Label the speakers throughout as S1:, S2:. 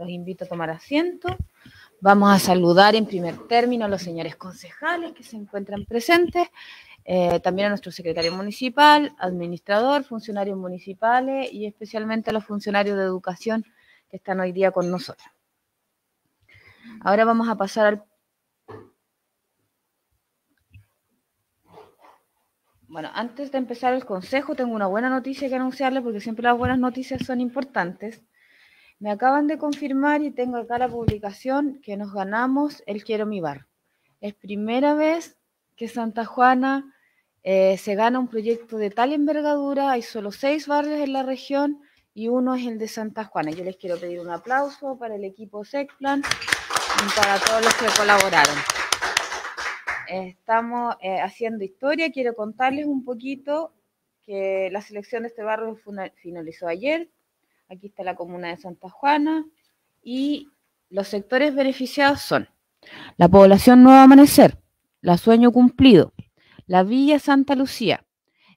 S1: Los invito a tomar asiento. Vamos a saludar en primer término a los señores concejales que se encuentran presentes, eh, también a nuestro secretario municipal, administrador, funcionarios municipales y especialmente a los funcionarios de educación que están hoy día con nosotros. Ahora vamos a pasar al... Bueno, antes de empezar el consejo, tengo una buena noticia que anunciarles porque siempre las buenas noticias son importantes. Me acaban de confirmar y tengo acá la publicación que nos ganamos el Quiero Mi Bar. Es primera vez que Santa Juana eh, se gana un proyecto de tal envergadura. Hay solo seis barrios en la región y uno es el de Santa Juana. Yo les quiero pedir un aplauso para el equipo SECPLAN y para todos los que colaboraron. Estamos eh, haciendo historia. Quiero contarles un poquito que la selección de este barrio finalizó ayer aquí está la comuna de Santa Juana, y los sectores beneficiados son la población Nuevo Amanecer, la Sueño Cumplido, la Villa Santa Lucía,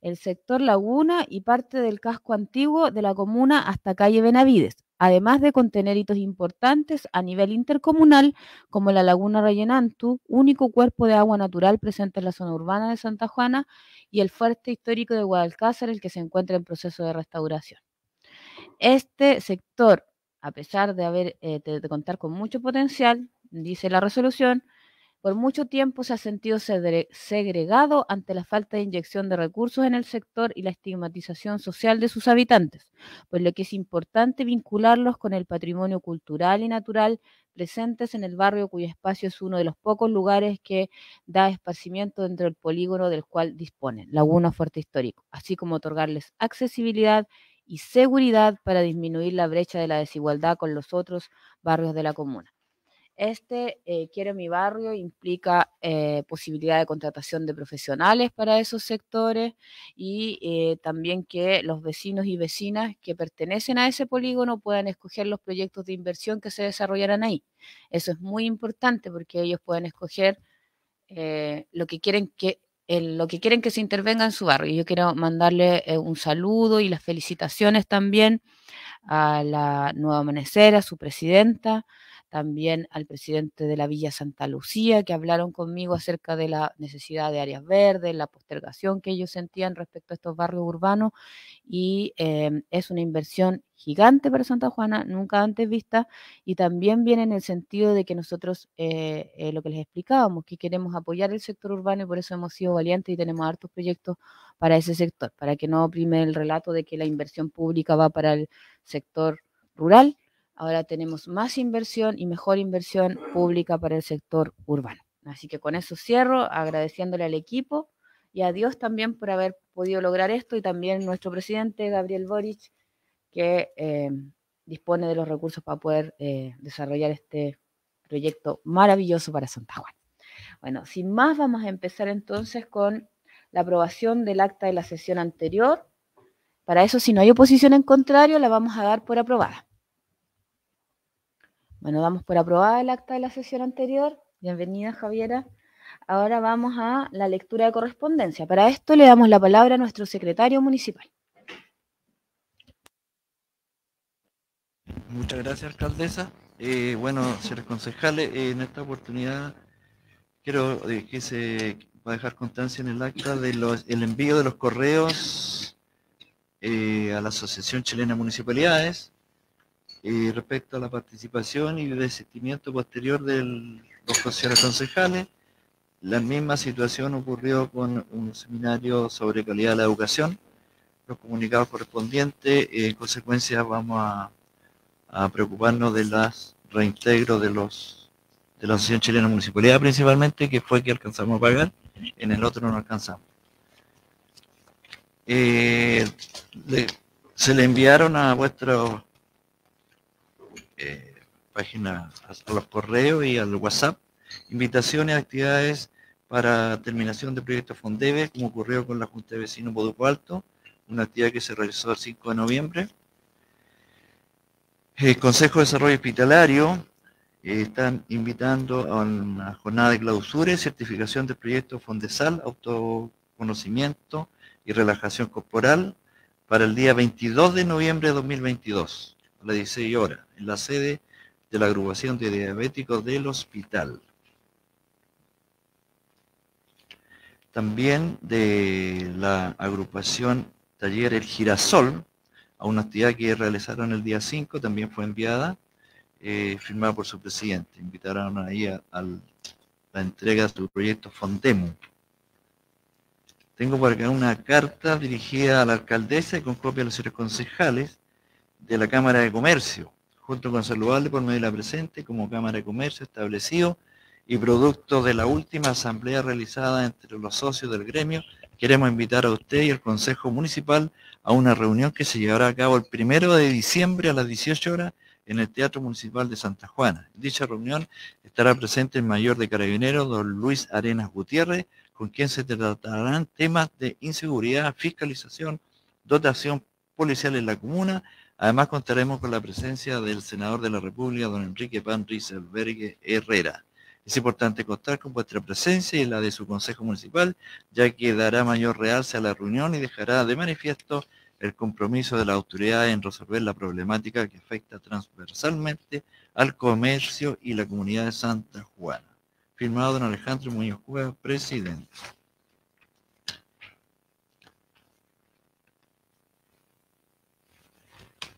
S1: el sector Laguna y parte del casco antiguo de la comuna hasta calle Benavides, además de contener hitos importantes a nivel intercomunal como la Laguna Rayenantu, único cuerpo de agua natural presente en la zona urbana de Santa Juana, y el fuerte histórico de Guadalcázar, el que se encuentra en proceso de restauración. Este sector, a pesar de, haber, eh, de, contar con mucho potencial, dice la resolución, por mucho tiempo se ha sentido segregado ante la falta de inyección de recursos en el sector y la estigmatización social de sus habitantes, por lo que es importante vincularlos con el patrimonio cultural y natural presentes en el barrio cuyo espacio es uno de los pocos lugares que da esparcimiento dentro del polígono del cual disponen, Laguna Fuerte Histórico, así como otorgarles accesibilidad y seguridad para disminuir la brecha de la desigualdad con los otros barrios de la comuna. Este eh, Quiero mi barrio implica eh, posibilidad de contratación de profesionales para esos sectores y eh, también que los vecinos y vecinas que pertenecen a ese polígono puedan escoger los proyectos de inversión que se desarrollarán ahí. Eso es muy importante porque ellos pueden escoger lo que quieren que el, lo que quieren que se intervenga en su barrio. Yo quiero mandarle eh, un saludo y las felicitaciones también a la Nueva Amanecer, a su presidenta, también al presidente de la Villa Santa Lucía, que hablaron conmigo acerca de la necesidad de áreas verdes, la postergación que ellos sentían respecto a estos barrios urbanos, y em, es una inversión gigante para Santa Juana, nunca antes vista, y también viene en el sentido de que nosotros, eh, eh, lo que les explicábamos, que queremos apoyar el sector urbano y por eso hemos sido valientes y tenemos hartos proyectos para ese sector, para que no oprime el relato de que la inversión pública va para el sector rural Ahora tenemos más inversión y mejor inversión pública para el sector urbano. Así que con eso cierro, agradeciéndole al equipo y a Dios también por haber podido lograr esto y también nuestro presidente Gabriel Boric, que eh, dispone de los recursos para poder eh, desarrollar este proyecto maravilloso para Santa Juan. Bueno, sin más, vamos a empezar entonces con la aprobación del acta de la sesión anterior. Para eso, si no hay oposición en contrario, la vamos a dar por aprobada. Bueno, damos por aprobada el acta de la sesión anterior. Bienvenida, Javiera. Ahora vamos a la lectura de correspondencia. Para esto le damos la palabra a nuestro secretario municipal.
S2: Muchas gracias, alcaldesa. Eh, bueno, señores concejales, eh, en esta oportunidad quiero eh, que se va a dejar constancia en el acta del envío de los correos a la Asociación Chilena de Municipalidades eh, respecto a la participación y desistimiento posterior de los concejales. La misma situación ocurrió con un seminario sobre calidad de la educación. Los comunicados correspondientes, en consecuencia vamos a, preocuparnos de los reintegros de los de la Asociación Chilena Municipalidad principalmente, que fue que alcanzamos a pagar, en el otro no alcanzamos. Eh, se le enviaron a vuestros eh, páginas, a los correos y al WhatsApp, invitaciones a actividades para terminación de proyectos Fondeve, como ocurrió con la Junta de Vecinos Bodo Alto, una actividad que se realizó el 5 de noviembre. El Consejo de Desarrollo Hospitalario eh, están invitando a una jornada de clausura y certificación de proyectos Fondesal, autoconocimiento y relajación corporal para el día 22 de noviembre de 2022 a las 16 horas, en la sede de la agrupación de diabéticos del hospital. También de la agrupación Taller El Girasol, a una actividad que realizaron el día 5, también fue enviada, eh, firmada por su presidente. Invitaron ahí a, la entrega de su proyecto Fontemu. Tengo por acá una carta dirigida a la alcaldesa y con copia de los señores concejales de la Cámara de Comercio, junto con Saludable por medio de la presente como Cámara de Comercio establecido y producto de la última asamblea realizada entre los socios del gremio, queremos invitar a usted y al Consejo Municipal a una reunión que se llevará a cabo el primero de diciembre a las 18 horas en el Teatro Municipal de Santa Juana. En dicha reunión estará presente el mayor de carabineros, don Luis Arenas Gutiérrez, con quien se tratarán temas de inseguridad, fiscalización, dotación policial en la comuna, Además contaremos con la presencia del senador de la República, don Enrique Pan Rieselbergue Herrera. Es importante contar con vuestra presencia y la de su Consejo Municipal, ya que dará mayor realce a la reunión y dejará de manifiesto el compromiso de la autoridad en resolver la problemática que afecta transversalmente al comercio y la comunidad de Santa Juana. Firmado don Alejandro Muñoz Cuevas, presidente.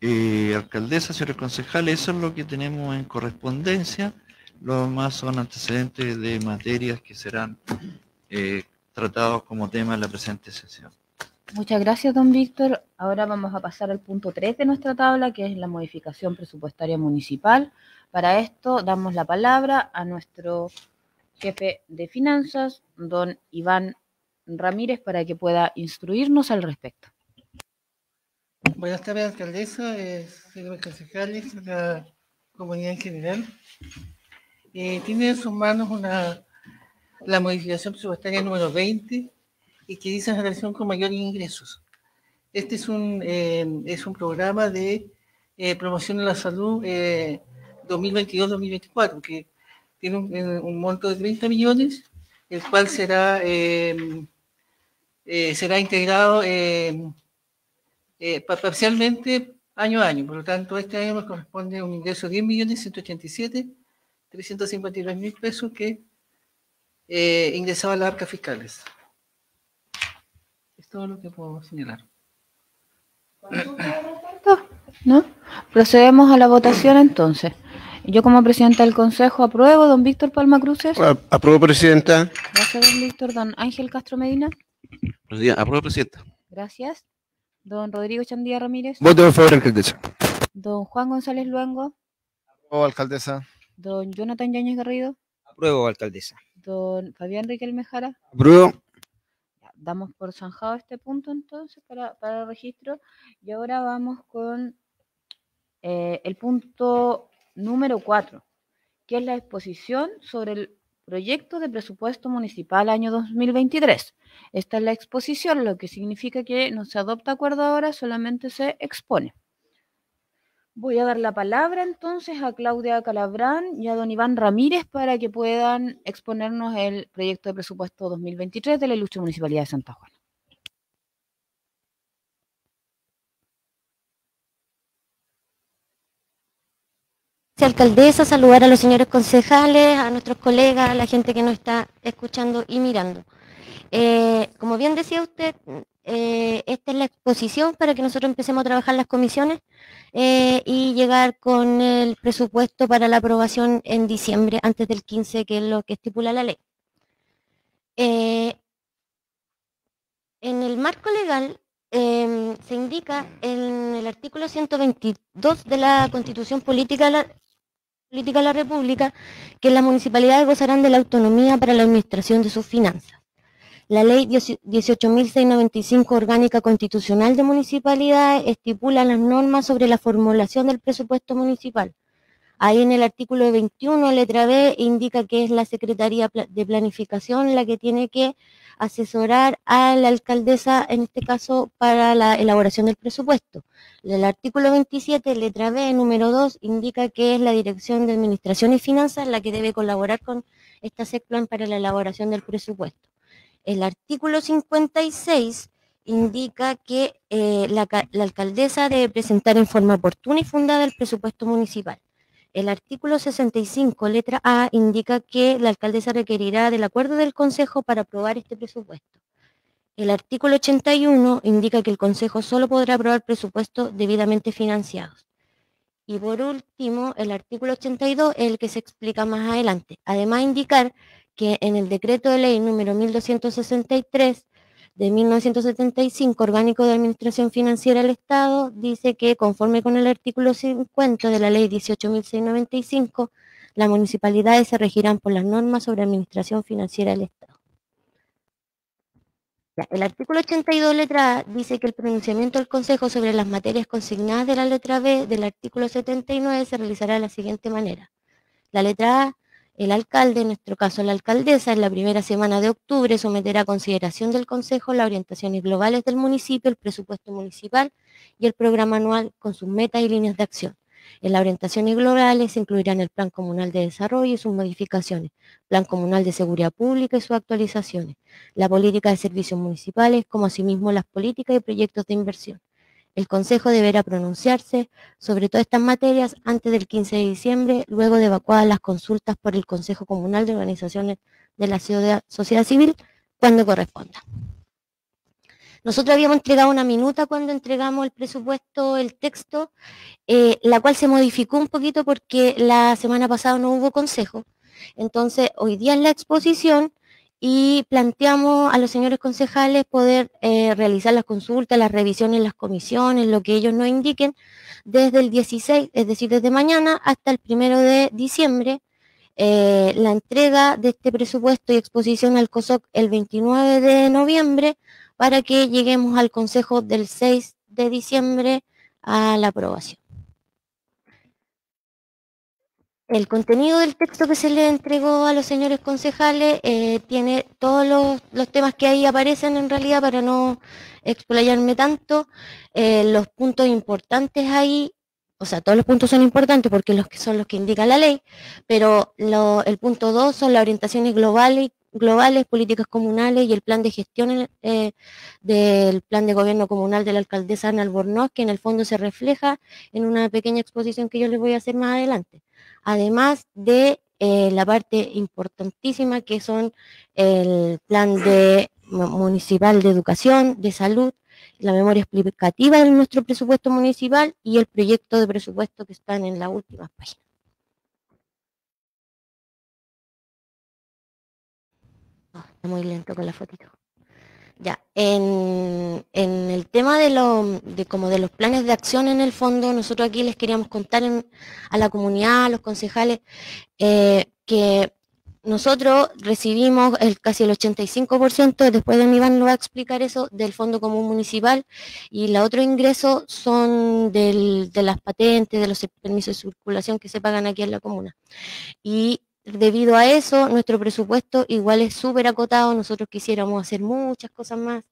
S2: eh, alcaldesa, señores concejales, eso es lo que tenemos en correspondencia. Lo demás son antecedentes de materias que serán eh, tratados como tema en la presente sesión.
S1: Muchas gracias, don Víctor. Ahora vamos a pasar al punto 3 de nuestra tabla, que es la modificación presupuestaria municipal. Para esto damos la palabra a nuestro jefe de finanzas, don Iván Ramírez, para que pueda instruirnos al respecto.
S3: Buenas tardes, alcaldesa, eh, concejales, la comunidad en general. Eh, tiene en sus manos una, la modificación presupuestaria número 20 y que dice en relación con mayores ingresos. Este es un, eh, es un programa de eh, promoción de la salud 2022-2024 eh, que tiene un, monto de 30 millones, el cual será, será integrado en eh, parcialmente año a año. Por lo tanto, este año nos corresponde un ingreso de 10.187.353.000 pesos que eh, ingresaba a las arcas fiscales. Es todo lo que puedo señalar.
S1: ¿No? Procedemos a la votación entonces. Yo como presidenta del Consejo apruebo, don Víctor Palma Cruces.
S4: Apruebo, presidenta.
S1: Gracias, don Víctor. Don Ángel Castro Medina.
S4: Apruebo, presidenta.
S1: Gracias. Don Rodrigo Chandía Ramírez. Voto en favor, alcaldesa. Don Juan González Luengo.
S5: Aprobo, alcaldesa.
S1: Don Jonathan Yáñez Garrido.
S5: Apruebo, alcaldesa.
S1: Don Fabián Riquelme Mejara. Apruebo. Damos por zanjado este punto entonces para, el registro. Y ahora vamos con eh, el punto número 4, que es la exposición sobre el Proyecto de Presupuesto Municipal año 2023. Esta es la exposición, lo que significa que no se adopta acuerdo ahora, solamente se expone. Voy a dar la palabra entonces a Claudia Calabrán y a don Iván Ramírez para que puedan exponernos el proyecto de presupuesto 2023 de la Ilustre Municipalidad de Santa Juana.
S6: alcaldesa, saludar a los señores concejales, a nuestros colegas, a la gente que nos está escuchando y mirando. Eh, como bien decía usted, eh, esta es la exposición para que nosotros empecemos a trabajar las comisiones eh, y llegar con el presupuesto para la aprobación en diciembre, antes del 15, que es lo que estipula la ley. en el marco legal em, se indica en el artículo 122 de la Constitución Política de la República que las municipalidades gozarán de la autonomía para la administración de sus finanzas. La ley 18.695 orgánica constitucional de municipalidades estipula las normas sobre la formulación del presupuesto municipal. Ahí en el artículo 21, letra B, indica que es la Secretaría de Planificación la que tiene que asesorar a la alcaldesa, en este caso, para la elaboración del presupuesto. El artículo 27, letra B, número 2, indica que es la Dirección de Administración y Finanzas la que debe colaborar con esta sección para la elaboración del presupuesto. El artículo 56 indica que eh, la alcaldesa debe presentar en forma oportuna y fundada el presupuesto municipal. El artículo 65, letra A, indica que la alcaldesa requerirá del acuerdo del Consejo para aprobar este presupuesto. El artículo 81 indica que el Consejo solo podrá aprobar presupuestos debidamente financiados. Y por último, el artículo 82 es el que se explica más adelante. Además, indicar que en el decreto de ley número 1263 de 1975 orgánico de Administración Financiera del Estado dice que conforme con el artículo 50 de la ley 18.695, las municipalidades se regirán por las normas sobre Administración Financiera del Estado. El artículo 82, letra A, dice que el pronunciamiento del Consejo sobre las materias consignadas de la letra B del artículo 79 se realizará de la siguiente manera. La letra A el alcalde, en nuestro caso la alcaldesa, en la primera semana de octubre someterá a consideración del Consejo las orientaciones globales del municipio, el presupuesto municipal y el programa anual con sus metas y líneas de acción. En las orientaciones globales se incluirán el Plan Comunal de Desarrollo y sus modificaciones, Plan Comunal de Seguridad Pública y sus actualizaciones, la política de servicios municipales, como asimismo las políticas y proyectos de inversión. El Consejo deberá pronunciarse sobre todas estas materias antes del 15 de diciembre, luego de evacuadas las consultas por el Consejo Comunal de Organizaciones de la Sociedad Civil, cuando corresponda. Nosotros habíamos entregado una minuta cuando entregamos el presupuesto, el texto, eh, la cual se modificó un poquito porque la semana pasada no hubo consejo. Entonces, hoy día en la exposición y planteamos a los señores concejales poder eh, realizar las consultas, las revisiones, las comisiones, lo que ellos nos indiquen, desde el 16, es decir, desde mañana hasta el primero de diciembre, eh, la entrega de este presupuesto y exposición al COSOC el 29 de noviembre para que lleguemos al Consejo del 6 de diciembre a la aprobación. El contenido del texto que se le entregó a los señores concejales eh, tiene todos los, temas que ahí aparecen en realidad para no explayarme tanto. Eh, los puntos importantes ahí, o sea, todos los puntos son importantes porque los que son los que indica la ley, pero el punto dos son las orientaciones globales, políticas comunales y el plan de gestión eh, del plan de gobierno comunal de la alcaldesa Ana Albornoz, que en el fondo se refleja en una pequeña exposición que yo les voy a hacer más adelante además de eh, la parte importantísima que son el plan de, municipal de educación, de salud, la memoria explicativa de nuestro presupuesto municipal y el proyecto de presupuesto que están en la última página. Ah, está muy lento con la fotito. Ya, en, el tema de, lo, como de los planes de acción en el fondo, nosotros aquí les queríamos contar a la comunidad, a los concejales, eh, que nosotros recibimos el, casi el 85%, después de Iván lo va a explicar eso, del Fondo Común Municipal y la otro ingreso son del, de las patentes, de los permisos de circulación que se pagan aquí en la comuna. Y debido a eso, nuestro presupuesto igual es súper acotado, nosotros quisiéramos hacer muchas cosas más,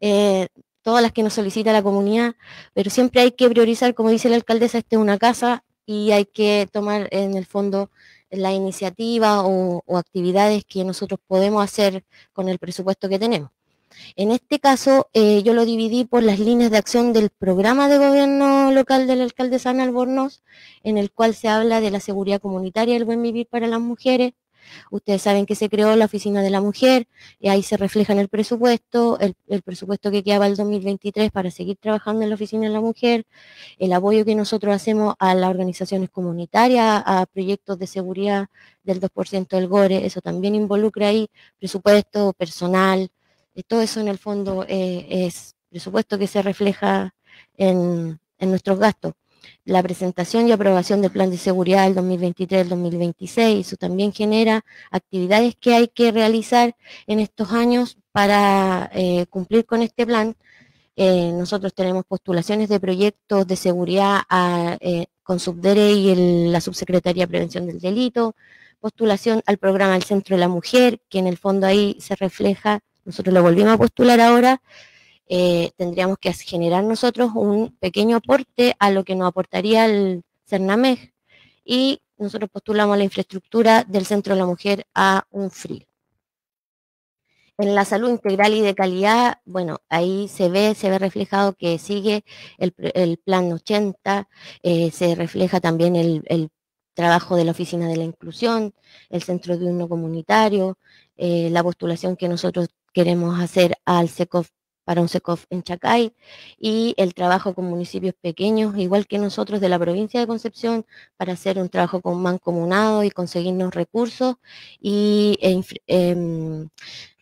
S6: eh, todas las que nos solicita la comunidad, pero siempre hay que priorizar, como dice la alcaldesa, este es una casa y hay que tomar en el fondo la iniciativa o actividades que nosotros podemos hacer con el presupuesto que tenemos. En este caso, eh, yo lo dividí por las líneas de acción del programa de gobierno local del alcalde San Albornoz, en el cual se habla de la seguridad comunitaria y el buen vivir para las mujeres. Ustedes saben que se creó la Oficina de la Mujer, y ahí se refleja en el presupuesto, el, presupuesto que quedaba el 2023 para seguir trabajando en la Oficina de la Mujer, el apoyo que nosotros hacemos a las organizaciones comunitarias, a proyectos de seguridad del 2% del GORE, eso también involucra ahí presupuesto, personal, eh, todo eso en el fondo eh, es presupuesto que se refleja en, nuestros gastos la presentación y aprobación del plan de seguridad del 2023 2026. Eso también genera actividades que hay que realizar en estos años para eh, cumplir con este plan. nosotros tenemos postulaciones de proyectos de seguridad con Subdere y la Subsecretaría de Prevención del Delito, postulación al programa del Centro de la Mujer, que en el fondo ahí se refleja nosotros lo volvimos a postular ahora, eh, tendríamos que generar nosotros un pequeño aporte a lo que nos aportaría el CERNAMEG y nosotros postulamos la infraestructura del Centro de la Mujer a un frío. En la salud integral y de calidad, bueno, ahí se ve, se ve reflejado que sigue el, plan 80, eh, se refleja también el, trabajo de la Oficina de la Inclusión, el Centro de Uno Comunitario, eh, la postulación que nosotros queremos hacer al SECOF para un SECOF en Chacay y el trabajo con municipios pequeños, igual que nosotros de la provincia de Concepción, para hacer un trabajo con mancomunado y conseguirnos recursos y e em,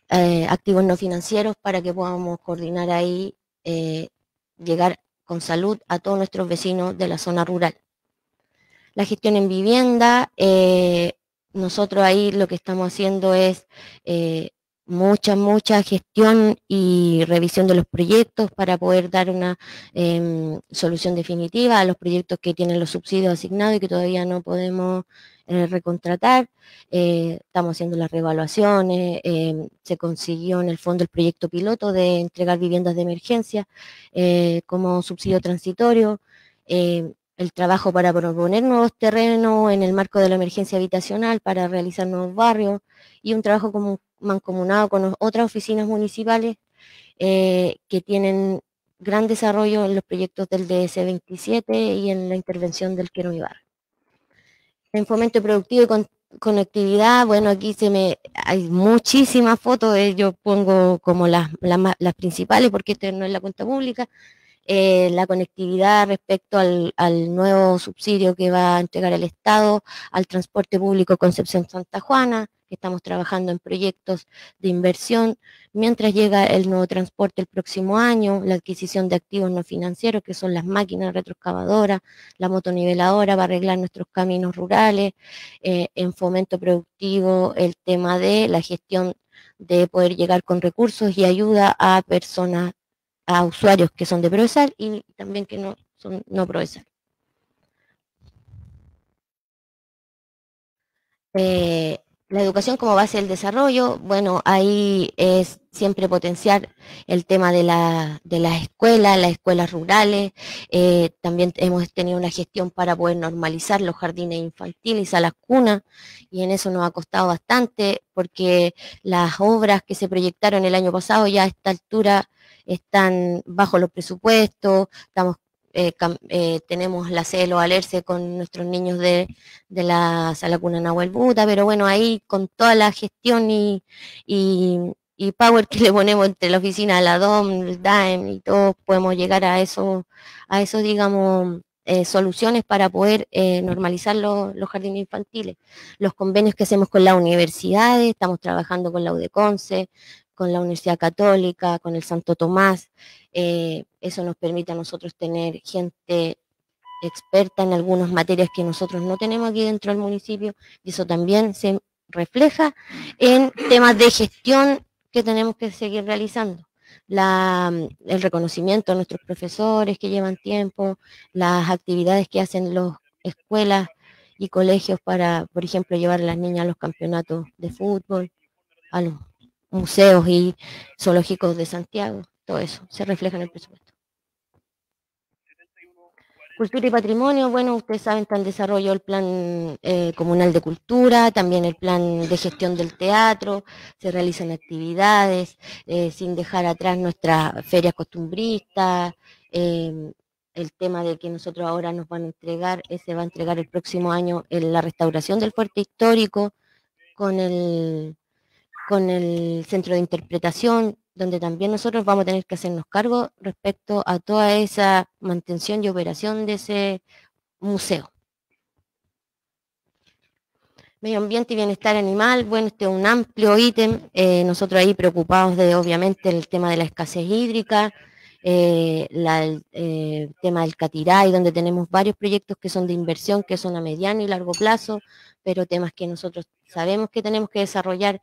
S6: eh, activos no financieros para que podamos coordinar ahí, eh, llegar con salud a todos nuestros vecinos de la zona rural. La gestión en vivienda, eh, nosotros ahí lo que estamos haciendo es mucha, mucha gestión y revisión de los proyectos para poder dar una em, solución definitiva a los proyectos que tienen los subsidios asignados y que todavía no podemos eh, recontratar. Eh, estamos haciendo las revaluaciones, em, se consiguió en el fondo el proyecto piloto de entregar viviendas de emergencia eh, como subsidio transitorio. Em, el trabajo para proponer nuevos terrenos en el marco de la emergencia habitacional, para realizar nuevos barrios y un trabajo mancomunado con otras oficinas municipales eh, que tienen gran desarrollo en los proyectos del DS27 y en la intervención del Quiero En fomento productivo y con, conectividad, bueno, aquí se me hay muchísimas fotos, eh, yo pongo como las, las, las principales porque esto no es la cuenta pública, eh, la conectividad respecto al, nuevo subsidio que va a entregar el Estado al transporte público Concepción Santa Juana, que estamos trabajando en proyectos de inversión, mientras llega el nuevo transporte el próximo año, la adquisición de activos no financieros, que son las máquinas retroexcavadoras, la motoniveladora va a arreglar nuestros caminos rurales, eh, en fomento productivo el tema de la gestión de poder llegar con recursos y ayuda a personas a usuarios que son de Provesal y también que no son no Provesal. Eh, la educación como base del desarrollo, bueno, ahí es siempre potenciar el tema de, la, de las escuelas, las escuelas rurales, eh, también hemos tenido una gestión para poder normalizar los jardines infantiles a las cunas, y en eso nos ha costado bastante, porque las obras que se proyectaron el año pasado ya a esta altura están bajo los presupuestos, estamos eh, eh, tenemos la celo alerce con nuestros niños de, la sala cuna Nahuel Buda, pero bueno, ahí con toda la gestión y, y, power que le ponemos entre la oficina, la DOM, el DAEM y todos, podemos llegar a eso, a esos, digamos, eh, soluciones para poder normalizar los jardines infantiles. Los convenios que hacemos con las universidades, estamos trabajando con la UDECONCE, con la Universidad Católica, con el Santo Tomás. Eh, eso nos permite a nosotros tener gente experta en algunas materias que nosotros no tenemos aquí dentro del municipio y eso también se refleja en temas de gestión que tenemos que seguir realizando. el reconocimiento a nuestros profesores que llevan tiempo, las actividades que hacen las escuelas y colegios para, por ejemplo, llevar a las niñas a los campeonatos de fútbol, a museos y zoológicos de Santiago. Todo eso se refleja en el presupuesto. Cultura y patrimonio, bueno, ustedes saben, está en desarrollo el plan eh, comunal de cultura, también el plan de gestión del teatro, se realizan actividades, eh, sin dejar atrás nuestras ferias costumbristas, em, el tema de que nosotros ahora nos van a entregar, eh, se va a entregar el próximo año la restauración del fuerte histórico con el con el centro de interpretación, donde también nosotros vamos a tener que hacernos cargo respecto a toda esa mantención y operación de ese museo. Medio ambiente y bienestar animal, bueno, este es un amplio ítem, eh, nosotros ahí preocupados de obviamente el tema de la escasez hídrica, eh, el eh, tema del y donde tenemos varios proyectos que son de inversión, que son a mediano y largo plazo, pero temas que nosotros sabemos que tenemos que desarrollar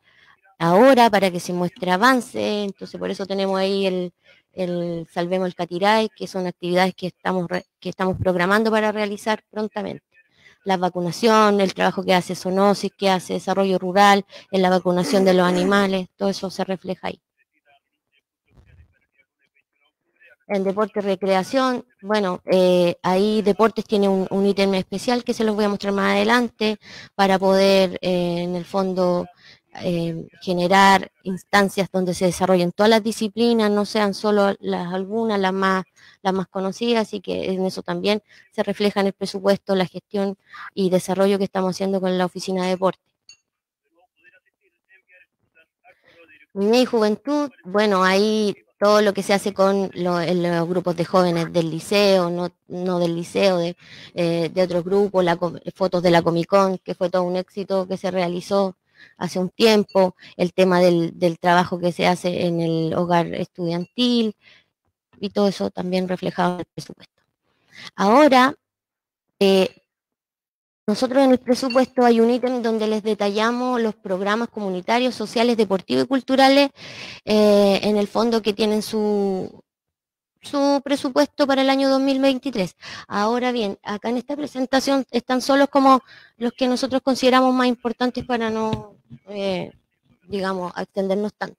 S6: ahora para que se muestre avance, entonces por eso tenemos ahí el, el Salvemos el Catiray, que son actividades que estamos, que estamos programando para realizar prontamente. La vacunación, el trabajo que hace Sonosis, que hace Desarrollo Rural, en la vacunación de los animales, todo eso se refleja ahí. En deporte recreación, bueno, eh, ahí deportes tiene un, ítem especial que se los voy a mostrar más adelante para poder, eh, en el fondo, eh, generar instancias donde se desarrollen todas las disciplinas, no sean solo las algunas, las más, las más conocidas, y que en eso también se refleja en el presupuesto, la gestión y desarrollo que estamos haciendo con la Oficina de Deporte. mi juventud, bueno, ahí todo lo que se hace con los grupos de jóvenes del liceo, no, no del liceo, de, eh, otros grupos, fotos de la Comic Con, que fue todo un éxito que se realizó hace un tiempo, el tema del, trabajo que se hace en el hogar estudiantil y todo eso también reflejado en el presupuesto. Ahora, eh, nosotros en el presupuesto hay un ítem donde les detallamos los programas comunitarios, sociales, deportivos y culturales eh, en el fondo que tienen su, su presupuesto para el año 2023. Ahora bien, acá en esta presentación están solos como los que nosotros consideramos más importantes para no, eh, digamos, extendernos tanto.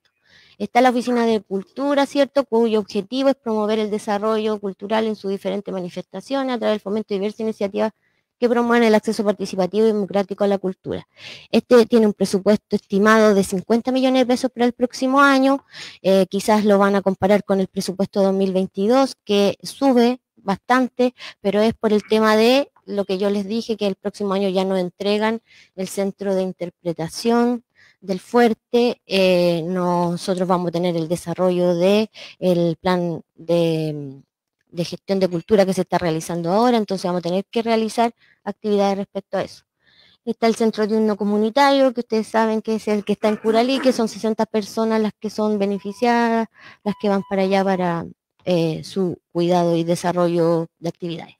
S6: Está la Oficina de Cultura, ¿cierto?, cuyo objetivo es promover el desarrollo cultural en sus diferentes manifestaciones a través del fomento de diversas iniciativas que promuevan el acceso participativo y democrático a la cultura. Este tiene un presupuesto estimado de 50 millones de pesos para el próximo año, eh, quizás lo van a comparar con el presupuesto 2022, que sube bastante, pero es por el tema de lo que yo les dije, que el próximo año ya nos entregan el centro de interpretación del fuerte, eh, nosotros vamos a tener el desarrollo del el plan de de gestión de cultura que se está realizando ahora, entonces vamos a tener que realizar actividades respecto a eso. Está el centro de uno comunitario, que ustedes saben que es el que está en Curalí, que son 60 personas las que son beneficiadas, las que van para allá para eh, su cuidado y desarrollo de actividades.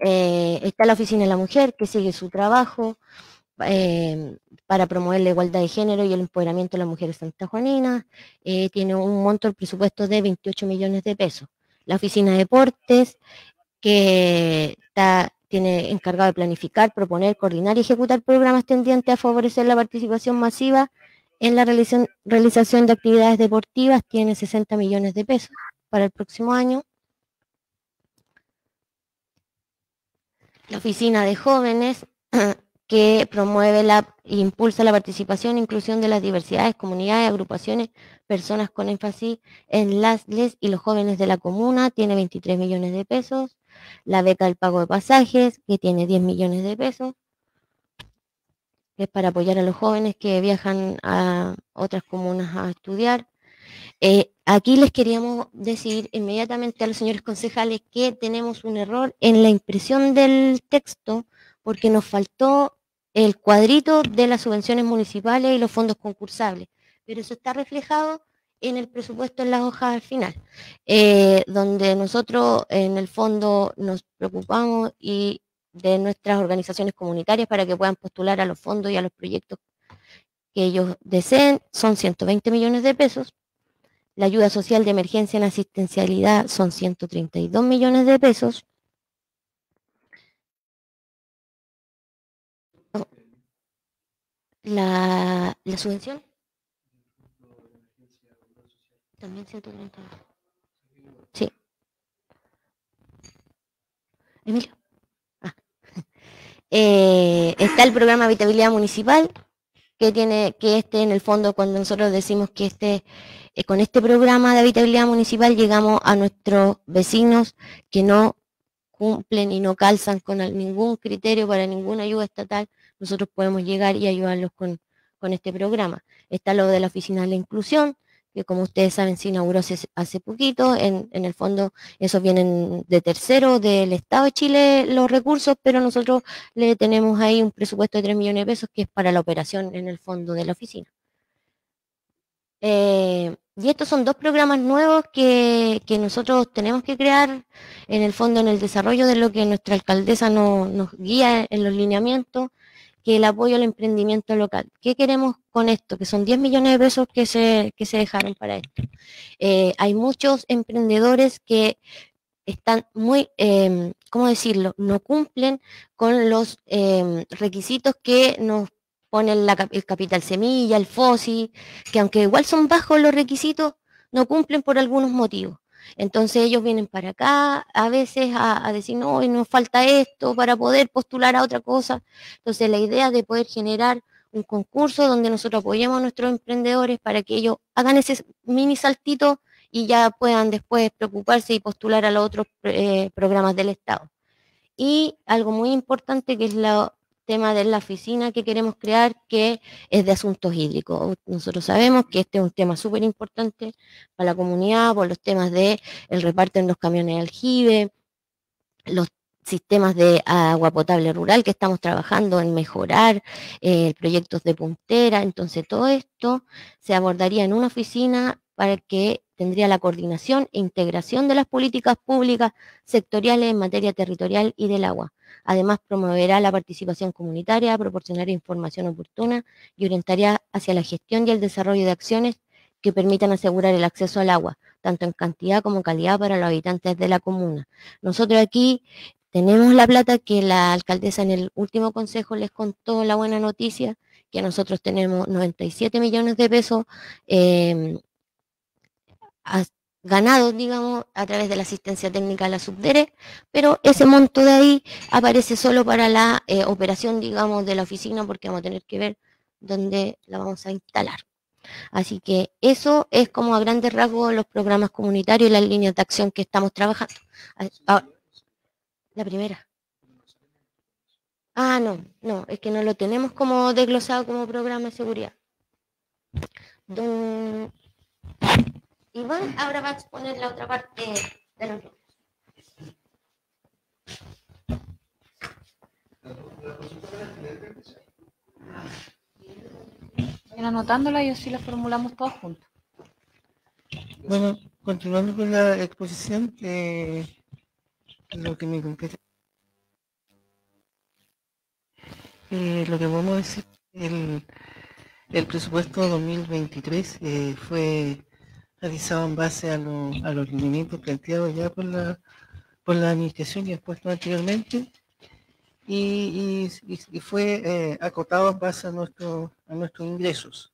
S6: Eh, está la Oficina de la Mujer, que sigue su trabajo em, para promover la igualdad de género y el empoderamiento de las mujeres santajuaninas. Eh, tiene un monto del presupuesto de 28 millones de pesos la oficina de deportes, que está, tiene encargado de planificar, proponer, coordinar y ejecutar programas tendientes a favorecer la participación masiva en la realización, realización de actividades deportivas, tiene 60 millones de pesos para el próximo año. La oficina de jóvenes que promueve la impulsa la participación e inclusión de las diversidades, comunidades, agrupaciones, personas con énfasis en las les y los jóvenes de la comuna, tiene 23 millones de pesos, la beca del pago de pasajes, que tiene 10 millones de pesos, es para apoyar a los jóvenes que viajan a otras comunas a estudiar. Eh, aquí les queríamos decir inmediatamente a los señores concejales que tenemos un error en la impresión del texto porque nos faltó el cuadrito de las subvenciones municipales y los fondos concursables, pero eso está reflejado en el presupuesto en las hojas al final, eh, donde nosotros en el fondo nos preocupamos y de nuestras organizaciones comunitarias para que puedan postular a los fondos y a los proyectos que ellos deseen, son 120 millones de pesos. La ayuda social de emergencia en asistencialidad son 132 millones de pesos. la, la subvención. También Sí. Emilio. Ah. Eh, está el programa Habitabilidad Municipal, que tiene, que esté en el fondo cuando nosotros decimos que este, eh, con este programa de habitabilidad municipal llegamos a nuestros vecinos que no cumplen y no calzan con ningún criterio para ninguna ayuda estatal nosotros podemos llegar y ayudarlos con, este programa. Está lo de la Oficina de la Inclusión, que como ustedes saben se inauguró hace, poquito, en, el fondo esos vienen de tercero del Estado de Chile los recursos, pero nosotros le tenemos ahí un presupuesto de 3 millones de pesos que es para la operación en el fondo de la oficina. Eh, y estos son dos programas nuevos que, nosotros tenemos que crear en el fondo en el desarrollo de lo que nuestra alcaldesa nos guía en los lineamientos que el apoyo al emprendimiento local. ¿Qué queremos con esto? Que son 10 millones de pesos que se, que se dejaron para esto. Eh, hay muchos emprendedores que están muy, em, ¿cómo decirlo? No cumplen con los em, requisitos que nos pone el capital semilla, el FOSI, que aunque igual son bajos los requisitos, no cumplen por algunos motivos. Entonces ellos vienen para acá a veces a, decir, no, hoy nos falta esto para poder postular a otra cosa. Entonces la idea de poder generar un concurso donde nosotros apoyemos a nuestros emprendedores para que ellos hagan ese mini saltito y ya puedan después preocuparse y postular a los otros eh, programas del Estado. Y algo muy importante que es la tema de la oficina que queremos crear, que es de asuntos hídricos. Nosotros sabemos que este es un tema súper importante para la comunidad, por los temas de el reparto en los camiones de aljibe, los sistemas de agua potable rural que estamos trabajando en mejorar, eh, proyectos de puntera, entonces todo esto se abordaría en una oficina para que tendría la coordinación e integración de las políticas públicas sectoriales en materia territorial y del agua. Además, promoverá la participación comunitaria, proporcionará información oportuna y orientaría hacia la gestión y el desarrollo de acciones que permitan asegurar el acceso al agua, tanto en cantidad como en calidad para los habitantes de la comuna. Nosotros aquí tenemos la plata que la alcaldesa en el último consejo les contó la buena noticia, que nosotros tenemos 97 millones de pesos eh, ganado, digamos, a través de la asistencia técnica a la subdere, pero ese monto de ahí aparece solo para la eh, operación, digamos, de la oficina, porque vamos a tener que ver dónde la vamos a instalar. Así que eso es como a grandes rasgos los programas comunitarios y las líneas de acción que estamos trabajando. Ah, ah, la primera. Ah, no, no, es que no lo tenemos como desglosado como programa de seguridad. Iván ahora va a exponer la otra parte de los libros.
S1: Voy anotándola y así la formulamos todos juntos.
S3: Bueno, continuando con la exposición, lo que me compete. Eh, lo que podemos decir, el, el presupuesto 2023 eh, fue realizado en base a, los rendimientos planteados ya por la, por la administración y expuesto anteriormente, y, fue eh, acotado en base a, nuestro, a nuestros ingresos.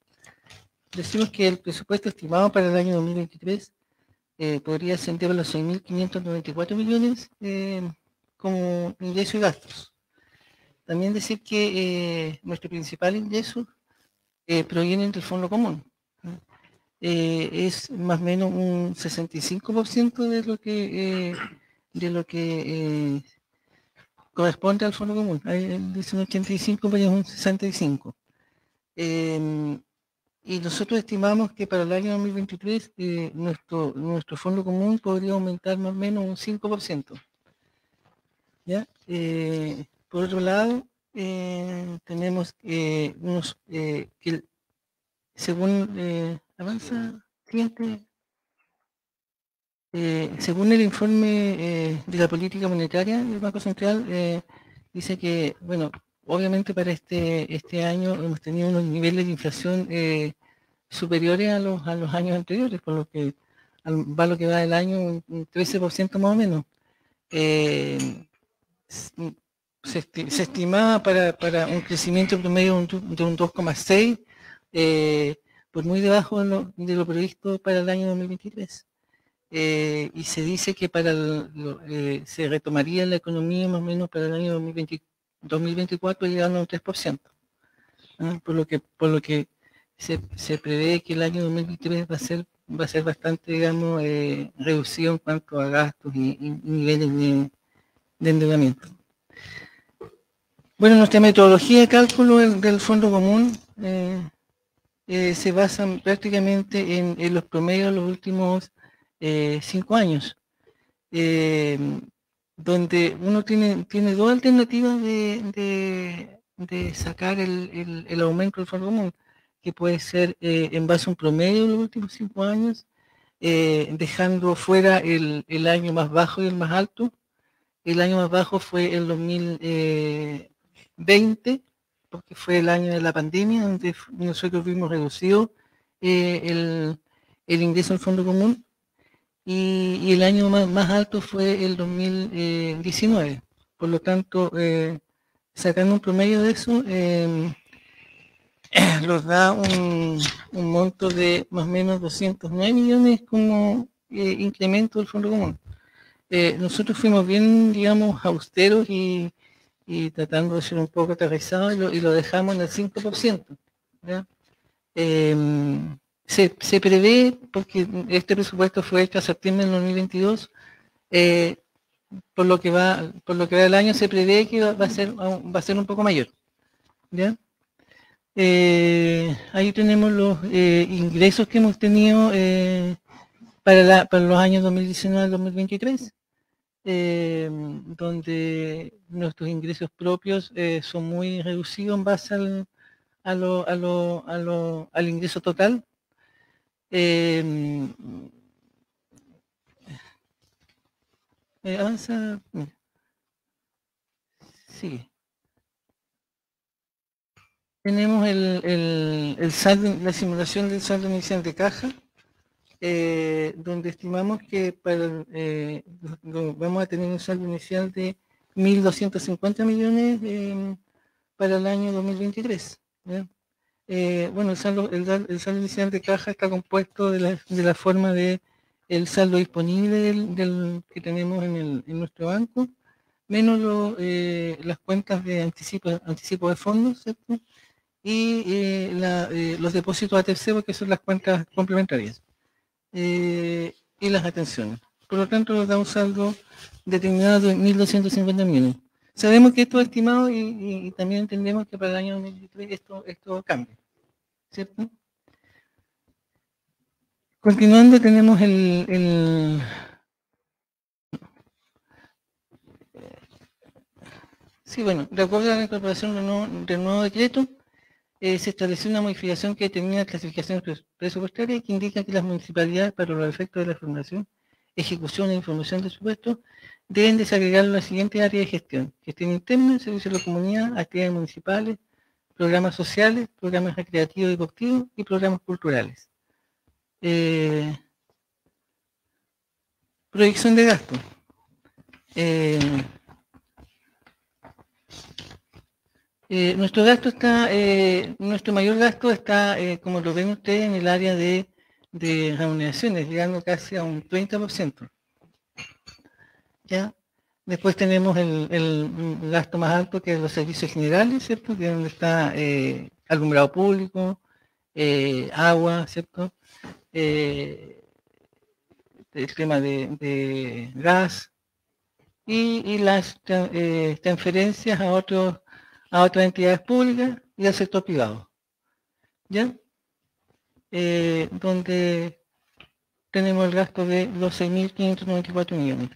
S3: Decimos que el presupuesto estimado para el año 2023 eh, podría ascender a los 6.594 millones eh, como ingresos y gastos. También decir que nuestro principal ingreso proviene del Fondo Común, eh, es más o menos un 65% de lo que eh, de lo que eh, corresponde al fondo común. Ahí dice un 85, pero pues es un 65. Em, y nosotros estimamos que para el año 2023 nuestro, nuestro fondo común podría aumentar más o menos un 5%. por otro lado, tenemos que según Avanza, siguiente. Eh, según el informe eh, de la política monetaria del Banco Central, eh, dice que, bueno, obviamente para este, este año hemos tenido unos niveles de inflación superiores a los, a los años anteriores, por lo que va lo que va del año un 13% más o menos. Se, estimaba para, para, un crecimiento promedio de un, un 2,6% por pues, muy debajo de lo, previsto para el año 2023. Eh, y se dice que para eh, se retomaría la economía más o menos para el año 2024 llegando a un 3%. ¿ah? Por lo que, por lo que se, prevé que el año 2023 va a ser, va a ser bastante, digamos, eh, reducido en cuanto a gastos y, niveles de, endeudamiento. Bueno, nuestra metodología de cálculo del, fondo común eh, se basan prácticamente en, los promedios de los últimos eh, cinco años, em, donde uno tiene, tiene dos alternativas de, sacar el, aumento del fondo común, que puede ser eh, en base a un promedio de los últimos cinco años, dejando fuera el, el año más bajo y el más alto. El año más bajo fue el 2020 porque fue el año de la pandemia, donde nosotros vimos reducido eh, el, ingreso al Fondo Común, y, el año más, alto fue el 2019. Eh, Por lo tanto, eh, sacando un promedio de eso, em, nos da un, un, monto de más o menos 209 millones como incremento del Fondo Común. nosotros fuimos bien, digamos, austeros y y tratando de ser un poco aterrizado y lo, dejamos en el 5%. Em, se, prevé, porque este presupuesto fue hecho a septiembre del 2022, eh, por lo que va por lo que va el año se prevé que va, a ser va a ser un poco mayor eh, ahí tenemos los eh, ingresos que hemos tenido para, la, para los años 2019 2023 eh, donde nuestros ingresos propios eh, son muy reducidos en base al, ingreso total. Em, eh, Tenemos el, la simulación del saldo inicial de caja eh, donde estimamos que eh, vamos a tener un saldo inicial de 1.250 millones em, para el año 2023. Eh, bueno, el saldo, el, saldo, inicial de caja está compuesto de la, forma de el saldo disponible que tenemos en, nuestro banco, menos eh, las cuentas de anticipo, anticipo de fondos, y los depósitos a terceros, que son las cuentas complementarias. Eh, y las atenciones. Por lo tanto, nos da un saldo determinado de 1.250 millones. Sabemos que esto es estimado y, también entendemos que para el año 2023 esto, esto cambia. Continuando, tenemos el, Sí, bueno, de acuerdo a la incorporación de nuevo, del nuevo decreto, eh, se estableció una modificación que determina clasificación presupuestaria que indica que las municipalidades, para los efectos de la formación, ejecución e información de supuestos, deben desagregar las siguientes áreas de gestión. Gestión interna, servicios de la comunidad, actividades municipales, programas sociales, programas recreativos y deportivos y programas culturales. Eh, proyección de gasto. Eh, Eh, nuestro gasto está, eh, nuestro mayor gasto está, eh, como lo ven ustedes, en el área de, de remuneraciones, llegando casi a un 30%. ¿Ya? Después tenemos el, gasto más alto que es los servicios generales, ¿cierto? donde está alumbrado público, agua, ¿cierto? el tema de, gas y, y las transferencias a otros a otras entidades públicas y al sector privado. ¿Ya? Eh, donde tenemos el gasto de los 6.594 millones.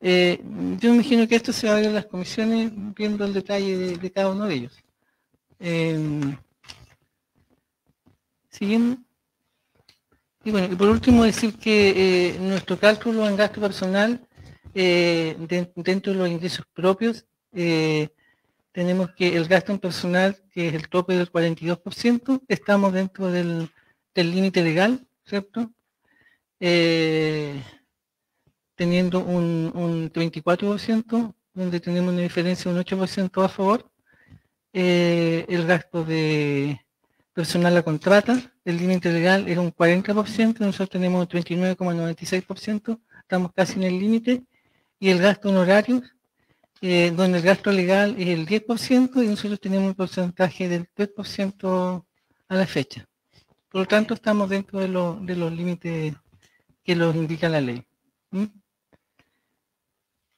S3: Eh, yo imagino que esto se va a ver en las comisiones viendo el detalle de, cada uno de ellos. Eh, siguiendo. Y bueno, y por último decir que nuestro cálculo en gasto personal dentro de los ingresos propios tenemos que el gasto en personal, que es el tope del 42%, estamos dentro del límite legal, ¿cierto? Eh, teniendo un, un 34%, donde tenemos una diferencia de un 8% a favor. Eh, el gasto de personal a contrata, el límite legal es un 40%, nosotros tenemos un 39,96%, estamos casi en el límite, y el gasto en horarios donde eh, el gasto legal es el 10% y nosotros tenemos un porcentaje del 3% a la fecha. Por lo tanto, estamos dentro de, de los límites que los indica la ley. ¿Mm?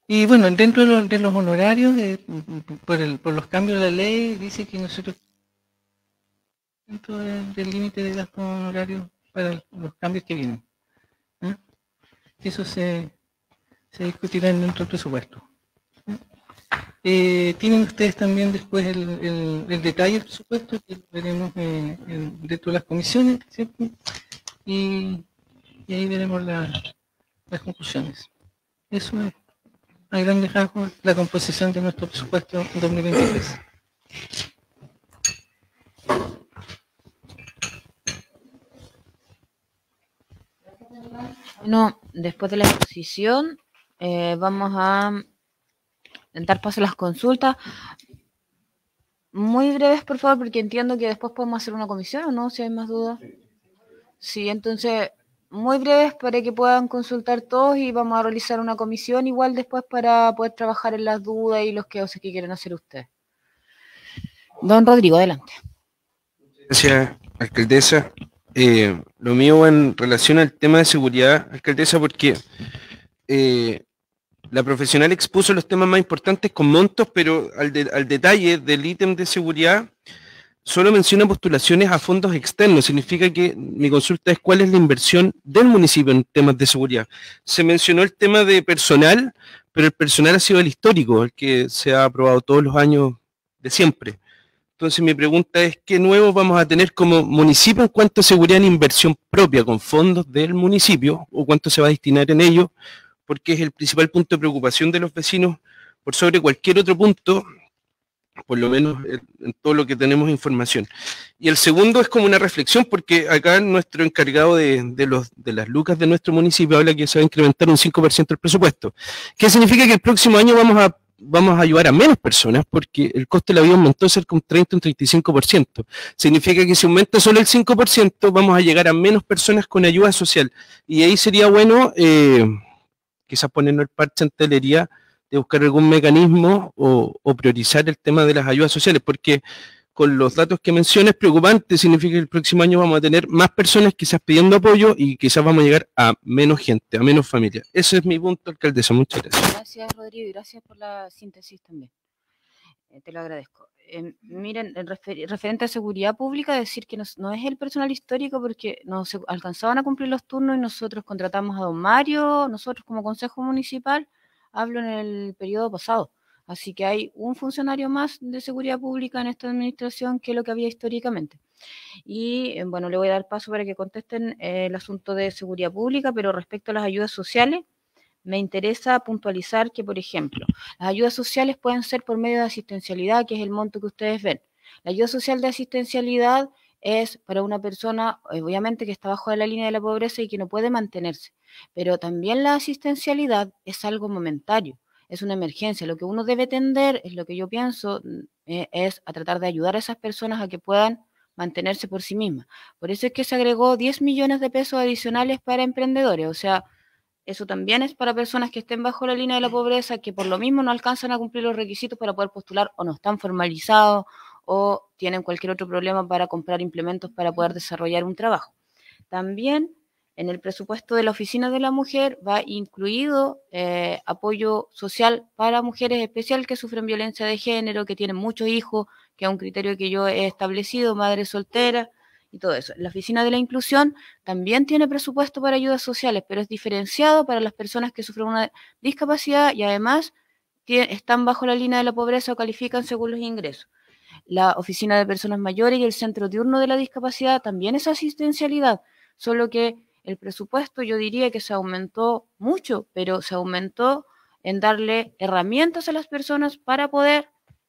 S3: Y bueno, dentro de los, honorarios, eh, por, los cambios de la ley, dice que nosotros dentro del límite de gasto honorario para los cambios que vienen. ¿eh? Eso se, se discutirá en nuestro presupuesto. Eh, tienen ustedes también después el, detalle, del supuesto, que veremos eh, en, dentro de las comisiones, ¿cierto? Y, ahí veremos las conclusiones. Eso es, a grandes rasgos, la composición de nuestro presupuesto 2023.
S1: Bueno, después de la exposición, eh, vamos a dar paso las consultas. Muy breves, por favor, porque entiendo que después podemos hacer una comisión o no, si hay más dudas. Sí, entonces, muy breves para que puedan consultar todos y vamos a realizar una comisión igual después para poder trabajar en las dudas y los sé que quieren hacer ustedes. Don Rodrigo, adelante.
S7: Gracias, alcaldesa. Eh, lo mío en relación al tema de seguridad, alcaldesa, porque eh, la profesional expuso los temas más importantes con montos, pero al, detalle del ítem de seguridad solo menciona postulaciones a fondos externos. Significa que mi consulta es cuál es la inversión del municipio en temas de seguridad. Se mencionó el tema de personal, pero el personal ha sido el histórico, el que se ha aprobado todos los años de siempre. Entonces mi pregunta es, ¿qué nuevo vamos a tener como municipio en cuanto a seguridad en inversión propia con fondos del municipio o cuánto se va a destinar en ello porque es el principal punto de preocupación de los vecinos por sobre cualquier otro punto, por lo menos en todo lo que tenemos información. Y el segundo es como una reflexión, porque acá nuestro encargado de, los, de las lucas de nuestro municipio habla que se va a incrementar un 5% el presupuesto, que significa que el próximo año vamos a vamos a ayudar a menos personas porque el coste de la vida aumentó cerca de un 30 un 35%. Significa que si aumenta solo el 5%, vamos a llegar a menos personas con ayuda social. Y ahí sería bueno eh, quizás ponernos el parche en telería de buscar algún mecanismo o, priorizar el tema de las ayudas sociales, porque con los datos que mencionas, preocupante, significa que el próximo año vamos a tener más personas quizás pidiendo apoyo y quizás vamos a llegar a menos gente, a menos familias. Ese es mi punto, alcaldesa. Muchas gracias.
S1: Gracias, Rodrigo, y gracias por la síntesis también. Eh, te lo agradezco. Em, miren, referente a seguridad pública, decir que no es el personal histórico porque no se alcanzaban a cumplir los turnos y nosotros contratamos a don Mario, nosotros como Consejo Municipal, hablo en el periodo pasado. Así que hay un funcionario más de seguridad pública en esta administración que lo que había históricamente. Y eh, bueno, le voy a dar paso para que contesten eh, el asunto de seguridad pública, pero respecto a las ayudas sociales, me interesa puntualizar que, por ejemplo, las ayudas sociales pueden ser por medio de asistencialidad, que es el monto que ustedes ven. La ayuda social de asistencialidad es para una persona, eh, obviamente, que está bajo la línea de la pobreza y que no puede mantenerse. Pero también la asistencialidad es algo momentario, es una emergencia. Lo que uno debe tender, es lo que yo pienso, mm, eh, es a tratar de ayudar a esas personas a que puedan mantenerse por sí mismas. Por eso es que se agregó 10 millones de pesos adicionales para emprendedores, o sea, eso también es para personas que estén bajo la línea de la pobreza, que por lo mismo no alcanzan a cumplir los requisitos para poder postular o no están formalizados o tienen cualquier otro problema para comprar implementos para poder desarrollar un trabajo. También en el presupuesto de la Oficina de la Mujer va incluido eh, apoyo social para mujeres especiales que sufren violencia de género, que tienen muchos hijos, que es un criterio que yo he establecido, madres solteras, todo eso. La Oficina de la Inclusión también tiene presupuesto para ayudas sociales, pero es diferenciado para las personas que sufren una discapacidad y además están bajo la línea de la pobreza o califican según los ingresos. La Oficina de Personas Mayores y el Centro Diurno de la Discapacidad también es asistencialidad, solo que el presupuesto yo diría que se aumentó mucho, pero se aumentó en darle herramientas a las personas para poder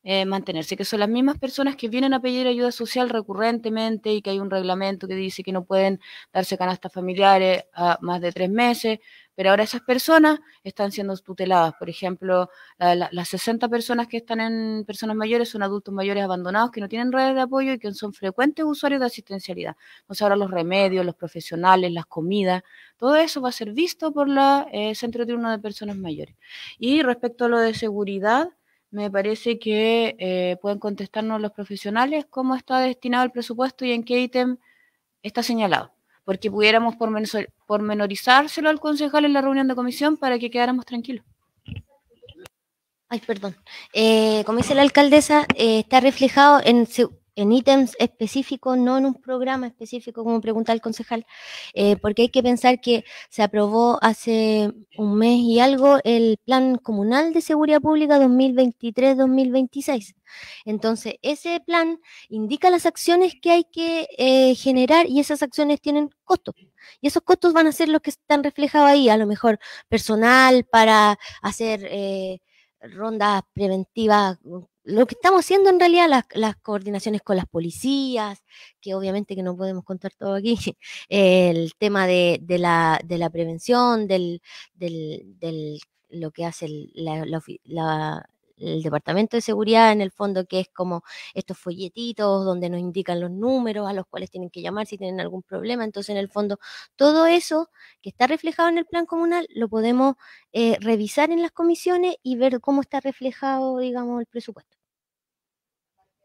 S1: eh, mantenerse, que son las mismas personas que vienen a pedir ayuda social recurrentemente y que hay un reglamento que dice que no pueden darse canastas familiares a más de tres meses, pero ahora esas personas están siendo tuteladas. Por ejemplo, las 60 personas que están en personas mayores son adultos mayores abandonados que no tienen redes de apoyo y que son frecuentes usuarios de asistencialidad. Entonces ahora los remedios, los profesionales, las comidas, todo eso va a ser visto por la eh, Centro uno de Personas Mayores. Y respecto a lo de seguridad, me parece que eh, pueden contestarnos los profesionales cómo está destinado el presupuesto y en qué ítem está señalado, porque pudiéramos pormenorizárselo al concejal en la reunión de comisión para que quedáramos tranquilos.
S6: Ay, perdón. Eh, como dice la alcaldesa, eh, está reflejado en, en ítems específicos, no en un programa específico, como pregunta el concejal, eh, porque hay que pensar que se aprobó hace un mes y algo el Plan Comunal de Seguridad Pública 2023-2026. Entonces, ese plan indica las acciones que hay que eh, generar y esas acciones tienen costos. Y esos costos van a ser los que están reflejados ahí, a lo mejor personal para hacer... Eh, rondas preventivas lo que estamos haciendo en realidad, las, coordinaciones con las policías, que obviamente que no podemos contar todo aquí, el tema de, la, de la, prevención, del, del, lo que hace el, Departamento de Seguridad, en el fondo, que es como estos folletitos donde nos indican los números a los cuales tienen que llamar si tienen algún problema. Entonces, en el fondo, todo eso que está reflejado en el plan comunal lo podemos eh, revisar en las comisiones y ver cómo está reflejado, digamos, el presupuesto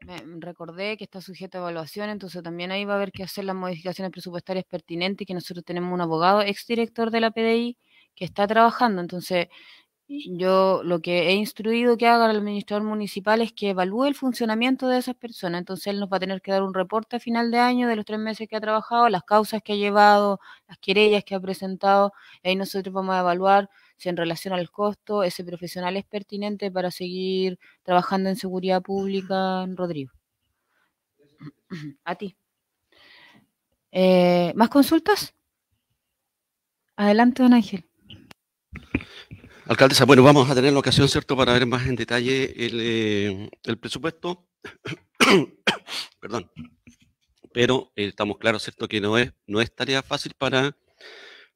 S1: me mm, recordé que está sujeto a evaluación, entonces también ahí va a haber que hacer las modificaciones presupuestarias pertinentes, que nosotros tenemos un abogado exdirector de la PDI que está trabajando, entonces yo lo que he instruido que haga el administrador municipal es que evalúe el funcionamiento de esas personas, entonces él nos va a tener que dar un reporte a final de año de los tres meses que ha trabajado, las causas que ha llevado, las querellas que ha presentado, y ahí nosotros vamos a evaluar si en relación al costo ese profesional es pertinente para seguir trabajando en seguridad pública, Rodrigo. A ti. Eh, ¿Más consultas? Adelante, don Ángel.
S8: Alcaldesa, bueno, vamos a tener la ocasión, ¿cierto?, para ver más en detalle el, eh, presupuesto. Perdón. Pero eh, estamos claros, ¿cierto?, que no es, no es tarea fácil para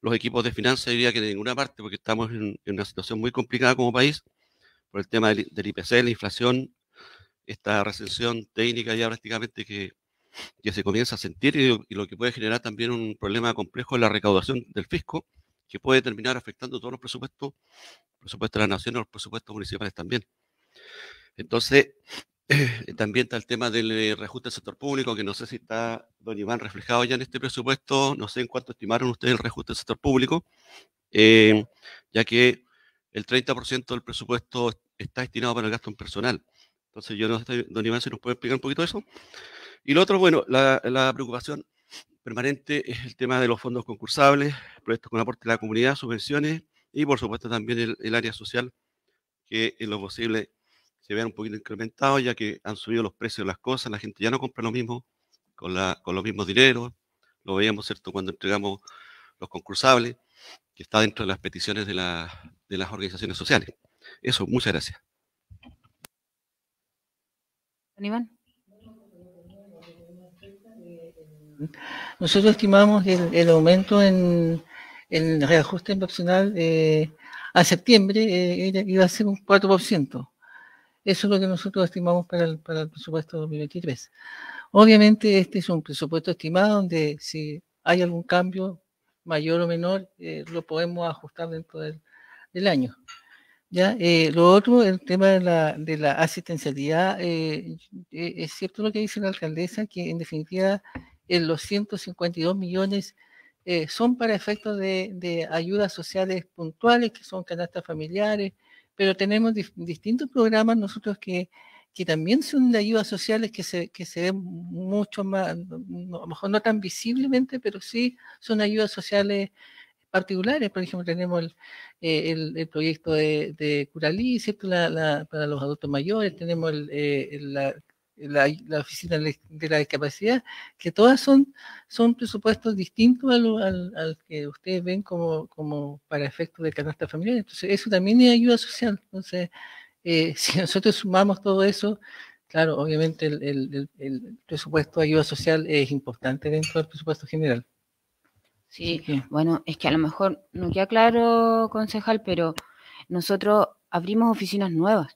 S8: los equipos de finanzas, diría que de ninguna parte, porque estamos en, una situación muy complicada como país por el tema del, IPC, la inflación, esta recesión técnica ya prácticamente que, se comienza a sentir y, lo que puede generar también un problema complejo en la recaudación del fisco, que puede terminar afectando todos los presupuestos, presupuestos de la nación y los presupuestos municipales también. Entonces, eh, también está el tema del eh, reajuste del sector público, que no sé si está, don Iván, reflejado ya en este presupuesto, no sé en cuánto estimaron ustedes el reajuste del sector público, eh, ya que el 30% del presupuesto está destinado para el gasto en personal. Entonces, yo no sé, don Iván, si nos puede explicar un poquito eso. Y lo otro, bueno, la, preocupación permanente es el tema de los fondos concursables, proyectos con aporte de la comunidad, subvenciones y, por supuesto, también el, área social, que es lo posible se vean un poquito incrementados, ya que han subido los precios de las cosas, la gente ya no compra lo mismo con, la, con los mismos dineros, lo veíamos, ¿cierto?, cuando entregamos los concursables, que está dentro de las peticiones de, las organizaciones sociales. Eso, muchas gracias.
S1: Iván.
S3: Nosotros estimamos el, el aumento en el reajuste inversional eh, a septiembre eh, iba a ser un 4%. Eso es lo que nosotros estimamos para el, presupuesto 2023. Obviamente este es un presupuesto estimado donde si hay algún cambio mayor o menor, eh, lo podemos ajustar dentro del, año. ¿Ya? Eh, lo otro, el tema de la, de la asistencialidad, eh, es cierto lo que dice la alcaldesa, que en definitiva los 152 millones son para efectos de, de ayudas sociales puntuales, que son canastas familiares, pero tenemos distintos programas nosotros que, que también son de ayudas sociales que se, que se ven mucho más, a lo mejor no tan visiblemente, pero sí son ayudas sociales particulares. Por ejemplo, tenemos el, eh, el, proyecto de, de Curalí, ¿cierto? La, para los adultos mayores, tenemos el, eh, la, la, Oficina de la Discapacidad, que todas son, son presupuestos distintos al, al, que ustedes ven como, como para efectos de canasta familiar. Entonces, eso también es ayuda social. Entonces, eh, si nosotros sumamos todo eso, claro, obviamente el,
S1: presupuesto de ayuda social es importante dentro del presupuesto general. Sí, bueno, es que a lo mejor no queda claro, concejal, pero nosotros abrimos oficinas nuevas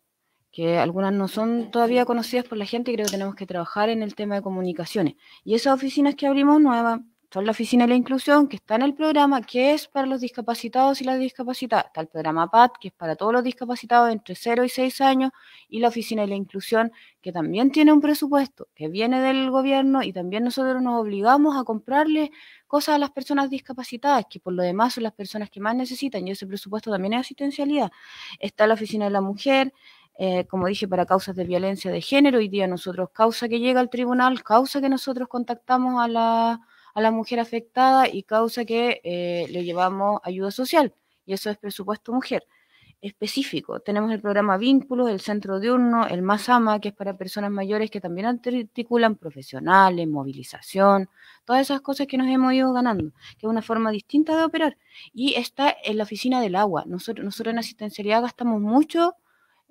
S1: que algunas no son todavía conocidas por la gente y creo que tenemos que trabajar en el tema de comunicaciones. Y esas oficinas que abrimos nuevas son la oficina de la inclusión, que está en el programa, que es para los discapacitados y las discapacitadas. Está el programa PAD, que es para todos los discapacitados entre 0 y 6 años, y la oficina de la inclusión, que también tiene un presupuesto, que viene del gobierno y también nosotros nos obligamos a comprarle cosas a las personas discapacitadas, que por lo demás son las personas que más necesitan, y ese presupuesto también es asistencialidad. Está la oficina de la mujer, eh, como dije, para causas de violencia de género. Hoy día nosotros, causa que llega al tribunal, causa que nosotros contactamos a la, a la mujer afectada y causa que eh, le llevamos ayuda social. Y eso es presupuesto mujer específico. Tenemos el programa Vínculos, el Centro Diurno, el Masama, que es para personas mayores que también articulan profesionales, movilización, todas esas cosas que nos hemos ido ganando, que es una forma distinta de operar. Y está en la oficina del agua. Nosotros, nosotros en asistencialidad gastamos mucho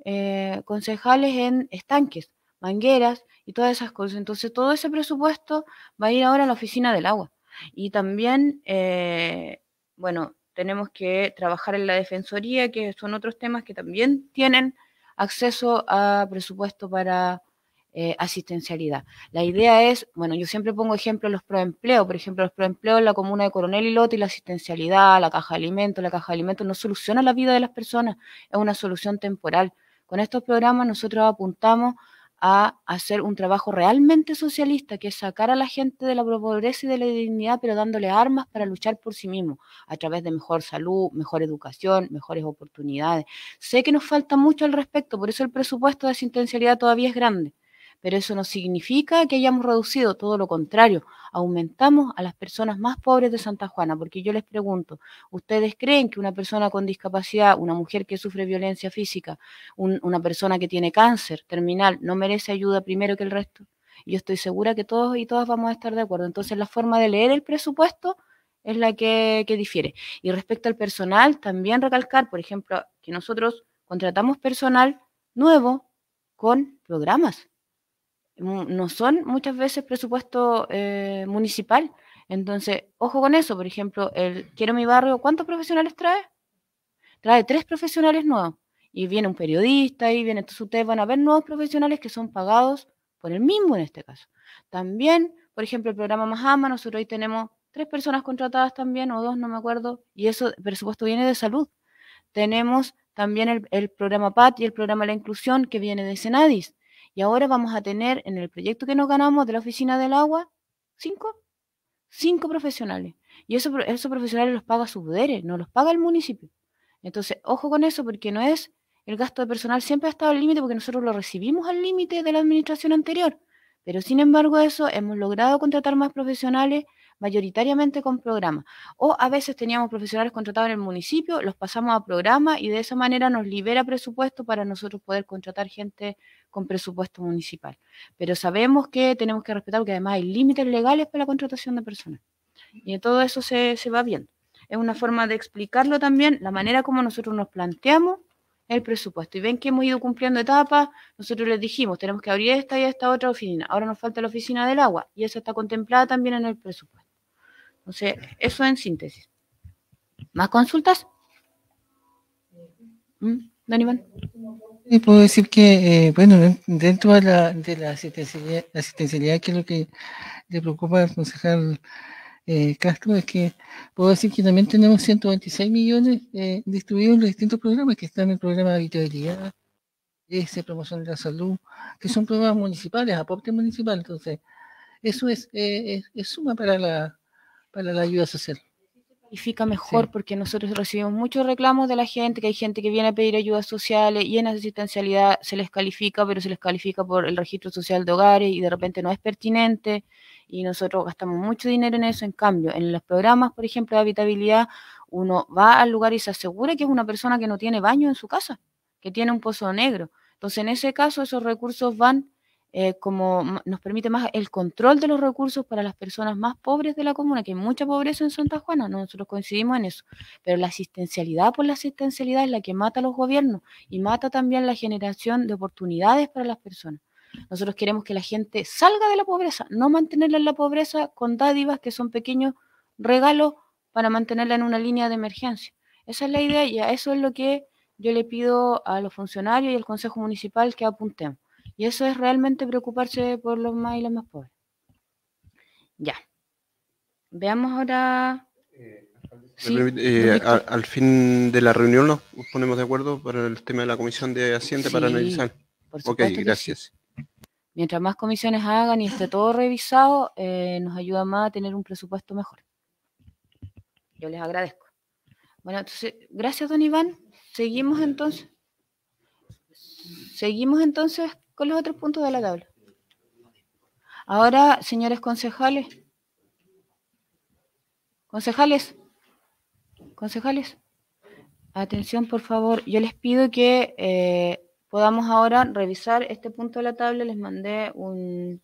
S1: eh, concejales en estanques, mangueras y todas esas cosas. Entonces, todo ese presupuesto va a ir ahora a la oficina del agua. Y también, eh, bueno, tenemos que trabajar en la defensoría, que son otros temas que también tienen acceso a presupuesto para eh, asistencialidad. La idea es, bueno, yo siempre pongo ejemplo los proempleos por ejemplo, los proempleos en la comuna de Coronel y Loti la asistencialidad, la caja de alimentos, la caja de alimentos no soluciona la vida de las personas, es una solución temporal. Con estos programas nosotros apuntamos a hacer un trabajo realmente socialista, que es sacar a la gente de la pobreza y de la dignidad, pero dándole armas para luchar por sí mismo, a través de mejor salud, mejor educación, mejores oportunidades. Sé que nos falta mucho al respecto, por eso el presupuesto de asistencialidad todavía es grande, pero eso no significa que hayamos reducido, todo lo contrario, aumentamos a las personas más pobres de Santa Juana, porque yo les pregunto, ¿ustedes creen que una persona con discapacidad, una mujer que sufre violencia física, una persona que tiene cáncer terminal, no merece ayuda primero que el resto? Yo estoy segura que todos y todas vamos a estar de acuerdo. Entonces, la forma de leer el presupuesto es la que, que difiere. Y respecto al personal, también recalcar, por ejemplo, que nosotros contratamos personal nuevo con programas no son muchas veces presupuesto eh, municipal. Entonces, ojo con eso. Por ejemplo, el Quiero mi barrio, ¿cuántos profesionales trae? Trae tres profesionales nuevos. Y viene un periodista y viene, entonces ustedes van a ver nuevos profesionales que son pagados por el mismo en este caso. También, por ejemplo, el programa Mahama, nosotros hoy tenemos tres personas contratadas también, o dos, no me acuerdo, y eso, presupuesto, viene de salud. Tenemos también el, el programa PAT y el programa La Inclusión que viene de Senadis. Y ahora vamos a tener en el proyecto que nos ganamos de la oficina del agua, cinco, cinco profesionales. Y esos, esos profesionales los paga sus Subdere, no los paga el municipio. Entonces, ojo con eso porque no es el gasto de personal siempre ha estado al límite porque nosotros lo recibimos al límite de la administración anterior. Pero sin embargo, eso hemos logrado contratar más profesionales mayoritariamente con programa. O a veces teníamos profesionales contratados en el municipio, los pasamos a programa y de esa manera nos libera presupuesto para nosotros poder contratar gente con presupuesto municipal. Pero sabemos que tenemos que respetar que además hay límites legales para la contratación de personas. Y todo eso se, se va viendo. Es una forma de explicarlo también, la manera como nosotros nos planteamos el presupuesto. Y ven que hemos ido cumpliendo etapas, nosotros les dijimos, tenemos que abrir esta y esta otra oficina. Ahora nos falta la oficina del agua y esa está contemplada también en el presupuesto. Entonces, eso en síntesis. ¿Más consultas? ¿Mm?
S3: Don puedo decir que, eh, bueno, dentro de la, de la asistencialidad, que es lo que le preocupa al concejal eh, Castro, es que puedo decir que también tenemos 126 millones eh, distribuidos en los distintos programas que están en el programa de habitabilidad, ese promoción de la salud, que son programas municipales, aporte municipal.
S1: Entonces, eso es, es suma para la para la ayuda social. fica mejor porque nosotros recibimos muchos reclamos de la gente, que hay gente que viene a pedir ayudas sociales y en asistencialidad se les califica, pero se les califica por el registro social de hogares y de repente no es pertinente y nosotros gastamos mucho dinero en eso. En cambio, en los programas, por ejemplo, de habitabilidad, uno va al lugar y se asegura que es una persona que no tiene baño en su casa, que tiene un pozo negro. Entonces, en ese caso, esos recursos van eh, como nos permite más el control de los recursos para las personas más pobres de la comuna, que hay mucha pobreza en Santa Juana, nosotros coincidimos en eso, pero la asistencialidad por la asistencialidad es la que mata a los gobiernos y mata también la generación de oportunidades para las personas. Nosotros queremos que la gente salga de la pobreza, no mantenerla en la pobreza con dádivas que son pequeños regalos para mantenerla en una línea de emergencia. Esa es la idea y a eso es lo que yo le pido a los funcionarios y al Consejo Municipal que apuntemos. Y eso es realmente preocuparse por los más y los más pobres. Ya. Veamos ahora. Eh, eh,
S4: al, fin de la reunión nos ponemos de acuerdo para el tema de la comisión de Hacienda para analizar. ok, gracias.
S1: Mientras más comisiones hagan y esté todo revisado, eh, nos ayuda más a tener un presupuesto mejor. Yo les agradezco. Bueno, entonces, gracias, don Iván. Seguimos entonces. Seguimos entonces con los otros puntos de la tabla. Ahora, señores concejales, concejales, concejales, atención por favor, yo les pido que eh, podamos ahora revisar este punto de la tabla, les mandé un,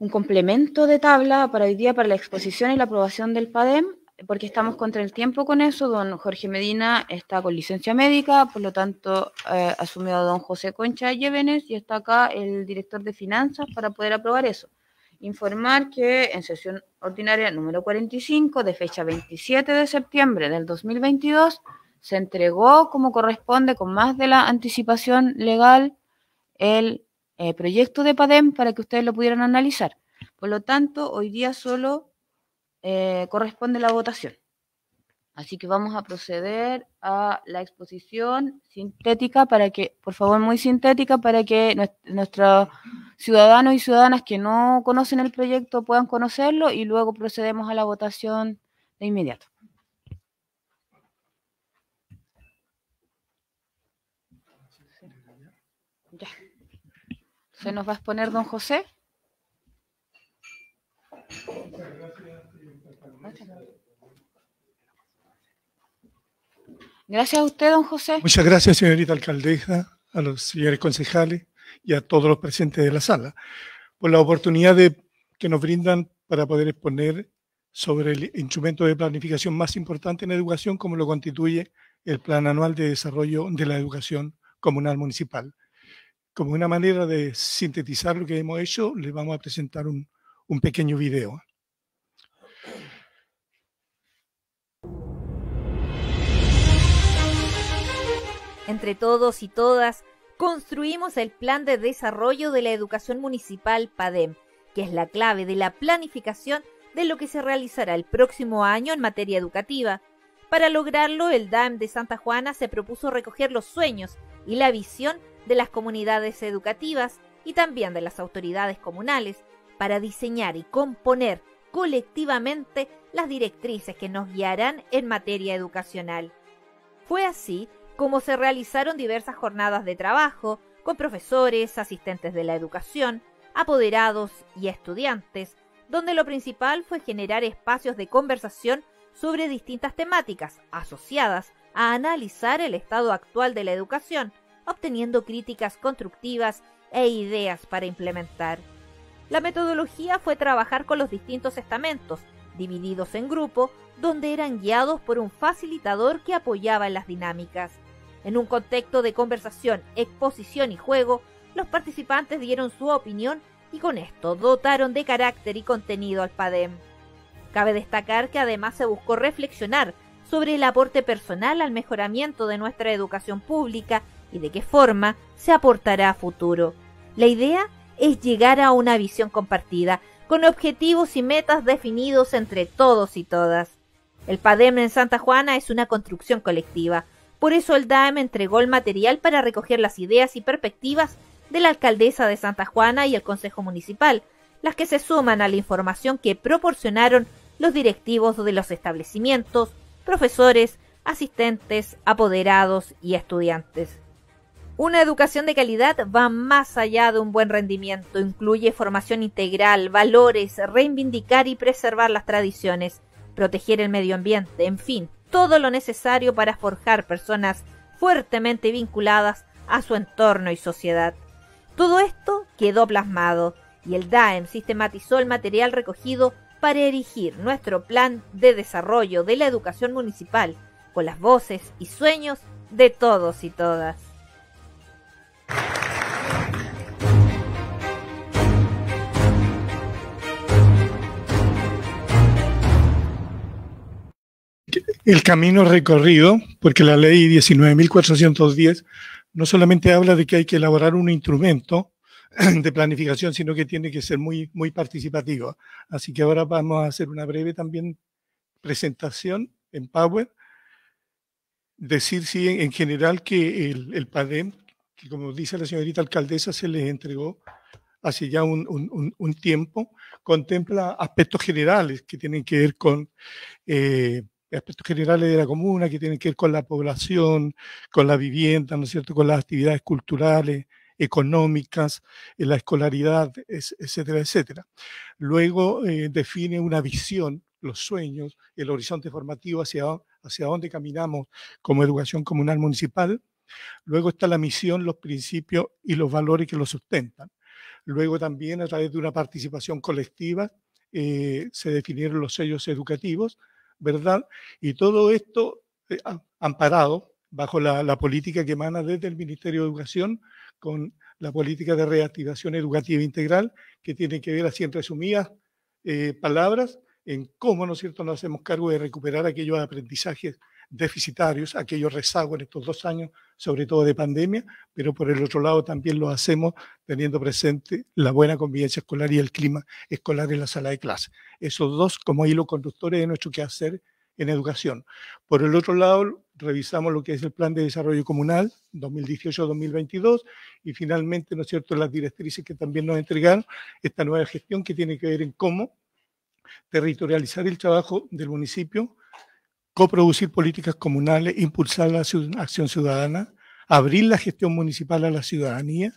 S1: un complemento de tabla para hoy día para la exposición y la aprobación del PADEM porque estamos contra el tiempo con eso. Don Jorge Medina está con licencia médica, por lo tanto eh, asumió don José Concha Llévenes y está acá el director de finanzas para poder aprobar eso. Informar que en sesión ordinaria número 45 de fecha 27 de septiembre del 2022 se entregó como corresponde con más de la anticipación legal el eh, proyecto de PADEM para que ustedes lo pudieran analizar. Por lo tanto, hoy día solo eh, corresponde la votación. Así que vamos a proceder a la exposición sintética para que, por favor, muy sintética, para que nuestros ciudadanos y ciudadanas que no conocen el proyecto puedan conocerlo y luego procedemos a la votación de inmediato. Ya. ¿Se nos va a exponer don José? Gracias a usted, don José. Muchas gracias,
S9: señorita alcaldesa, a los señores concejales y a todos los presentes de la sala por la oportunidad que nos brindan para poder exponer sobre el instrumento de planificación más importante en educación, como lo constituye el Plan Anual de Desarrollo de la Educación Comunal Municipal. Como una manera de sintetizar lo que hemos hecho, les vamos a presentar un pequeño video.
S10: Entre todos y todas, construimos el Plan de Desarrollo de la Educación Municipal PADEM, que es la clave de la planificación de lo que se realizará el próximo año en materia educativa. Para lograrlo, el DAM de Santa Juana se propuso recoger los sueños y la visión de las comunidades educativas y también de las autoridades comunales para diseñar y componer colectivamente las directrices que nos guiarán en materia educacional. Fue así como se realizaron diversas jornadas de trabajo con profesores, asistentes de la educación, apoderados y estudiantes, donde lo principal fue generar espacios de conversación sobre distintas temáticas asociadas a analizar el estado actual de la educación, obteniendo críticas constructivas e ideas para implementar. La metodología fue trabajar con los distintos estamentos, divididos en grupo, donde eran guiados por un facilitador que apoyaba en las dinámicas. En un contexto de conversación, exposición y juego, los participantes dieron su opinión y con esto dotaron de carácter y contenido al PADEM. Cabe destacar que además se buscó reflexionar sobre el aporte personal al mejoramiento de nuestra educación pública y de qué forma se aportará a futuro. La idea es llegar a una visión compartida, con objetivos y metas definidos entre todos y todas. El PADEM en Santa Juana es una construcción colectiva, por eso el DAEM entregó el material para recoger las ideas y perspectivas de la alcaldesa de Santa Juana y el Consejo Municipal, las que se suman a la información que proporcionaron los directivos de los establecimientos, profesores, asistentes, apoderados y estudiantes. Una educación de calidad va más allá de un buen rendimiento, incluye formación integral, valores, reivindicar y preservar las tradiciones, proteger el medio ambiente, en fin, todo lo necesario para forjar personas fuertemente vinculadas a su entorno y sociedad. Todo esto quedó plasmado y el DAEM sistematizó el material recogido para erigir nuestro plan de desarrollo de la educación municipal con las voces y sueños de todos y todas.
S9: el camino recorrido, porque la ley 19.410 no solamente habla de que hay que elaborar un instrumento de planificación, sino que tiene que ser muy, muy participativo. Así que ahora vamos a hacer una breve también presentación en Power. Decir, sí, en, general que el, el, PADEM, que como dice la señorita alcaldesa, se les entregó hace ya un, un, tiempo, contempla aspectos generales que tienen que ver con... Eh, aspectos generales de la comuna que tienen que ver con la población, con la vivienda, ¿no es cierto?, con las actividades culturales, económicas, eh, la escolaridad, etcétera, etcétera. Luego eh, define una visión, los sueños, el horizonte formativo hacia, hacia dónde caminamos como educación comunal municipal. Luego está la misión, los principios y los valores que lo sustentan. Luego también a través de una participación colectiva eh, se definieron los sellos educativos, ¿verdad? Y todo esto eh, amparado bajo la, política que emana desde el Ministerio de Educación con la política de reactivación educativa integral, que tiene que ver, así en resumidas eh, palabras, en cómo, ¿no es cierto?, nos hacemos cargo de recuperar aquellos aprendizajes deficitarios, aquellos rezagos en estos dos años, sobre todo de pandemia, pero por el otro lado también lo hacemos teniendo presente la buena convivencia escolar y el clima escolar en la sala de clase. Esos dos como hilo conductores de nuestro quehacer en educación. Por el otro lado, revisamos lo que es el Plan de Desarrollo Comunal 2018-2022 y finalmente, ¿no es cierto?, las directrices que también nos entregaron esta nueva gestión que tiene que ver en cómo territorializar el trabajo del municipio coproducir políticas comunales, impulsar la acción ciudadana, abrir la gestión municipal a la ciudadanía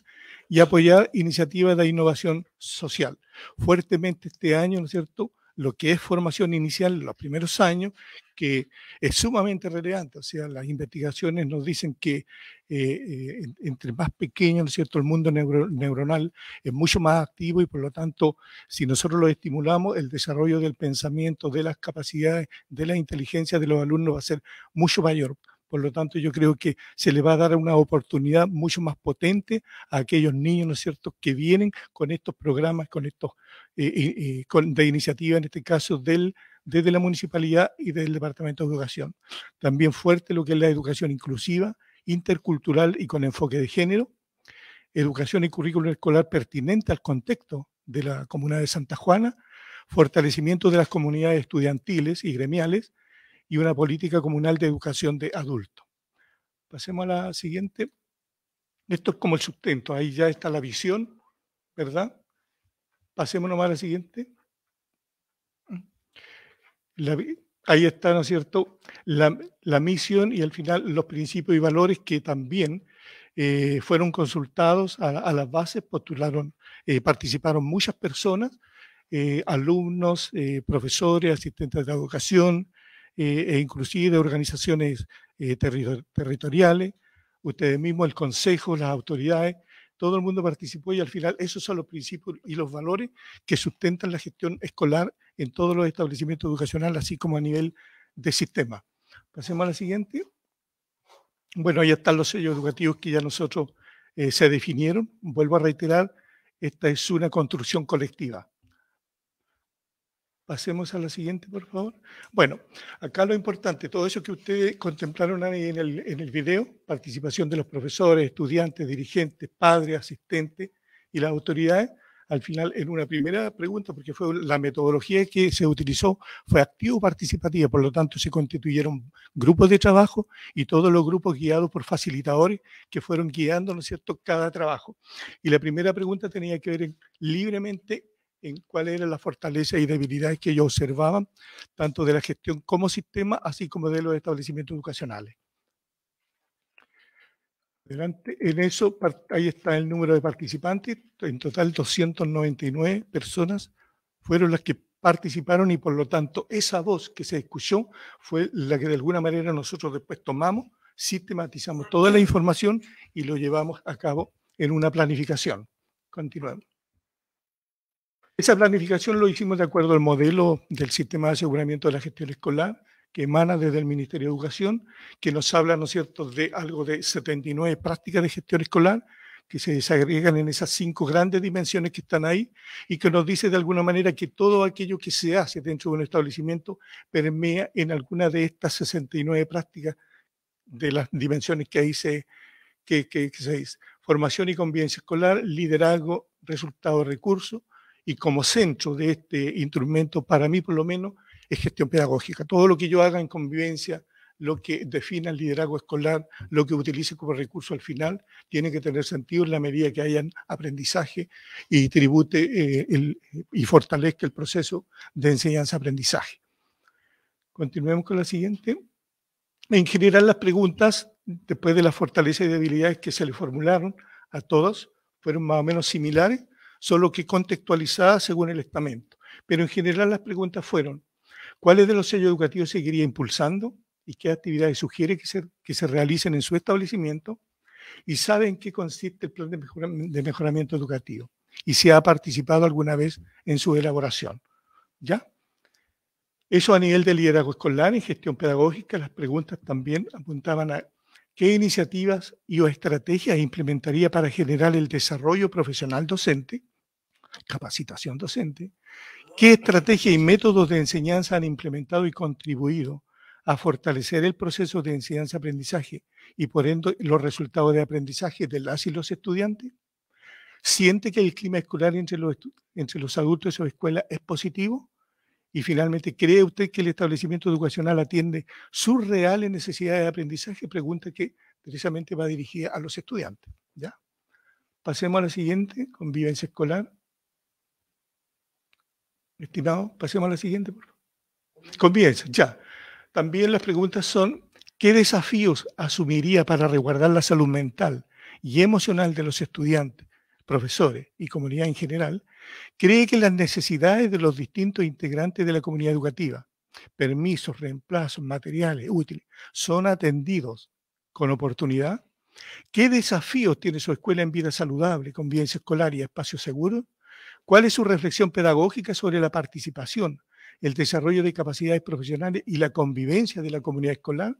S9: y apoyar iniciativas de innovación social. Fuertemente este año, ¿no es cierto?, lo que es formación inicial los primeros años, que es sumamente relevante. O sea, las investigaciones nos dicen que eh, entre más pequeño, ¿no es cierto?, el mundo neuronal es mucho más activo y por lo tanto, si nosotros lo estimulamos, el desarrollo del pensamiento, de las capacidades, de la inteligencia de los alumnos va a ser mucho mayor. Por lo tanto, yo creo que se le va a dar una oportunidad mucho más potente a aquellos niños, ¿no es cierto?, que vienen con estos programas, con estos, eh, eh, eh, de iniciativa, en este caso, del, desde la municipalidad y del Departamento de Educación. También fuerte lo que es la educación inclusiva, intercultural y con enfoque de género. Educación y currículum escolar pertinente al contexto de la Comunidad de Santa Juana. Fortalecimiento de las comunidades estudiantiles y gremiales y una política comunal de educación de adultos. Pasemos a la siguiente. Esto es como el sustento, ahí ya está la visión, ¿verdad? Pasemos nomás a la siguiente. ahí está, ¿no es cierto?, la, misión y al final los principios y valores que también eh, fueron consultados a, las bases, postularon, eh, participaron muchas personas, eh, alumnos, profesores, asistentes de educación, eh, e inclusive organizaciones eh, territoriales, ustedes mismos, el Consejo, las autoridades, todo el mundo participó y al final esos son los principios y los valores que sustentan la gestión escolar en todos los establecimientos educacionales, así como a nivel de sistema. Pasemos a la siguiente. Bueno, ahí están los sellos educativos que ya nosotros eh, se definieron. Vuelvo a reiterar, esta es una construcción colectiva. Pasemos a la siguiente, por favor. Bueno, acá lo importante, todo eso que ustedes contemplaron ahí en el, en video, participación de los profesores, estudiantes, dirigentes, padres, asistentes y las autoridades, al final en una primera pregunta, porque fue la metodología que se utilizó fue activo participativa, por lo tanto se constituyeron grupos de trabajo y todos los grupos guiados por facilitadores que fueron guiando, ¿no es cierto?, cada trabajo. Y la primera pregunta tenía que ver libremente en cuáles eran las fortalezas y debilidades que ellos observaban, tanto de la gestión como sistema, así como de los establecimientos educacionales. Adelante. En eso, ahí está el número de participantes. En total, 299 personas fueron las que participaron y por lo tanto esa voz que se escuchó fue la que de alguna manera nosotros después tomamos, sistematizamos toda la información y lo llevamos a cabo en una planificación. Continuamos. Esa planificación lo hicimos de acuerdo al modelo del sistema de aseguramiento de la gestión escolar que emana desde el Ministerio de Educación, que nos habla, ¿no es cierto?, de algo de 79 prácticas de gestión escolar que se desagregan en esas cinco grandes dimensiones que están ahí y que nos dice de alguna manera que todo aquello que se hace dentro de un establecimiento permea en alguna de estas 69 prácticas de las dimensiones que ahí se, que, se dice. Formación y convivencia escolar, liderazgo, resultado de recursos, y como centro de este instrumento, para mí por lo menos, es gestión pedagógica. Todo lo que yo haga en convivencia, lo que defina el liderazgo escolar, lo que utilice como recurso al final, tiene que tener sentido en la medida que haya aprendizaje y tribute eh, y fortalezca el proceso de enseñanza-aprendizaje. Continuemos con la siguiente. En general, las preguntas, después de las fortalezas y debilidades que se le formularon a todos, fueron más o menos similares, solo que contextualizada según el estamento. Pero en general las preguntas fueron, ¿cuáles de los sellos educativos seguiría impulsando? ¿Y qué actividades sugiere que se, realicen en su establecimiento? ¿Y ¿saben qué consiste el plan de, mejora, de mejoramiento educativo? ¿Y si ha participado alguna vez en su elaboración? ¿Ya? Eso a nivel de liderazgo escolar y gestión pedagógica, las preguntas también apuntaban a qué iniciativas y o estrategias implementaría para generar el desarrollo profesional docente capacitación docente, qué estrategias y métodos de enseñanza han implementado y contribuido a fortalecer el proceso de enseñanza-aprendizaje y por ende los resultados de aprendizaje de las y los estudiantes? ¿Siente que el clima escolar entre los, entre los adultos de su escuela es positivo? Y finalmente, ¿cree usted que el establecimiento educacional atiende sus reales necesidades de aprendizaje? Pregunta que precisamente va dirigida a los estudiantes. ¿ya? Pasemos a la siguiente, convivencia escolar. Estimado, pasemos a la siguiente. Comienza, ya. También las preguntas son, ¿qué desafíos asumiría para resguardar la salud mental y emocional de los estudiantes, profesores y comunidad en general? Cree que las necesidades de los distintos integrantes de la comunidad educativa, permisos, reemplazos, materiales útiles, son atendidos con oportunidad? ¿Qué desafíos tiene su escuela en vida saludable, convivencia escolar y espacio seguro? ¿Cuál es su reflexión pedagógica sobre la participación, el desarrollo de capacidades profesionales y la convivencia de la comunidad escolar?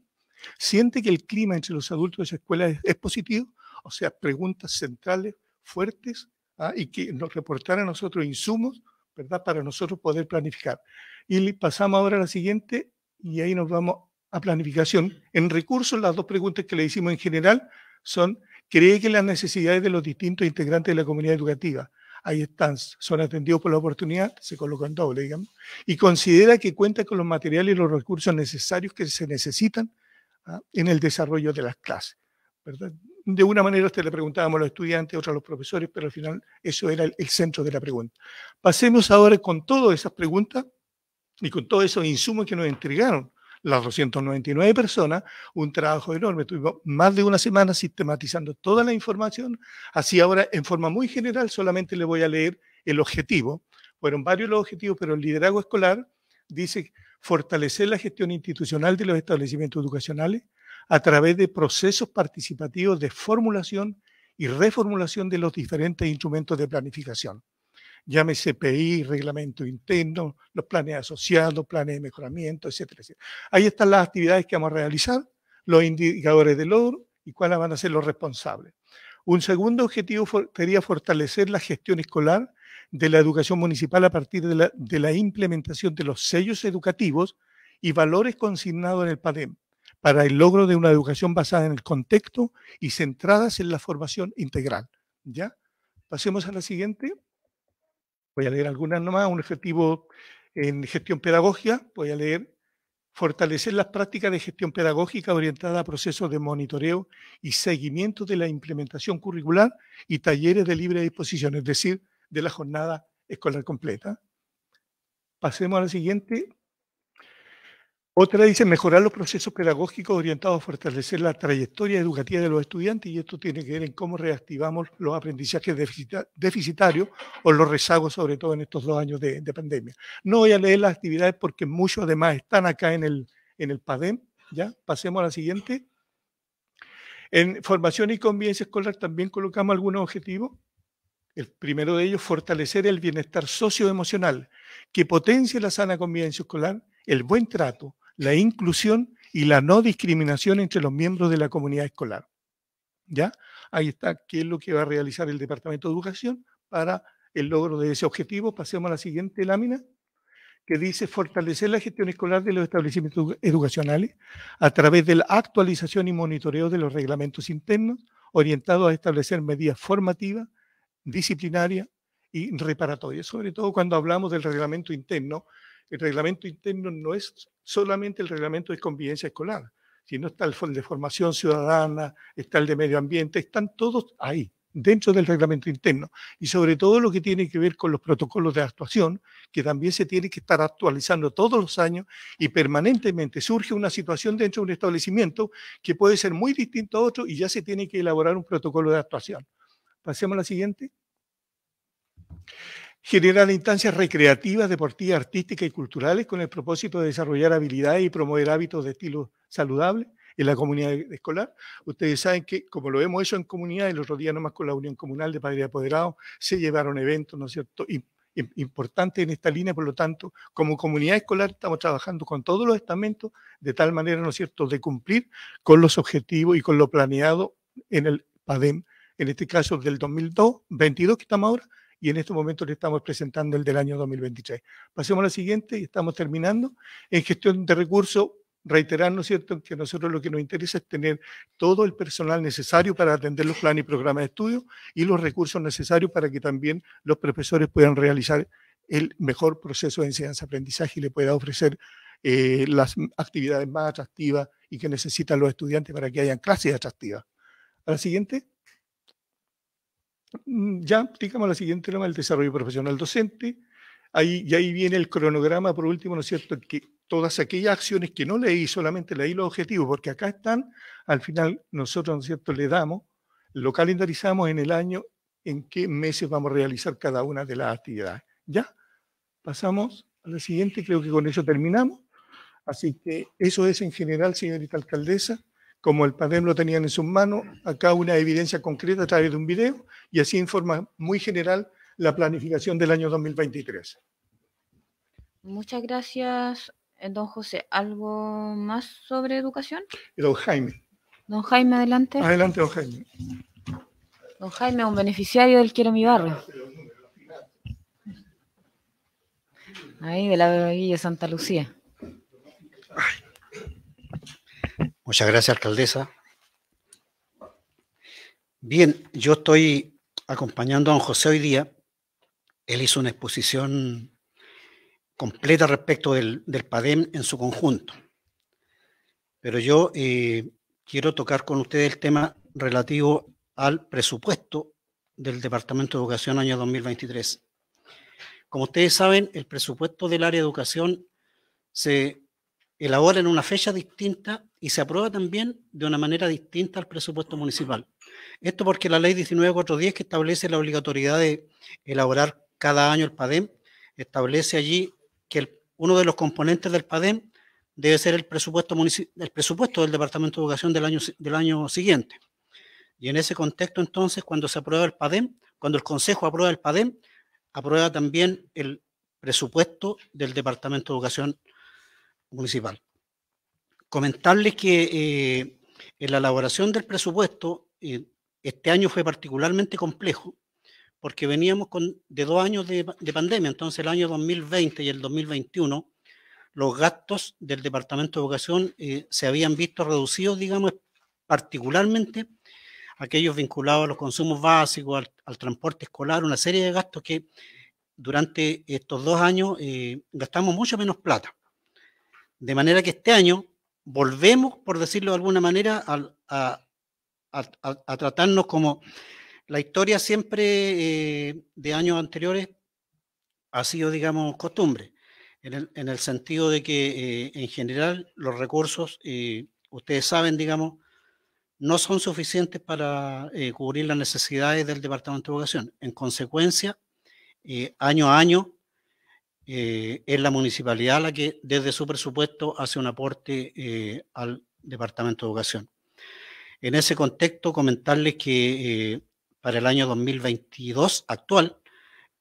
S9: ¿Siente que el clima entre los adultos de esa escuela es, positivo? O sea, preguntas centrales, fuertes, ¿ah? y que nos reportaran a nosotros insumos, ¿verdad? Para nosotros poder planificar. Y pasamos ahora a la siguiente, y ahí nos vamos a planificación. En recursos, las dos preguntas que le hicimos en general son, ¿cree que las necesidades de los distintos integrantes de la comunidad educativa ahí están, son atendidos por la oportunidad, se colocan doble, digamos, y considera que cuenta con los materiales y los recursos necesarios que se necesitan ¿ah? en el desarrollo de las clases. De una manera usted le preguntábamos a los estudiantes, otros a los profesores, pero al final eso era el, el centro de la pregunta. Pasemos ahora con todas esas preguntas y con todos esos insumos que nos entregaron las 299 personas, un trabajo enorme. tuvimos más de una semana sistematizando toda la información. Así ahora, en forma muy general, solamente le voy a leer el objetivo. Fueron varios los objetivos, pero el liderazgo escolar dice fortalecer la gestión institucional de los establecimientos educacionales a través de procesos participativos de formulación y reformulación de los diferentes instrumentos de planificación llámese CPI reglamento interno, los planes asociados, planes de mejoramiento, etcétera, Ahí están las actividades que vamos a realizar, los indicadores de logro y cuáles van a ser los responsables. Un segundo objetivo sería fortalecer la gestión escolar de la educación municipal a partir de la, de la implementación de los sellos educativos y valores consignados en el PADEM para el logro de una educación basada en el contexto y centradas en la formación integral. ¿Ya? Pasemos a la siguiente voy a leer algunas nomás, un efectivo en gestión pedagógica, voy a leer fortalecer las prácticas de gestión pedagógica orientada a procesos de monitoreo y seguimiento de la implementación curricular y talleres de libre disposición, es decir, de la jornada escolar completa. Pasemos a la siguiente, otra dice mejorar los procesos pedagógicos orientados a fortalecer la trayectoria educativa de los estudiantes y esto tiene que ver en cómo reactivamos los aprendizajes deficitarios o los rezagos, sobre todo en estos dos años de, pandemia. No voy a leer las actividades porque muchos además están acá en el, en el PADEM. ¿ya? Pasemos a la siguiente. En formación y convivencia escolar también colocamos algunos objetivos. El primero de ellos, fortalecer el bienestar socioemocional, que potencie la sana convivencia escolar, el buen trato, la inclusión y la no discriminación entre los miembros de la comunidad escolar. ¿Ya? Ahí está qué es lo que va a realizar el Departamento de Educación para el logro de ese objetivo. Pasemos a la siguiente lámina que dice fortalecer la gestión escolar de los establecimientos educacionales a través de la actualización y monitoreo de los reglamentos internos orientados a establecer medidas formativas, disciplinarias y reparatorias, sobre todo cuando hablamos del reglamento interno, el reglamento interno no es solamente el reglamento de convivencia escolar, sino está el de formación ciudadana, está el de medio ambiente, están todos ahí, dentro del reglamento interno. Y sobre todo lo que tiene que ver con los protocolos de actuación, que también se tiene que estar actualizando todos los años y permanentemente surge una situación dentro de un establecimiento que puede ser muy distinto a otro y ya se tiene que elaborar un protocolo de actuación. Pasemos a la siguiente generar instancias recreativas, deportivas, artísticas y culturales con el propósito de desarrollar habilidades y promover hábitos de estilo saludable en la comunidad escolar. Ustedes saben que, como lo hemos hecho en comunidad, el otro día nomás con la Unión Comunal de Padres Apoderados, se llevaron eventos, ¿no es cierto?, importantes en esta línea, por lo tanto, como comunidad escolar estamos trabajando con todos los estamentos de tal manera, ¿no es cierto?, de cumplir con los objetivos y con lo planeado en el PADEM, en este caso del 2022, que estamos ahora, y en este momento le estamos presentando el del año 2023. Pasemos a la siguiente y estamos terminando. En gestión de recursos, reiterar, ¿no es cierto?, que nosotros lo que nos interesa es tener todo el personal necesario para atender los planes y programas de estudio y los recursos necesarios para que también los profesores puedan realizar el mejor proceso de enseñanza-aprendizaje y le pueda ofrecer eh, las actividades más atractivas y que necesitan los estudiantes para que hayan clases atractivas. A la siguiente. Mm, ya aplicamos la siguiente norma, el desarrollo profesional docente. Ahí, y ahí viene el cronograma, por último, ¿no es cierto? Que todas aquellas acciones que no leí, solamente leí los objetivos, porque acá están, al final nosotros, ¿no es cierto?, le damos, lo calendarizamos en el año, en qué meses vamos a realizar cada una de las actividades. ¿Ya? Pasamos a la siguiente, creo que con eso terminamos. Así que eso es en general, señorita alcaldesa como el PADEM lo tenían en sus manos, acá una evidencia concreta a través de un video y así informa muy general la planificación del año 2023.
S1: Muchas gracias, eh, don José. ¿Algo más sobre educación?
S9: Don Jaime.
S1: Don Jaime, adelante. Adelante, don Jaime. Don Jaime, un beneficiario del Quiero Mi Barrio. Ahí, de la Bebeguilla Santa Lucía.
S11: Muchas gracias, alcaldesa. Bien, yo estoy acompañando a don José hoy día. Él hizo una exposición completa respecto del, PADEM en su conjunto. Pero yo eh, quiero tocar con ustedes el tema relativo al presupuesto del Departamento de Educación año 2023. Como ustedes saben, el presupuesto del área de educación se elabora en una fecha distinta y se aprueba también de una manera distinta al presupuesto municipal. Esto porque la ley 19410 que establece la obligatoriedad de elaborar cada año el PADEM, establece allí que uno de los componentes del PADEM debe ser el presupuesto, presupuesto del Departamento de Educación del año, del año siguiente. Y en ese contexto, entonces, cuando se aprueba el PADEM, cuando el Consejo aprueba el PADEM, aprueba también el presupuesto del Departamento de Educación Municipal. Comentarles que eh, en la elaboración del presupuesto, eh, este año fue particularmente complejo porque veníamos con, de dos años de, de, pandemia, entonces el año 2020 y el 2021, los gastos del Departamento de Educación eh, se habían visto reducidos, digamos, particularmente aquellos vinculados a los consumos básicos, al, transporte escolar, una serie de gastos que durante estos dos años eh, gastamos mucho menos plata. De manera que este año volvemos, por decirlo de alguna manera, a, tratarnos como la historia siempre eh, de años anteriores ha sido, digamos, costumbre, en el, sentido de que eh, en general los recursos, eh, ustedes saben, digamos, no son suficientes para cubrir las necesidades del Departamento de Educación. En consecuencia, año a año, eh, es la municipalidad la que desde su presupuesto hace un aporte eh, al Departamento de Educación. En ese contexto, comentarles que eh, para el año 2022 actual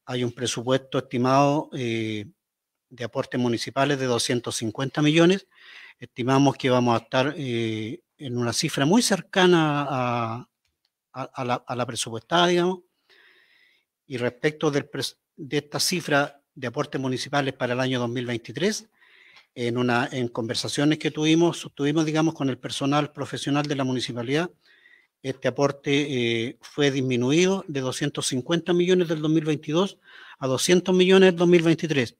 S11: hay un presupuesto estimado de aportes municipales de 250 millones. Estimamos que vamos a estar en una cifra muy cercana a, la, a presupuestada, digamos. Y respecto de esta cifra de aportes municipales para el año 2023. En, una, en conversaciones que tuvimos, sostuvimos, digamos, con el personal profesional de la municipalidad, este aporte eh, fue disminuido de 250 millones del 2022 a 200 millones del 2023.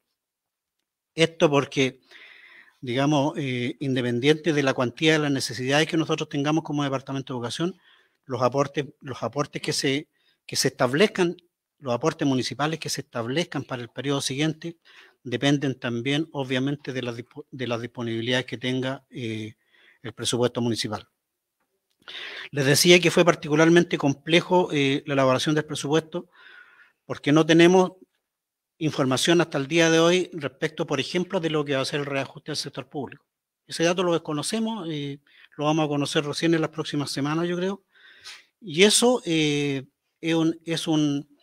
S11: Esto porque, digamos, eh, independiente de la cuantía de las necesidades que nosotros tengamos como Departamento de Educación, los aportes, los aportes que se, que se establezcan los aportes municipales que se establezcan para el periodo siguiente dependen también, obviamente, de, la, de las disponibilidades que tenga eh, el presupuesto municipal. Les decía que fue particularmente complejo eh, la elaboración del presupuesto porque no tenemos información hasta el día de hoy respecto, por ejemplo, de lo que va a ser el reajuste del sector público. Ese dato lo desconocemos, y eh, lo vamos a conocer recién en las próximas semanas, yo creo. Y eso es, un,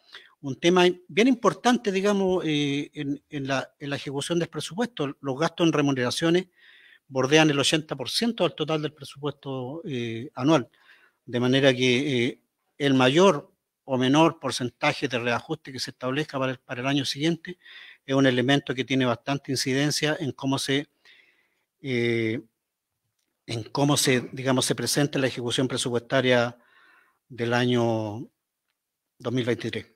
S11: un tema bien importante, digamos, eh, en, la, ejecución del presupuesto. Los gastos en remuneraciones bordean el 80% del total del presupuesto eh, anual, de manera que eh, el mayor o menor porcentaje de reajuste que se establezca para el, año siguiente es un elemento que tiene bastante incidencia en cómo se... en cómo se, digamos, se presenta la ejecución presupuestaria del año 2023.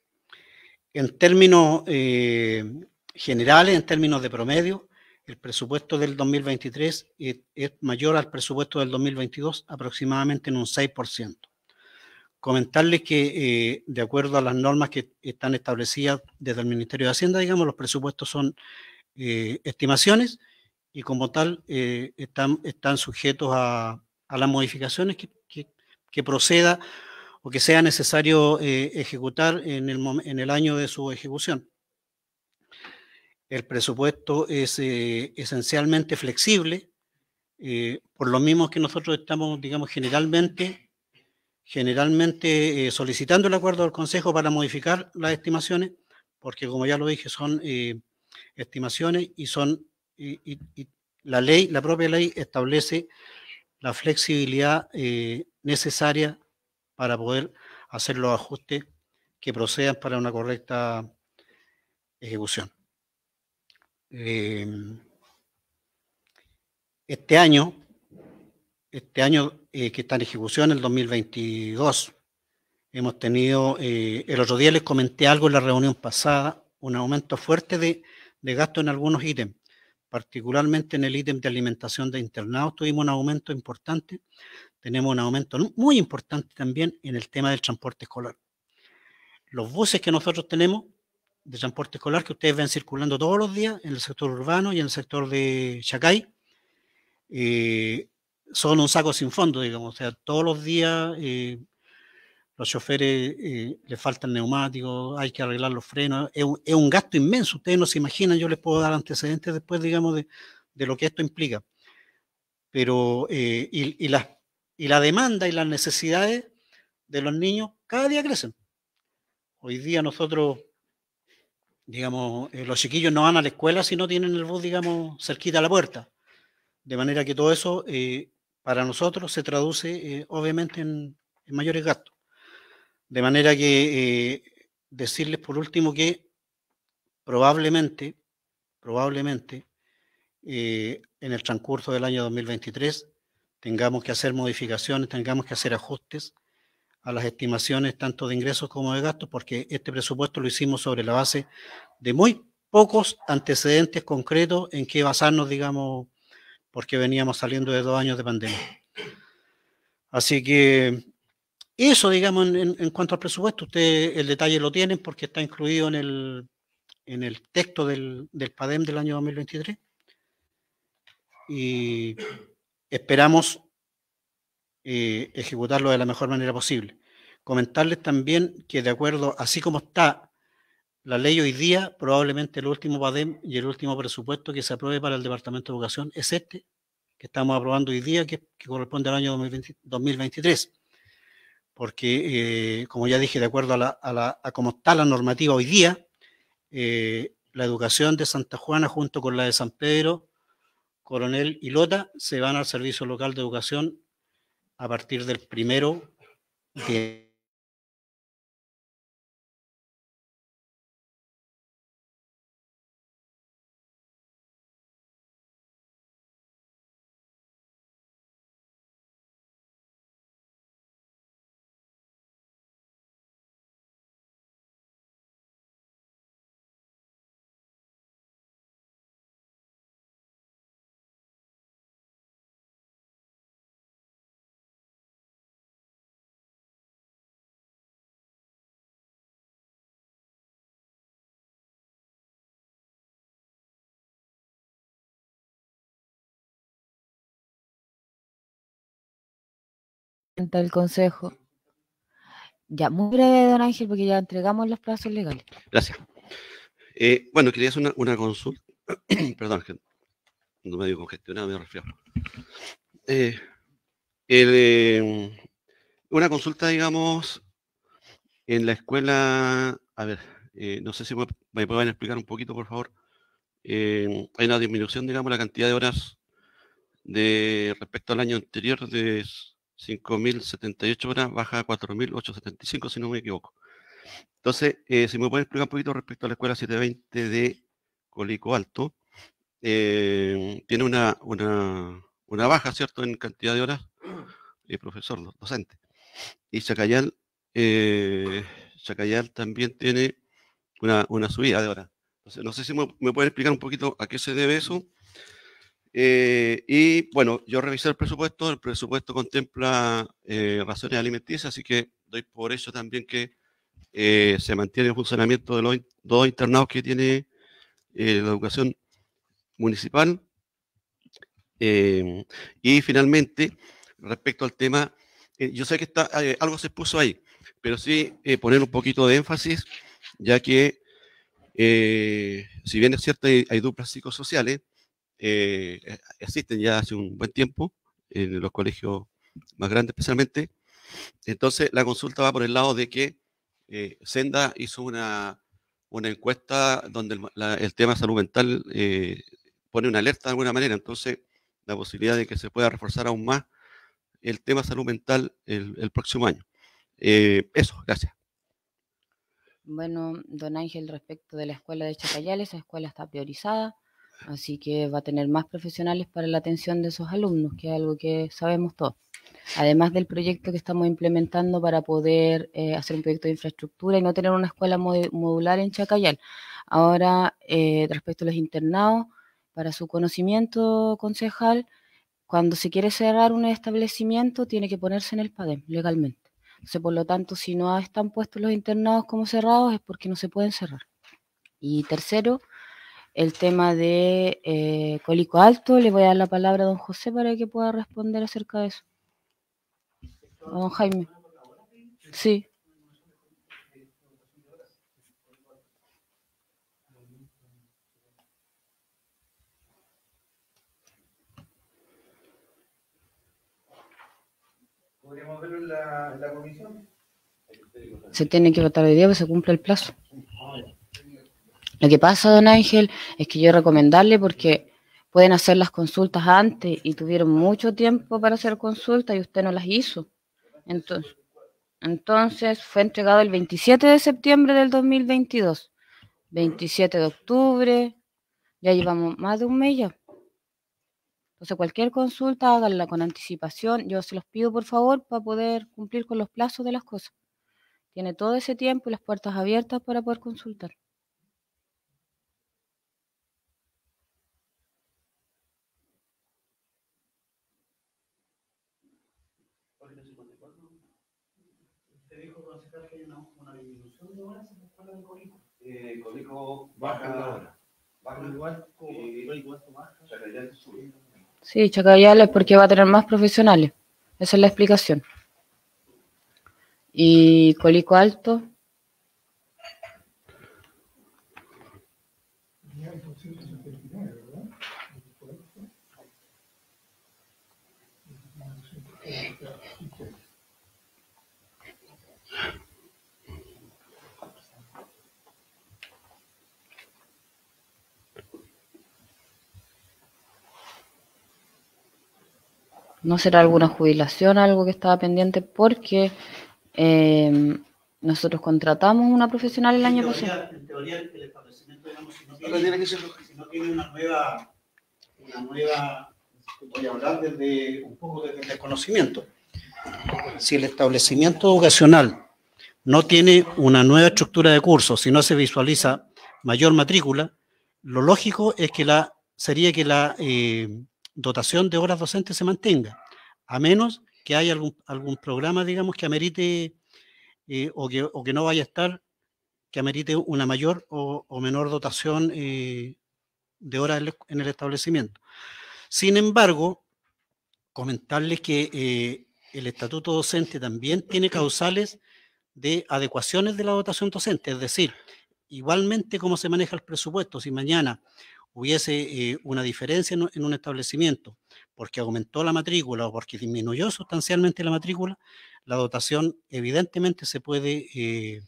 S11: En términos eh, generales, en términos de promedio, el presupuesto del 2023 es, mayor al presupuesto del 2022 aproximadamente en un 6%. Comentarles que, eh, de acuerdo a las normas que están establecidas desde el Ministerio de Hacienda, digamos, los presupuestos son eh, estimaciones y como tal están, están, sujetos a, las modificaciones que, que, que proceda o que sea necesario eh, ejecutar en el, año de su ejecución. El presupuesto es eh, esencialmente flexible, eh, por lo mismo que nosotros estamos, digamos, generalmente, generalmente solicitando el acuerdo del Consejo para modificar las estimaciones, porque como ya lo dije, son estimaciones y son la ley, la propia ley establece la flexibilidad necesaria para poder hacer los ajustes que procedan para una correcta ejecución. Em, este año, este año eh, que está en ejecución, el 2022, hemos tenido, eh, el otro día les comenté algo en la reunión pasada, un aumento fuerte de, de gasto en algunos ítems, particularmente en el ítem de alimentación de internados, tuvimos un aumento importante tenemos un aumento muy importante también en el tema del transporte escolar. Los buses que nosotros tenemos de transporte escolar que ustedes ven circulando todos los días en el sector urbano y en el sector de Chacay, eh, son un saco sin fondo, digamos. O sea, todos los días eh, los choferes eh, les faltan neumáticos, hay que arreglar los frenos. Es un, gasto inmenso. Ustedes no se imaginan, yo les puedo dar antecedentes después, digamos, de, lo que esto implica. Pero, y, las y la demanda y las necesidades de los niños cada día crecen. Hoy día nosotros, digamos, eh, los chiquillos no van a la escuela si no tienen el bus, digamos, cerquita a la puerta. De manera que todo eso eh, para nosotros se traduce eh, obviamente en, en, mayores gastos. De manera que decirles por último que probablemente, probablemente, en el transcurso del año 2023 tengamos que hacer modificaciones, tengamos que hacer ajustes a las estimaciones tanto de ingresos como de gastos, porque este presupuesto lo hicimos sobre la base de muy pocos antecedentes concretos en que basarnos, digamos, porque veníamos saliendo de dos años de pandemia. Así que eso, digamos, en, cuanto al presupuesto, usted el detalle lo tienen porque está incluido en el, en el texto del, del PADEM del año 2023. Y Esperamos eh, ejecutarlo de la mejor manera posible. Comentarles también que de acuerdo, así como está la ley hoy día, probablemente el último PADEM y el último presupuesto que se apruebe para el Departamento de Educación es este, que estamos aprobando hoy día, que, corresponde al año 2023. Porque, eh, como ya dije, de acuerdo a, la, cómo está la normativa hoy día, eh, la educación de Santa Juana junto con la de San Pedro Coronel y Lota se van al Servicio Local de Educación a partir del primero de
S5: el Consejo.
S1: Ya, muy breve, don Ángel, porque ya entregamos los plazos legales.
S8: Gracias. Eh, bueno, quería hacer una, una consulta. Perdón, no me digo congestionado, me refiero eh, eh, una consulta, digamos, en la escuela. A ver, eh, no sé si me, me, pueden explicar un poquito, por favor. hay una disminución, digamos, la cantidad de horas de respecto al año anterior de 5.078 horas baja a 4.875, si no me equivoco. Entonces, eh, si me pueden explicar un poquito respecto a la escuela 720 de Colico Alto, eh, tiene una, baja, ¿cierto?, en cantidad de horas, el eh, profesor, los docentes. Y Chacayal, también tiene una, subida de horas. Entonces, no sé si me pueden explicar un poquito a qué se debe eso eh, y bueno, yo revisé el presupuesto, el presupuesto contempla eh, razones alimenticias, así que doy por eso también que eh, se mantiene el funcionamiento de los dos internados que tiene la educación municipal. y finalmente, respecto al tema, yo sé que está, algo se puso ahí, pero sí poner un poquito de énfasis, ya que si bien es cierto, hay, hay duplas psicosociales, eh, eh, existen ya hace un buen tiempo en los colegios más grandes especialmente. Entonces la consulta va por el lado de que eh, Senda hizo una, una encuesta donde el, tema salud mental eh, pone una alerta de alguna manera, entonces la posibilidad de que se pueda reforzar aún más el tema salud mental el, próximo año. eso, gracias.
S1: Bueno, don Ángel, respecto de la escuela de Chacayales, esa escuela está priorizada. Así que va a tener más profesionales para la atención de esos alumnos, que es algo que sabemos todos. Además del proyecto que estamos implementando para poder eh, hacer un proyecto de infraestructura y no tener una escuela modular en Chacayal. Ahora, eh, respecto a los internados, para su conocimiento, concejal, cuando se quiere cerrar un establecimiento, tiene que ponerse en el PADEM legalmente. Entonces, por lo tanto, si no están puestos los internados como cerrados, es porque no se pueden cerrar. Y tercero, el tema de eh, Cólico Alto. Le voy a dar la palabra a don José para que pueda responder acerca de eso. don Jaime. Sí.
S12: ¿Podríamos verlo en la, comisión?
S1: Se tiene que votar hoy día, que pues, se cumple el plazo. Lo que pasa, don Ángel, es que yo recomendarle porque pueden hacer las consultas antes y tuvieron mucho tiempo para hacer consultas y usted no las hizo. Entonces, fue entregado el 27 de septiembre del 2022, 27 de octubre, ya llevamos más de un mes ya. Entonces, cualquier consulta háganla con anticipación. Yo se los pido, por favor, para poder cumplir con los plazos de las cosas. Tiene todo ese tiempo y las puertas abiertas para poder consultar.
S13: Colico Colico. Eh, Colico baja ahora. Baja igual, igual baja. Chacayal sube.
S1: Sí, Chacayal es porque va a tener más profesionales. Esa es la explicación. Y Colico Alto no será alguna jubilación, algo que estaba pendiente, porque eh, nosotros contratamos una profesional el año pasado.
S11: En teoría, el establecimiento, digamos, si no tiene, una nueva, voy a hablar desde un poco desde el desconocimiento. Si el establecimiento educacional no tiene una nueva estructura de cursos, si no se visualiza mayor matrícula, lo lógico es que la sería que la eh, dotación de horas docentes se mantenga, a menos que haya algún, programa, digamos, que amerite eh, o, que, no vaya a estar, que amerite una mayor o, menor dotación eh, de horas en el establecimiento. Sin embargo, comentarles que eh, el estatuto docente también tiene causales de adecuaciones de la dotación docente, es decir, igualmente como se maneja el presupuesto, si mañana hubiese eh, una diferencia en, un establecimiento, porque aumentó la matrícula o porque disminuyó sustancialmente la matrícula, la dotación evidentemente se puede eh,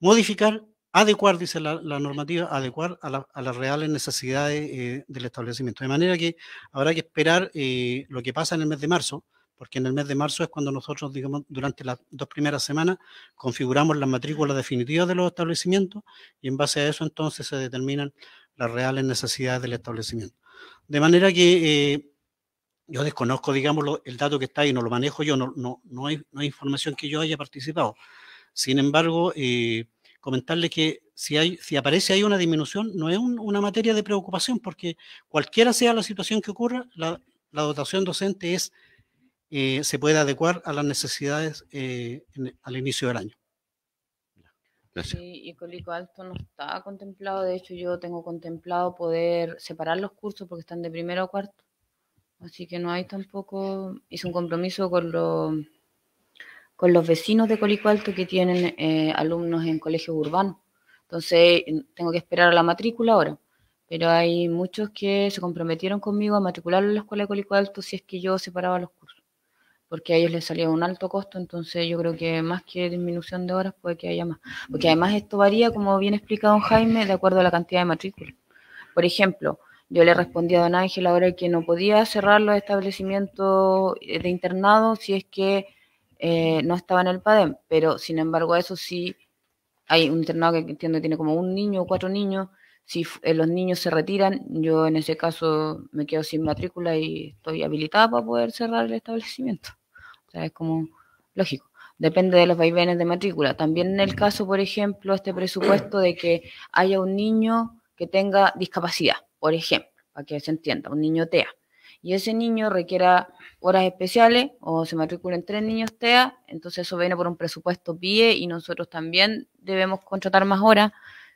S11: modificar, adecuar, dice la, normativa, adecuar a, las reales necesidades eh, del establecimiento. De manera que habrá que esperar lo que pasa en el mes de marzo, porque en el mes de marzo es cuando nosotros, digamos, durante las dos primeras semanas configuramos las matrículas definitivas de los establecimientos y en base a eso entonces se determinan las reales necesidades del establecimiento. De manera que eh, yo desconozco, digamos, el dato que está ahí, no lo manejo yo, no, no, no, hay, información que yo haya participado. Sin embargo, eh, comentarle que si, hay, si aparece ahí una disminución, no es una materia de preocupación, porque cualquiera sea la situación que ocurra, la, dotación docente es, eh, se puede adecuar a las necesidades al inicio del
S1: año. Sí, y Cólico Alto no está contemplado. De hecho, yo tengo contemplado poder separar los cursos porque están de primero a cuarto. Así que no hay tampoco. Hice un compromiso con los con los vecinos de Cólico Alto que tienen eh, alumnos en colegios urbanos. Entonces, tengo que esperar a la matrícula ahora. Pero hay muchos que se comprometieron conmigo a matricularlo en la escuela de Colico Alto si es que yo separaba los cursos porque a ellos les salió un alto costo, entonces yo creo que más que disminución de horas puede que haya más. Porque mm. además esto varía, como bien explicado don Jaime, de acuerdo a la cantidad de matrícula. Por ejemplo, yo le respondí a don Ángel ahora que no podía cerrar los establecimientos eh, de internado si es que eh, no estaba en el PADEM, pero sin embargo eso sí, hay un internado que entiendo tiene como un niño o cuatro niños, si eh, los niños se retiran, yo en ese caso me quedo sin matrícula y estoy habilitada para poder cerrar el establecimiento sea, es como lógico. Depende de los vaivenes de matrícula. También en el caso, por ejemplo, este presupuesto de que haya un niño que tenga discapacidad, por ejemplo, para que se entienda, un niño TEA. Y ese niño requiera horas especiales o se matriculen tres niños TEA, entonces eso viene por un presupuesto PIE y nosotros también debemos contratar más horas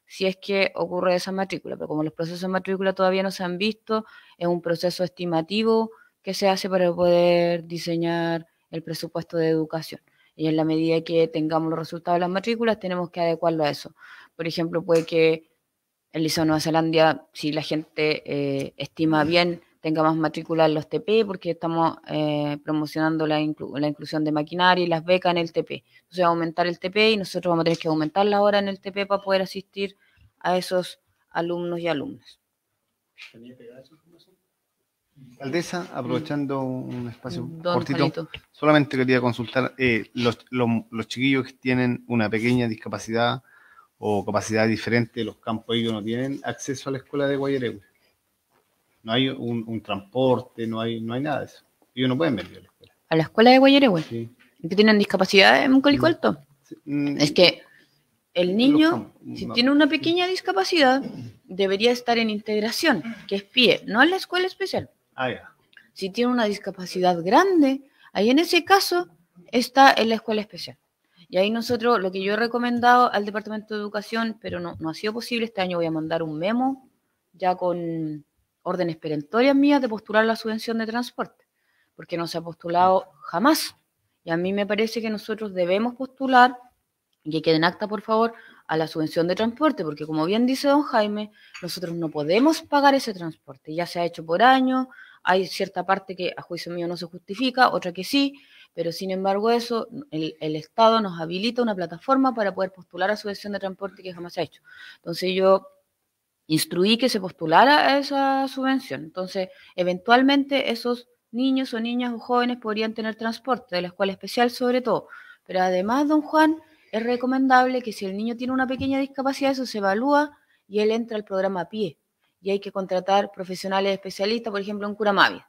S1: si es que ocurre esa matrícula. Pero como los procesos de matrícula todavía no se han visto, es un proceso estimativo que se hace para poder diseñar el presupuesto de educación. Y en la medida que tengamos los resultados de las matrículas, tenemos que adecuarlo a eso. Por ejemplo, puede que el Liceo Nueva Zelanda, si la gente eh, estima bien, tenga más matrículas en los TP, porque estamos eh, promocionando la, la, inclusión de maquinaria y las becas en el TP. Entonces va a aumentar el TP y nosotros vamos a tener que aumentar la hora en el TP para poder asistir a esos alumnos y alumnas. Alcaldesa,
S14: aprovechando un espacio cortito, solamente quería consultar eh, los, chiquillos que tienen una pequeña discapacidad o capacidad diferente, los campos ellos no tienen acceso a la escuela de Guayaregui. No hay un, transporte, no hay, no hay nada de eso. Ellos no pueden venir a la escuela.
S1: ¿A la escuela de Guayarehue. Sí. ¿Que tienen discapacidad en un mm. mm. Es que el niño, si tiene una pequeña discapacidad, debería estar en integración, que es PIE, no en la escuela especial. Ah, si tiene una discapacidad grande, ahí en ese caso está en la escuela especial. Y ahí nosotros, lo que yo he recomendado al Departamento de Educación, pero no, ha sido posible, este año voy a mandar un memo ya con órdenes perentorias mías de postular la subvención de transporte, porque no se ha postulado jamás. Y a mí me parece que nosotros debemos postular, y que queden acta, por favor, a la subvención de transporte, porque como bien dice don Jaime, nosotros no podemos pagar ese transporte. Ya se ha hecho por años hay cierta parte que a juicio mío no se justifica, otra que sí, pero sin embargo eso, el, Estado nos habilita una plataforma para poder postular a subvención de transporte que jamás se ha hecho. Entonces yo instruí que se postulara a esa subvención. Entonces, eventualmente esos niños o niñas o jóvenes podrían tener transporte, de la escuela especial sobre todo. Pero además, don Juan, es recomendable que si el niño tiene una pequeña discapacidad, eso se evalúa y él entra al programa a pie y hay que contratar profesionales especialistas, por ejemplo, en Curamavia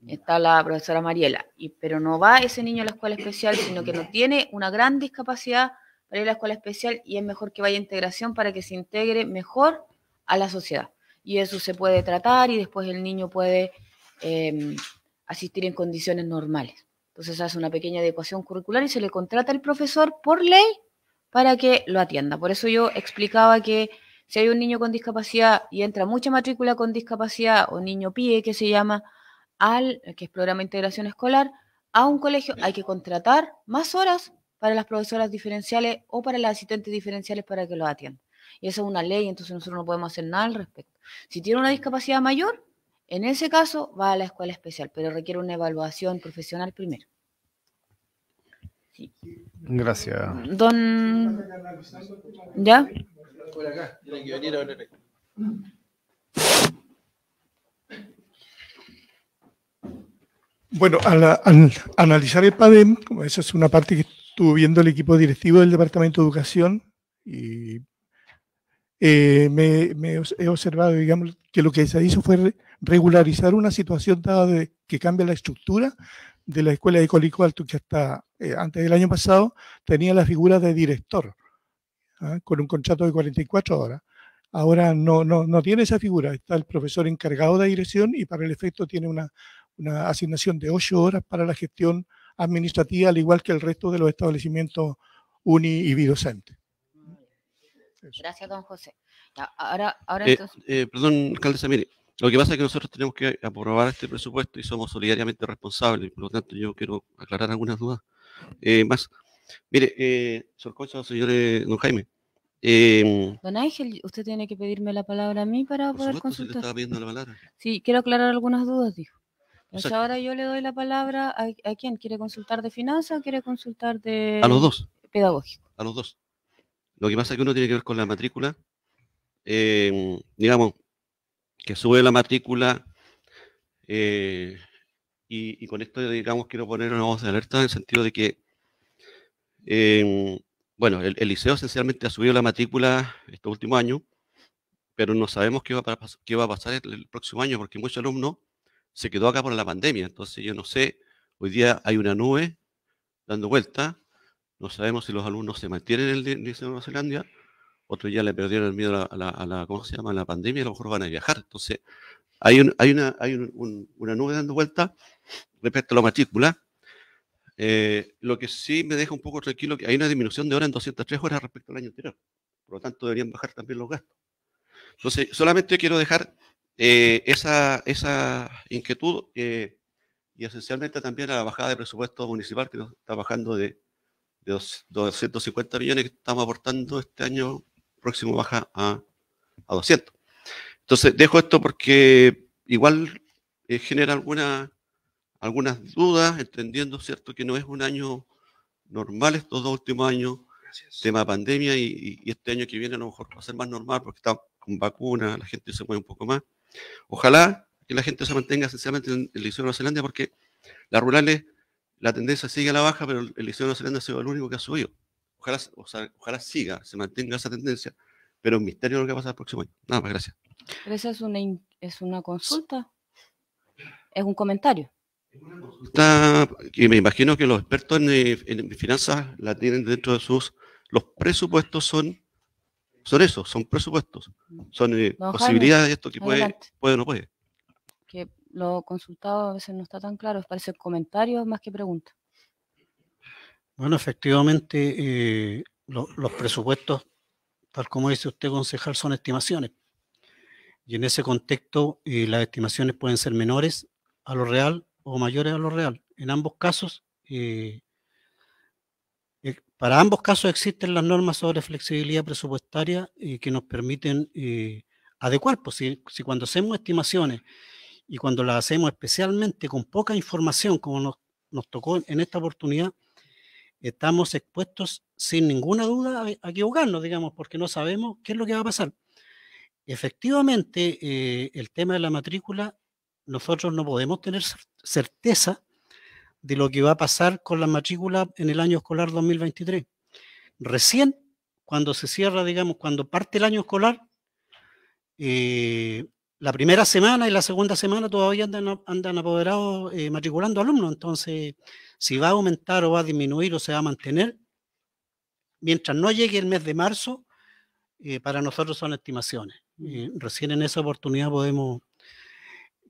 S1: mm. Está la profesora Mariela, y, pero no va ese niño a la escuela especial, sino que no mm. tiene una gran discapacidad para ir a la escuela especial y es mejor que vaya a integración para que se integre mejor a la sociedad. Y eso se puede tratar y después el niño puede em, asistir en condiciones normales. Entonces hace una pequeña adecuación curricular y se le contrata al profesor por ley para que lo atienda. Por eso yo explicaba que si hay un niño con discapacidad y entra mucha matrícula con discapacidad o niño PIE que se llama al que es programa de integración escolar a un colegio hay que contratar más horas para las profesoras diferenciales o para las asistentes diferenciales para que lo atiendan. Y esa es una ley, entonces nosotros no podemos hacer nada al respecto. Si tiene una discapacidad mayor, en ese caso va a la escuela especial, pero requiere una evaluación profesional primero. Gracias. Don. ¿Ya?
S7: por a
S9: Bueno, al, analizar el PADEM, como esa es una parte que estuvo viendo el equipo directivo del Departamento de Educación y eh, me, he observado, digamos, que lo que se hizo fue regularizar una situación dada de, que cambia la estructura de la escuela de Colico Alto, que hasta eh, antes del año pasado tenía la figura de director. ¿ah? con un contrato de 44 horas. Ahora no, no, tiene esa figura, está el profesor encargado de dirección y para el efecto tiene una, asignación de 8 horas para la gestión administrativa, al igual que el resto de los establecimientos uni y bidocentes.
S1: Gracias, don José. ahora, ahora eh,
S8: eh, perdón, alcaldesa, mire, lo que pasa es que nosotros tenemos que aprobar este presupuesto y somos solidariamente responsables, por lo tanto yo quiero aclarar algunas dudas. Eh, más, mire, eh, señor Concha, señor Don Jaime, Em,
S1: Don Ángel, usted tiene que pedirme la palabra a mí para poder consultar. Sí, quiero aclarar algunas dudas, dijo. ahora yo le doy la palabra a, quién quiere consultar de finanzas, quiere consultar de... A los dos. Pedagógico.
S8: A los dos. Lo que pasa es que uno tiene que ver con la matrícula. Em, digamos, que sube la matrícula eh, y, con esto, digamos, quiero poner una voz de alerta en el sentido de que eh, bueno, el, liceo esencialmente ha subido la matrícula este último año, pero no sabemos qué va a, qué a pasar el, próximo año, porque muchos alumnos se quedó acá por la pandemia. Entonces, yo no sé, hoy día hay una nube dando vuelta, no sabemos si los alumnos se mantienen en el liceo de Nueva Zelanda, otros ya le perdieron el miedo a la, a pandemia, a lo mejor van a viajar. Entonces, hay, hay, una, una nube dando vuelta respecto a la matrícula, eh, lo que sí me deja un poco tranquilo que hay una disminución de hora en 203 horas respecto al año anterior. Por lo tanto, deberían bajar también los gastos. Entonces, solamente quiero dejar eh, esa, inquietud eh, y esencialmente también a la bajada de presupuesto municipal que nos está bajando de, 250 millones que estamos aportando este año, próximo baja a 200. Entonces, dejo esto porque igual genera alguna algunas dudas, entendiendo, ¿cierto?, que no es un año normal estos dos últimos años, tema pandemia, y, este año que viene a lo mejor va a ser más normal porque está con vacunas, la gente se mueve un poco más. Ojalá que la gente se mantenga sencillamente en el Liceo de Nueva Zelanda porque las rurales, la tendencia sigue a la baja, pero el Liceo de Nueva Zelanda ha sido el único que ha subido. Ojalá, o sea, ojalá siga, se mantenga esa tendencia, pero un misterio lo que va a pasar el próximo año. Nada más, gracias.
S1: Pero esa es una, es una consulta. Es un comentario.
S8: Está, y me imagino que los expertos en, finanzas la tienen dentro de sus... Los presupuestos son, son eso, son presupuestos. Son eh, posibilidades de esto que puede,
S11: puede o no puede.
S1: Que lo consultado a veces no está tan claro, parece comentarios más que preguntas.
S11: Bueno, efectivamente, eh, los presupuestos, tal como dice usted, concejal, son estimaciones. Y en ese contexto, eh, las estimaciones pueden ser menores a lo real o mayores a lo real. En ambos casos, eh, para ambos casos existen las normas sobre flexibilidad presupuestaria eh, que nos permiten eh, adecuar, pues si, cuando hacemos estimaciones y cuando las hacemos especialmente con poca información, como nos, tocó en esta oportunidad, estamos expuestos sin ninguna duda a, equivocarnos, digamos, porque no sabemos qué es lo que va a pasar. Efectivamente, el tema de la matrícula nosotros no podemos tener certeza de lo que va a pasar con las matrículas en el año escolar 2023. Recién, cuando se cierra, digamos, cuando parte el año escolar, eh, la primera semana y la segunda semana todavía andan, apoderados eh, matriculando alumnos. Entonces, si va a aumentar o va a disminuir o se va a mantener, mientras no llegue el mes de marzo, eh, para nosotros son estimaciones. recién en esa oportunidad podemos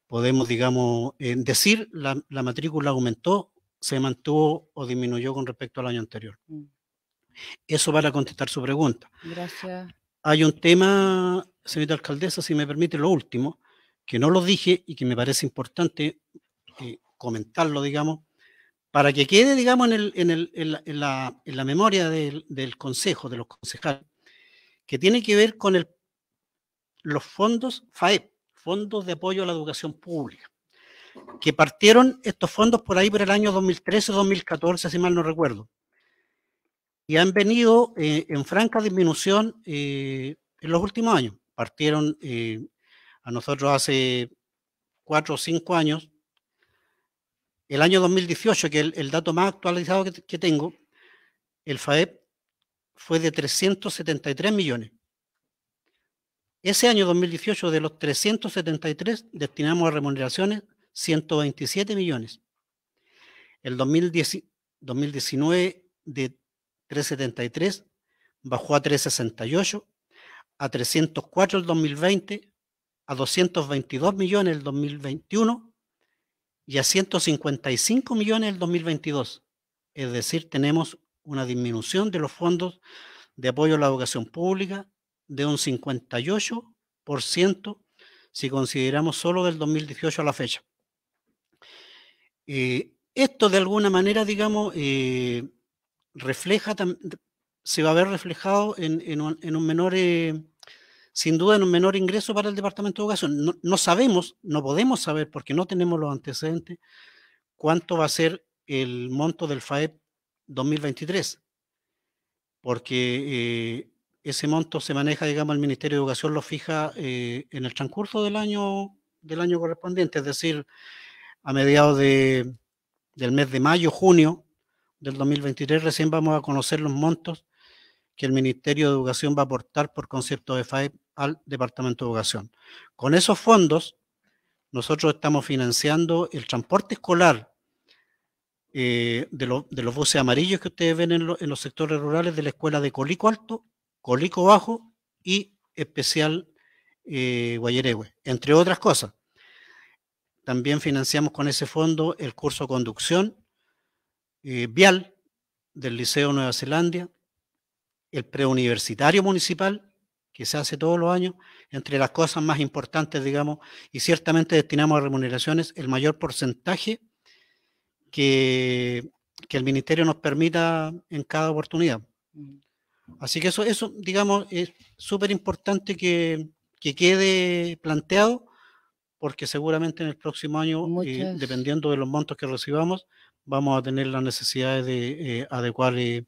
S11: podemos, digamos, eh, decir la, matrícula aumentó, se mantuvo o disminuyó con respecto al año anterior. Mm. Eso para contestar su pregunta.
S5: Gracias.
S11: Hay un tema, señorita alcaldesa, si me permite, lo último, que no lo dije y que me parece importante eh, comentarlo, digamos, para que quede, digamos, en, el, en, el, en, la, en memoria del, Consejo, de los concejales, que tiene que ver con el, los fondos FAEP fondos de apoyo a la educación pública, que partieron estos fondos por ahí por el año 2013 2014, si mal no recuerdo, y han venido eh, en franca disminución eh, en los últimos años. Partieron eh, a nosotros hace cuatro o cinco años. El año 2018, que es el, dato más actualizado que, que tengo, el FAEP fue de 373 millones. Ese año 2018, de los 373, destinamos a remuneraciones 127 millones. El 2019, de 373, bajó a 368, a 304 el 2020, a 222 millones el 2021 y a 155 millones el 2022. Es decir, tenemos una disminución de los fondos de apoyo a la educación pública de un 58% si consideramos solo del 2018 a la fecha. Eh, esto de alguna manera, digamos, eh, refleja, se va a ver reflejado en, un, menor, eh, sin duda, en un menor ingreso para el Departamento de Educación. No, no, sabemos, no podemos saber, porque no tenemos los antecedentes, cuánto va a ser el monto del FAEP 2023, porque ese monto se maneja, digamos, el Ministerio de Educación lo fija eh, en el transcurso del año, del año correspondiente, es decir, a mediados del mes de mayo, junio del 2023, recién vamos a conocer los montos que el Ministerio de Educación va a aportar por concepto de FAE al Departamento de Educación. Con esos fondos, nosotros estamos financiando el transporte escolar eh, de, los buses amarillos que ustedes ven en, los sectores rurales de la escuela de Colico Alto Colico Bajo y Especial eh, entre otras cosas. También financiamos con ese fondo el curso de Conducción eh, Vial del Liceo Nueva Zelandia, el preuniversitario municipal, que se hace todos los años, entre las cosas más importantes, digamos, y ciertamente destinamos a remuneraciones el mayor porcentaje que el ministerio nos permita en cada oportunidad. Mm. Así que eso, eso digamos, es súper importante que, que, quede planteado, porque seguramente en el próximo año, eh, dependiendo de los montos que recibamos, vamos a tener las necesidades de eh, adecuar eh,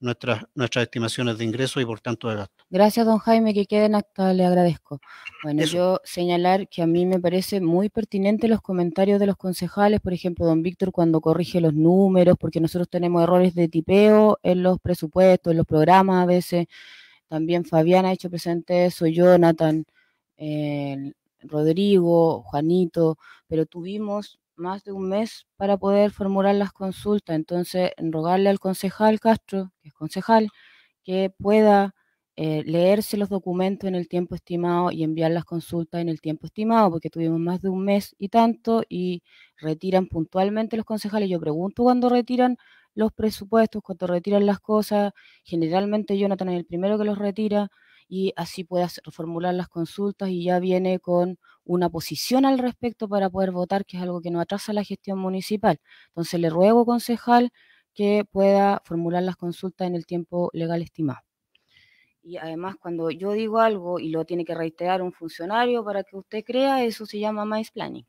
S11: nuestras, nuestras estimaciones de ingresos y por tanto de gasto.
S1: Gracias, don Jaime, que queden hasta le agradezco. Bueno, yo señalar que a mí me parece muy pertinente los comentarios de los concejales, por ejemplo, don Víctor cuando corrige los números, porque nosotros tenemos errores de tipeo en los presupuestos, en los programas a veces. También Fabián ha hecho presente eso, Jonathan, eh, Rodrigo, Juanito, pero tuvimos más de un mes para poder formular las consultas. Entonces, rogarle al concejal Castro, que es concejal, que pueda eh, leerse los documentos en el tiempo estimado y enviar las consultas en el tiempo estimado, porque tuvimos más de un mes y tanto y retiran puntualmente los concejales. Yo pregunto cuándo retiran los presupuestos, cuándo retiran las cosas. Generalmente Jonathan es el primero que los retira y así pueda formular las consultas y ya viene con una posición al respecto para poder votar, que es algo que no atrasa la gestión municipal. Entonces le ruego, concejal, que pueda formular las consultas en el tiempo legal estimado. Y además, cuando yo digo algo y lo tiene que reiterar un funcionario para que usted crea, eso se llama más planning.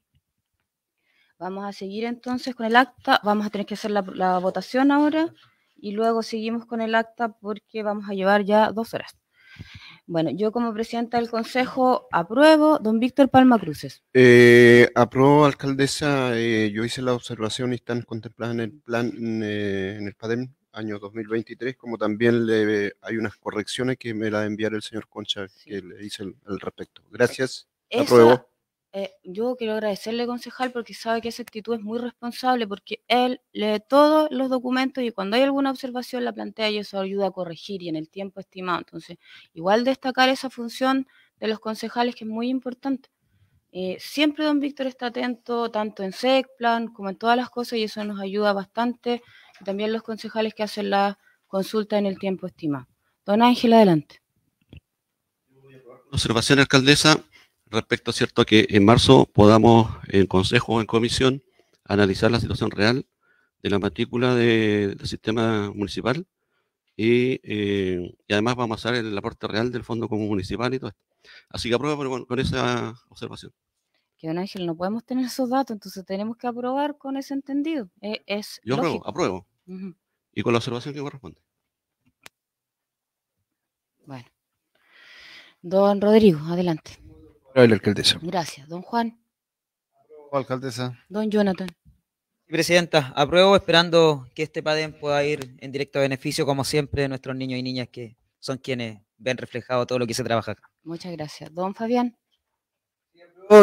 S1: Vamos a seguir entonces con el acta. Vamos a tener que hacer la, la, votación ahora y luego seguimos con el acta porque vamos a llevar ya dos horas. Bueno, yo como presidenta del Consejo apruebo. Don Víctor Palma Cruces.
S4: Eh, alcaldesa. Eh, yo hice la observación y están contempladas en el plan, en eh, el PADEM año 2023, como también le, hay unas correcciones que me la enviará el señor Concha, que le hice al respecto. Gracias.
S1: Aprobo. Eh, yo quiero agradecerle, concejal, porque sabe que esa actitud es muy responsable, porque él lee todos los documentos y cuando hay alguna observación la plantea y eso ayuda a corregir y en el tiempo estimado. Entonces, igual destacar esa función de los concejales que es muy importante. Eh, siempre don Víctor está atento, tanto en SECPLAN como en todas las cosas, y eso nos ayuda bastante. también los concejales que hacen la consulta en el tiempo estimado. Don Ángel, adelante.
S8: Observación, alcaldesa respecto, ¿cierto?, a que en marzo podamos, en consejo o en comisión, analizar la situación real de la matrícula del sistema municipal eh, y, además vamos a hacer el aporte real del Fondo Común Municipal y todo esto. Así que aprueba con, esa observación.
S1: Que don Ángel, no podemos tener esos datos, entonces tenemos que aprobar con ese entendido. Eh, es Yo apruebo, apruebo.
S8: Y con la observación que corresponde.
S15: Bueno.
S1: Don Rodrigo, adelante alcaldesa. Gracias. Don Juan.
S5: alcaldesa. Don Jonathan. Presidenta, apruebo esperando que este PADEM pueda ir en directo a beneficio, como siempre, de nuestros niños y niñas que son quienes ven reflejado todo lo que se trabaja acá. Muchas gracias. Don Fabián.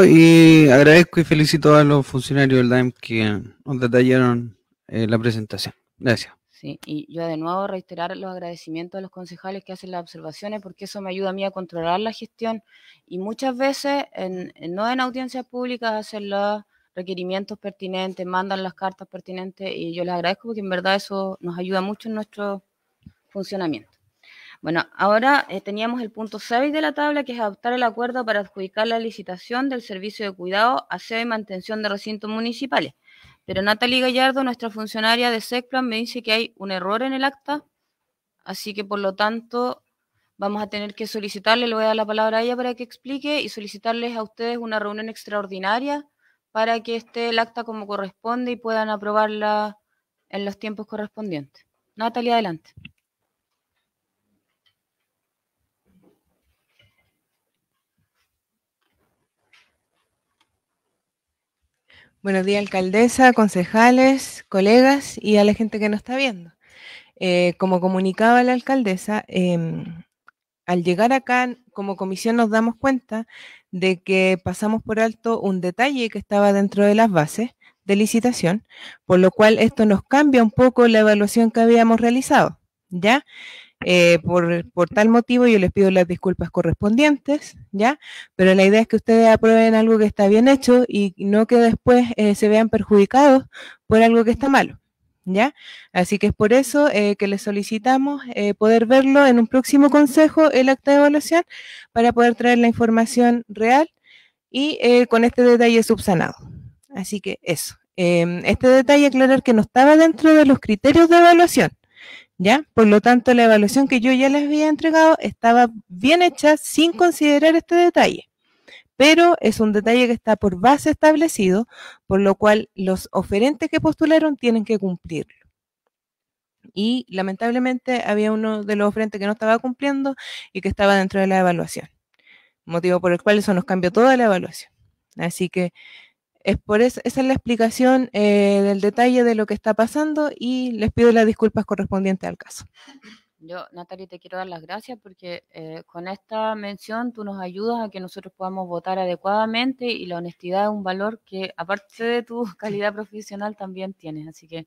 S12: Y agradezco y felicito a los funcionarios del DAEM que nos detallaron eh, la presentación. Gracias.
S1: ¿sí? Y yo de nuevo reiterar los agradecimientos a los concejales que hacen las observaciones porque eso me ayuda a mí a controlar la gestión y muchas veces, en, no en audiencias públicas, hacen los requerimientos pertinentes, mandan las cartas pertinentes y yo les agradezco porque en verdad eso nos ayuda mucho en nuestro funcionamiento. Bueno, ahora eh, teníamos el punto 6 de la tabla, que es adoptar el acuerdo para adjudicar la licitación del servicio de cuidado, aseo y mantención de recintos municipales. Pero Natalie Gallardo, nuestra funcionaria de SECPLAN, me dice que hay un error en el acta, así que por lo tanto vamos a tener que solicitarle, le voy a dar la palabra a ella para que explique y solicitarles a ustedes una reunión extraordinaria para que esté el acta como corresponde y puedan aprobarla en los tiempos correspondientes. Natalie, adelante.
S16: Buenos días, alcaldesa, concejales, colegas y a la gente que nos está viendo. Eh, como comunicaba la alcaldesa, em, al llegar acá como comisión nos damos cuenta de que pasamos por alto un detalle que estaba dentro de las bases de licitación, por lo cual esto nos cambia un poco la evaluación que habíamos realizado, ¿ya? Eh, por, tal motivo yo les pido las disculpas correspondientes, ¿ya? Pero la idea es que ustedes aprueben algo que está bien hecho y no que después eh, se vean perjudicados por algo que está malo, ¿ya? Así que es por eso eh, que les solicitamos poder verlo en un próximo consejo, el acta de evaluación, para poder traer la información real y con este detalle subsanado. Así que eso. Em, este detalle aclarar que no estaba dentro de los criterios de evaluación, ¿ya? Por lo tanto, la evaluación que yo ya les había entregado estaba bien hecha sin considerar este detalle, pero es un detalle que está por base establecido, por lo cual los oferentes que postularon tienen que cumplirlo. Y lamentablemente había uno de los oferentes que no estaba cumpliendo y que estaba dentro de la evaluación, motivo por el cual eso nos cambió toda la evaluación. Así que es por esa es la explicación eh, del detalle de lo que está pasando y les pido las disculpas correspondientes al caso.
S1: Yo, Natalie, te quiero dar las gracias porque eh, con esta mención tú nos ayudas a que nosotros podamos votar adecuadamente y la honestidad es un valor que, aparte de tu calidad profesional, también tienes. Así que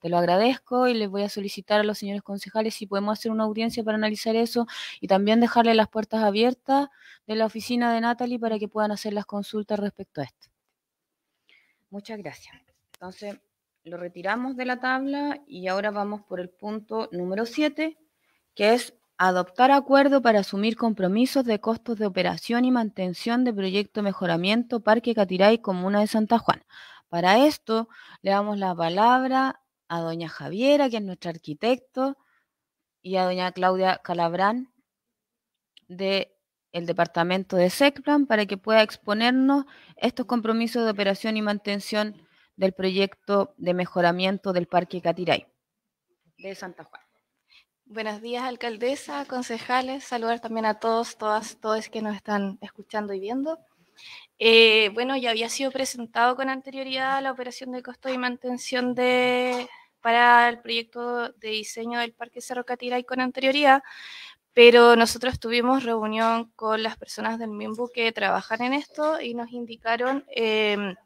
S1: te lo agradezco y les voy a solicitar a los señores concejales si podemos hacer una audiencia para analizar eso y también dejarle las puertas abiertas de la oficina de Natalie para que puedan hacer las consultas respecto a esto. Muchas gracias. Entonces, lo retiramos de la tabla y ahora vamos por el punto número 7, que es adoptar acuerdo para asumir compromisos de costos de operación y mantención de proyecto mejoramiento Parque Catiray, Comuna de Santa Juana. Para esto, le damos la palabra a doña Javiera, que es nuestra arquitecto, y a doña Claudia Calabrán de el departamento de SECPLAN para que pueda exponernos estos compromisos de operación y mantención del proyecto de mejoramiento del Parque Catiray
S15: de Santa Juana. Buenos días, alcaldesa, concejales. Saludar también a todos, todas, todos que nos están escuchando y viendo. Eh, bueno, ya había sido presentado con anterioridad la operación de costo y mantención de, para el proyecto de diseño del Parque Cerro Catiray con anterioridad, pero nosotros tuvimos reunión con las personas del MIMBU que trabajan en esto y nos indicaron em,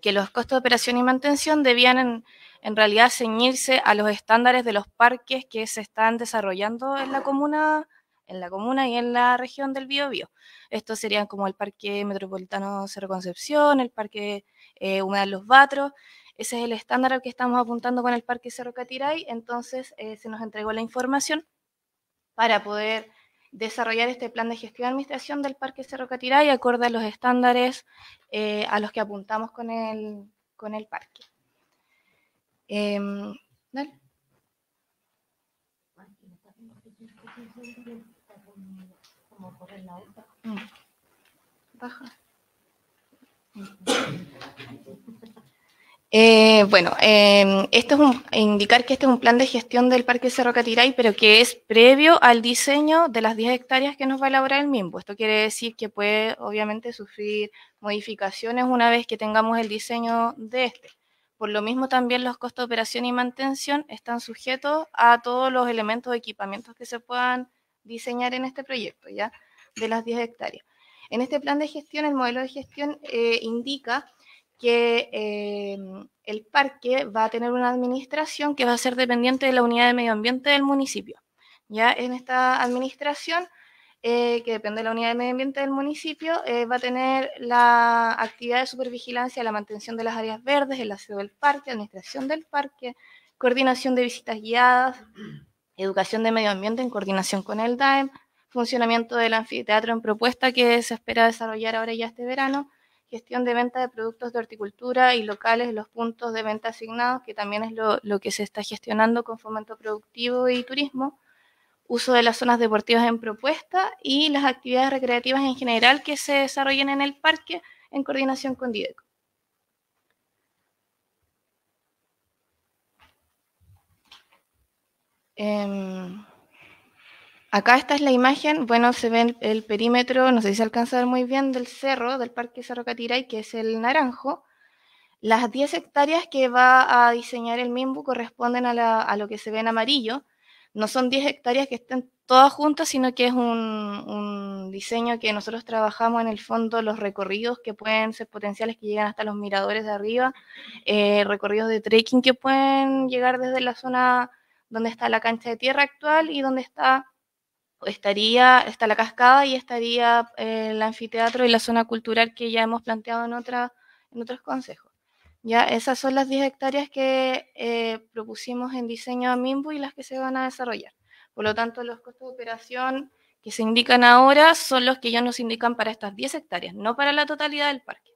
S15: que los costos de operación y mantención debían en, realidad ceñirse a los estándares de los parques que se están desarrollando en la comuna en la comuna y en la región del Biobío. Estos serían como el Parque Metropolitano Cerro Concepción, el Parque eh, Los Batros. Ese es el estándar al que estamos apuntando con el Parque Cerro Catiray. Entonces eh, se nos entregó la información para poder desarrollar este plan de gestión y administración del Parque Cerro Catirá y acorde a los estándares eh, a los que apuntamos con el, parque. Em, mm. Eh, bueno, em, esto es indicar que este es un plan de gestión del Parque Cerro Catiray, pero que es previo al diseño de las 10 hectáreas que nos va a elaborar el MIMBO. Esto quiere decir que puede, obviamente, sufrir modificaciones una vez que tengamos el diseño de este. Por lo mismo, también los costos de operación y mantención están sujetos a todos los elementos o equipamientos que se puedan diseñar en este proyecto, ya, de las 10 hectáreas. En este plan de gestión, el modelo de gestión eh, indica que eh, el parque va a tener una administración que va a ser dependiente de la unidad de medio ambiente del municipio. Ya en esta administración, eh, que depende de la unidad de medio ambiente del municipio, eh, va a tener la actividad de supervigilancia, la mantención de las áreas verdes, el aseo del parque, administración del parque, coordinación de visitas guiadas, educación de medio ambiente en coordinación con el DAEM, funcionamiento del anfiteatro en propuesta que se espera desarrollar ahora ya este verano, gestión de venta de productos de horticultura y locales, los puntos de venta asignados, que también es lo, que se está gestionando con fomento productivo y turismo, uso de las zonas deportivas en propuesta y las actividades recreativas en general que se desarrollen en el parque en coordinación con Dideco. Em, Acá esta es la imagen, bueno, se ve el perímetro, no sé si se alcanza a muy bien, del cerro, del Parque Cerro Catiray, que es el naranjo. Las 10 hectáreas que va a diseñar el MIMBU corresponden a, lo que se ve en amarillo. No son 10 hectáreas que estén todas juntas, sino que es un, diseño que nosotros trabajamos en el fondo, los recorridos que pueden ser potenciales, que llegan hasta los miradores de arriba, eh, recorridos de trekking que pueden llegar desde la zona donde está la cancha de tierra actual y donde está estaría, está la cascada y estaría eh, el anfiteatro y la zona cultural que ya hemos planteado en, otra, en otros consejos. Ya, esas son las 10 hectáreas que eh, propusimos en diseño a Mimbu y las que se van a desarrollar. Por lo tanto, los costos de operación que se indican ahora son los que ya nos indican para estas 10 hectáreas, no para la totalidad del parque.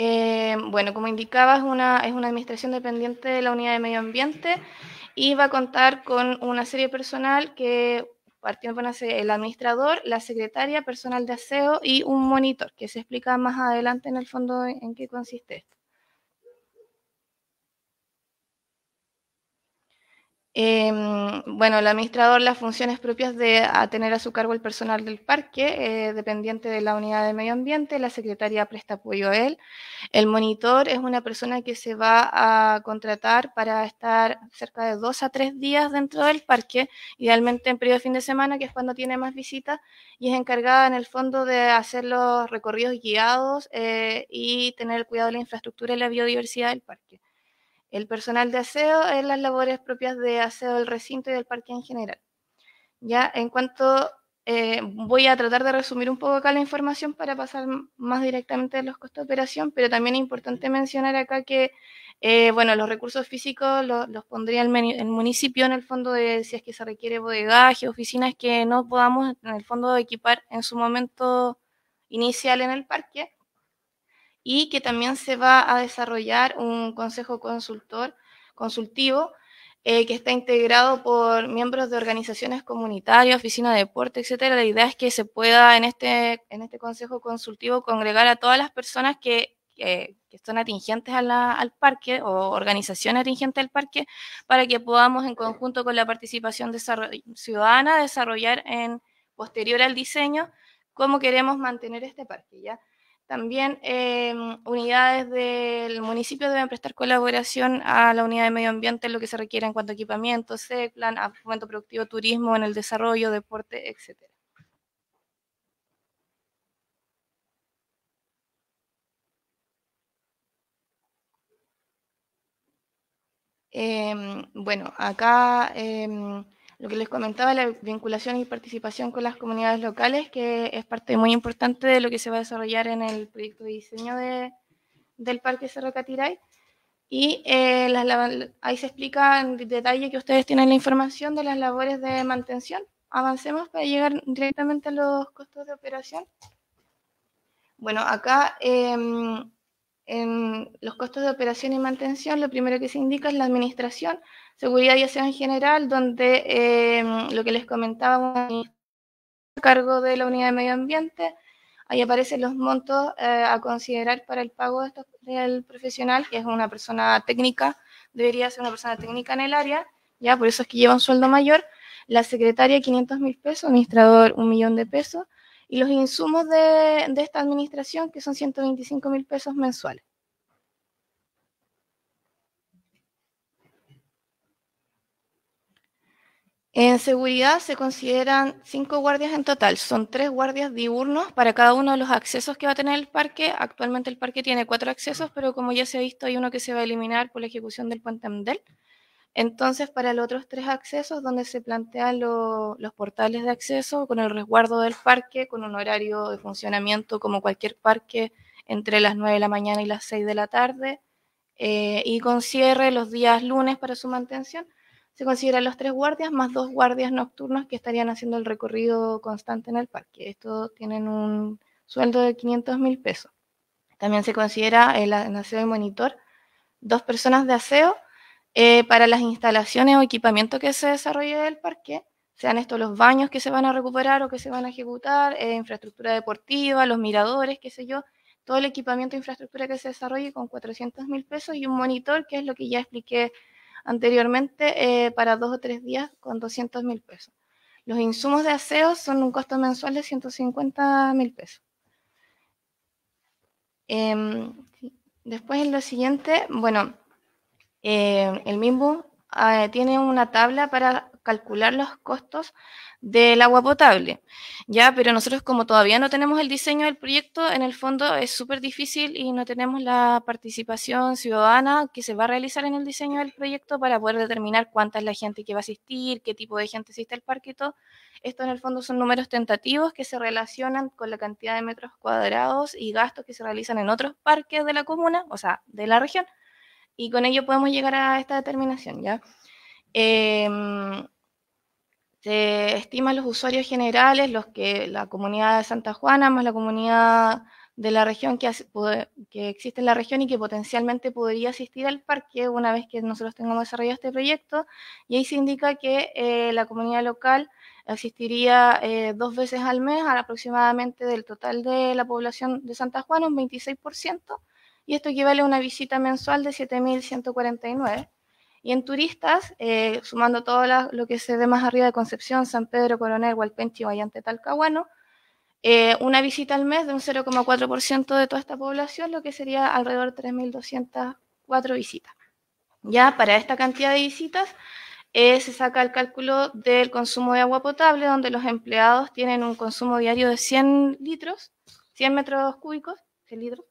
S15: Eh, bueno, como indicaba, una, es una administración dependiente de la unidad de medio ambiente y va a contar con una serie personal que partiendo con el administrador, la secretaria, personal de aseo y un monitor, que se explica más adelante en el fondo en qué consiste Em, bueno, el administrador las funciones propias de tener a su cargo el personal del parque, eh, dependiente de la unidad de medio ambiente, la secretaria presta apoyo a él. El monitor es una persona que se va a contratar para estar cerca de dos a tres días dentro del parque, idealmente en periodo de fin de semana, que es cuando tiene más visitas, y es encargada en el fondo de hacer los recorridos guiados eh, y tener el cuidado de la infraestructura y la biodiversidad del parque. El personal de aseo en las labores propias de aseo del recinto y del parque en general. Ya, en cuanto eh, voy a tratar de resumir un poco acá la información para pasar más directamente a los costos de operación, pero también es importante mencionar acá que, eh, bueno, los recursos físicos los, pondría el, municipio en el fondo de si es que se requiere bodegaje, oficinas que no podamos en el fondo equipar en su momento inicial en el parque y que también se va a desarrollar un consejo consultor, consultivo eh, que está integrado por miembros de organizaciones comunitarias, oficina de deporte, etcétera. La idea es que se pueda en este, en este consejo consultivo congregar a todas las personas que, que, son atingentes al parque o organizaciones atingentes al parque para que podamos en conjunto con la participación ciudadana desarrollar en posterior al diseño cómo queremos mantener este parque, ¿ya? También em, unidades del municipio deben prestar colaboración a la unidad de medio ambiente en lo que se requiere en cuanto a equipamiento, se plan, a fomento productivo, turismo, en el desarrollo, deporte, etc. Em, bueno, acá em, lo que les comentaba, la vinculación y participación con las comunidades locales, que es parte muy importante de lo que se va a desarrollar en el proyecto de diseño de, del Parque Cerro Catiray. Y eh, las, ahí se explica en detalle que ustedes tienen la información de las labores de mantención. Avancemos para llegar directamente a los costos de operación. Bueno, acá em, en los costos de operación y mantención, lo primero que se indica es la administración, seguridad y aseo en general, donde em, lo que les comentaba a cargo de la unidad de medio ambiente, ahí aparecen los montos eh, a considerar para el pago de del profesional, que es una persona técnica, debería ser una persona técnica en el área, ya por eso es que lleva un sueldo mayor, la secretaria 500 mil pesos, administrador un millón de pesos, y los insumos de, de esta administración, que son 125 mil pesos mensuales. En seguridad se consideran cinco guardias en total. Son tres guardias diurnos para cada uno de los accesos que va a tener el parque. Actualmente el parque tiene cuatro accesos, pero como ya se ha visto, hay uno que se va a eliminar por la ejecución del puente Amdel. Entonces, para los otros tres accesos, donde se plantean los portales de acceso con el resguardo del parque, con un horario de funcionamiento como cualquier parque entre las 9 de la mañana y las 6 de la tarde, eh, y con cierre los días lunes para su mantención se consideran los tres guardias más dos guardias nocturnos que estarían haciendo el recorrido constante en el parque. Estos tienen un sueldo de 500 mil pesos. También se considera el, aseo y monitor dos personas de aseo eh, para las instalaciones o equipamiento que se desarrolle del parque, sean estos los baños que se van a recuperar o que se van a ejecutar, eh, infraestructura deportiva, los miradores, qué sé yo, todo el equipamiento e infraestructura que se desarrolle con 400 mil pesos y un monitor, que es lo que ya expliqué anteriormente eh, para dos o tres días con 200 mil pesos. Los insumos de aseo son un costo mensual de 150 mil pesos. Em, después en lo siguiente, bueno, eh, el MIMBU ah, tiene una tabla para calcular los costos del agua potable, ¿ya? Pero nosotros como todavía no tenemos el diseño del proyecto, en el fondo es súper difícil y no tenemos la participación ciudadana que se va a realizar en el diseño del proyecto para poder determinar cuánta es la gente que va a asistir, qué tipo de gente asiste al parque y todo. Esto en el fondo son números tentativos que se relacionan con la cantidad de metros cuadrados y gastos que se realizan en otros parques de la comuna, o sea, de la región, y con ello podemos llegar a esta determinación, ¿ya? Em, se estiman los usuarios generales, los que la comunidad de Santa Juana más la comunidad de la región que, que, existe en la región y que potencialmente podría asistir al parque una vez que nosotros tengamos desarrollado este proyecto. Y ahí se indica que eh, la comunidad local asistiría eh, dos veces al mes, aproximadamente del total de la población de Santa Juana, un 26%, y esto equivale a una visita mensual de 7.149. Y en turistas, eh, sumando todo lo que se ve más arriba de Concepción, San Pedro, Coronel, Hualpenchi, Vallante, Talcahuano, eh, una visita al mes de un 0,4% de toda esta población, lo que sería alrededor de 3.204 visitas. Ya para esta cantidad de visitas eh, se saca el cálculo del consumo de agua potable, donde los empleados tienen un consumo diario de 100 litros, 100 metros cúbicos, 100 litros,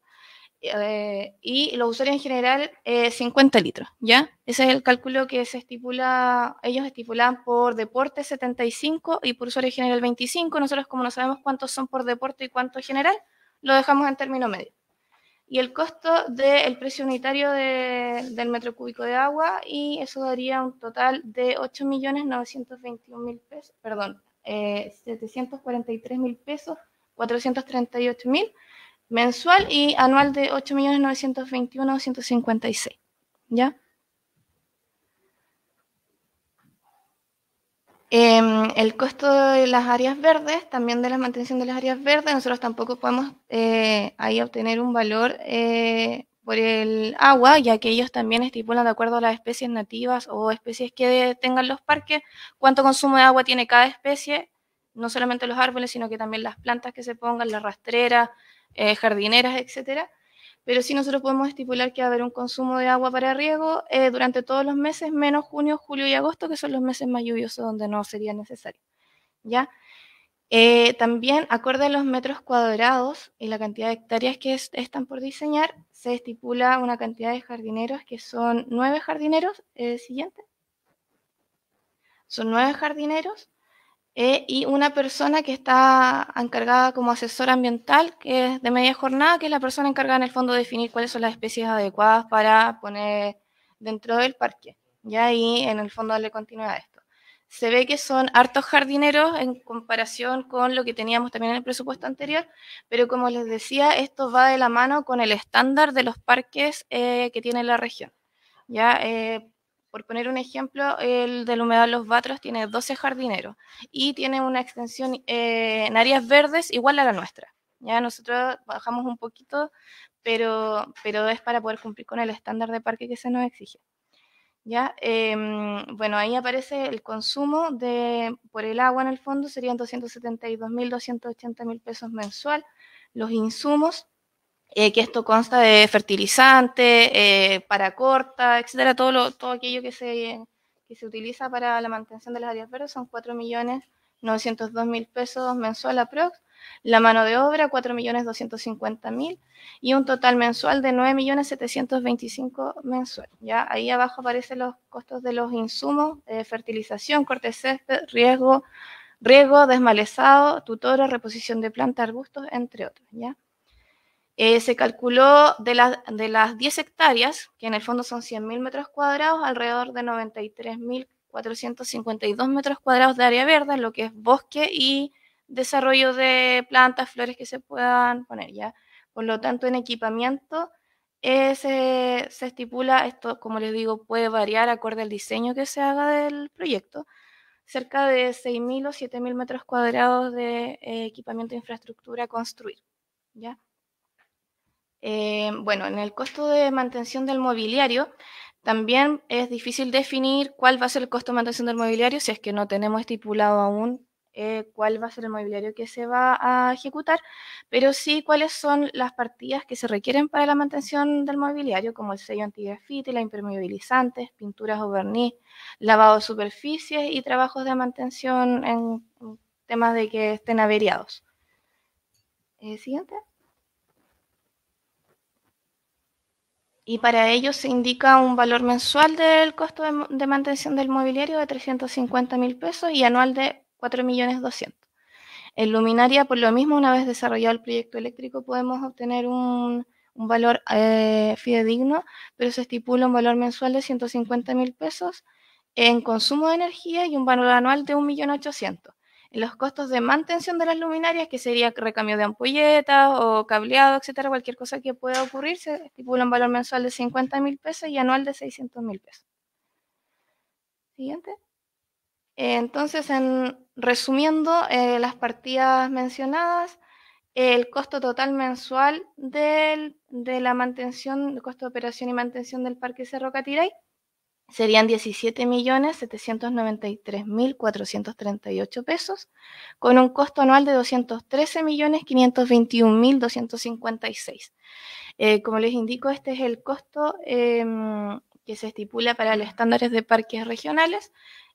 S15: eh, y los usuarios en general 50 litros, ¿ya? Ese es el cálculo que se estipula, ellos estipulan por deporte 75 y por usuario general 25. Nosotros como no sabemos cuántos son por deporte y cuánto general, lo dejamos en término medio. Y el costo del precio unitario del metro cúbico de agua y eso daría un total de 8.921.000 pesos, perdón, 743.000 eh, pesos, 438.000 mensual y anual de 8.921.156. ¿Ya? Em, el costo de las áreas verdes, también de la mantención de las áreas verdes, nosotros tampoco podemos eh, ahí obtener un valor eh, por el agua, ya que ellos también estipulan de acuerdo a las especies nativas o especies que tengan los parques, cuánto consumo de agua tiene cada especie, no solamente los árboles, sino que también las plantas que se pongan, las rastrera, eh, jardineras, etcétera. Pero sí nosotros podemos estipular que va a haber un consumo de agua para riego eh, durante todos los meses, menos junio, julio y agosto, que son los meses más lluviosos donde no sería necesario. ¿Ya? Eh, también, acorde a los metros cuadrados y la cantidad de hectáreas que están por diseñar, se estipula una cantidad de jardineros que son nueve jardineros. el siguiente. Son nueve jardineros eh, y una persona que está encargada como asesora ambiental, que es de media jornada, que es la persona encargada en el fondo de definir cuáles son las especies adecuadas para poner dentro del parque. Ya ahí en el fondo le continuidad esto. Se ve que son hartos jardineros en comparación con lo que teníamos también en el presupuesto anterior, pero como les decía, esto va de la mano con el estándar de los parques eh, que tiene la región. Ya eh, por poner un ejemplo, el del humedal Los Batros tiene 12 jardineros y tiene una extensión eh, en áreas verdes igual a la nuestra. Ya nosotros bajamos un poquito, pero, pero es para poder cumplir con el estándar de parque que se nos exige. ¿ya? Em, bueno, ahí aparece el consumo de, por el agua en el fondo, serían 272.280.000 mil pesos mensual. Los insumos, eh, que esto consta de fertilizante, eh, corta, etcétera, todo, lo, todo aquello que se, que se utiliza para la mantención de las áreas verdes son 4.902.000 pesos mensual aprox, la mano de obra 4.250.000 y un total mensual de 9.725.000 mensual. Ya ahí abajo aparecen los costos de los insumos, eh, fertilización, corte césped, riesgo, riego, desmalezado, tutores, reposición de plantas, arbustos, entre otros, ¿ya? Eh, se calculó de, de las 10 hectáreas, que en el fondo son 100.000 metros cuadrados, alrededor de 93.452 metros cuadrados de área verde, lo que es bosque y desarrollo de plantas, flores que se puedan poner ya. Por lo tanto, en equipamiento eh, se, se estipula, esto como les digo, puede variar acorde al diseño que se haga del proyecto, cerca de 6.000 o 7.000 metros cuadrados de eh, equipamiento e infraestructura a construir. ¿ya? Eh, bueno, en el costo de mantención del mobiliario, también es difícil definir cuál va a ser el costo de mantención del mobiliario si es que no tenemos estipulado aún eh, cuál va a ser el mobiliario que se va a ejecutar, pero sí cuáles son las partidas que se requieren para la mantención del mobiliario, como el sello antigrafite, la impermeabilizantes, pinturas o verniz, lavado de superficies y trabajos de mantención en temas de que estén averiados. Eh, siguiente. y para ello se indica un valor mensual del costo de, mantención del mobiliario de 350 mil pesos y anual de 4 millones 200. En luminaria, por lo mismo, una vez desarrollado el proyecto eléctrico, podemos obtener un, valor eh, fidedigno, pero se estipula un valor mensual de 150 mil pesos en consumo de energía y un valor anual de 1.800.000 los costos de mantención de las luminarias, que sería recambio de ampolletas o cableado, etcétera, cualquier cosa que pueda ocurrir, se estipula un valor mensual de 50 mil pesos y anual de 600 mil pesos. Siguiente. Entonces, en, resumiendo eh, las partidas mencionadas, el costo total mensual de la mantención, el costo de operación y mantención del Parque Cerro Catiray serían 17.793.438 pesos, con un costo anual de 213.521.256. Eh, como les indico, este es el costo em, que se estipula para los estándares de parques regionales.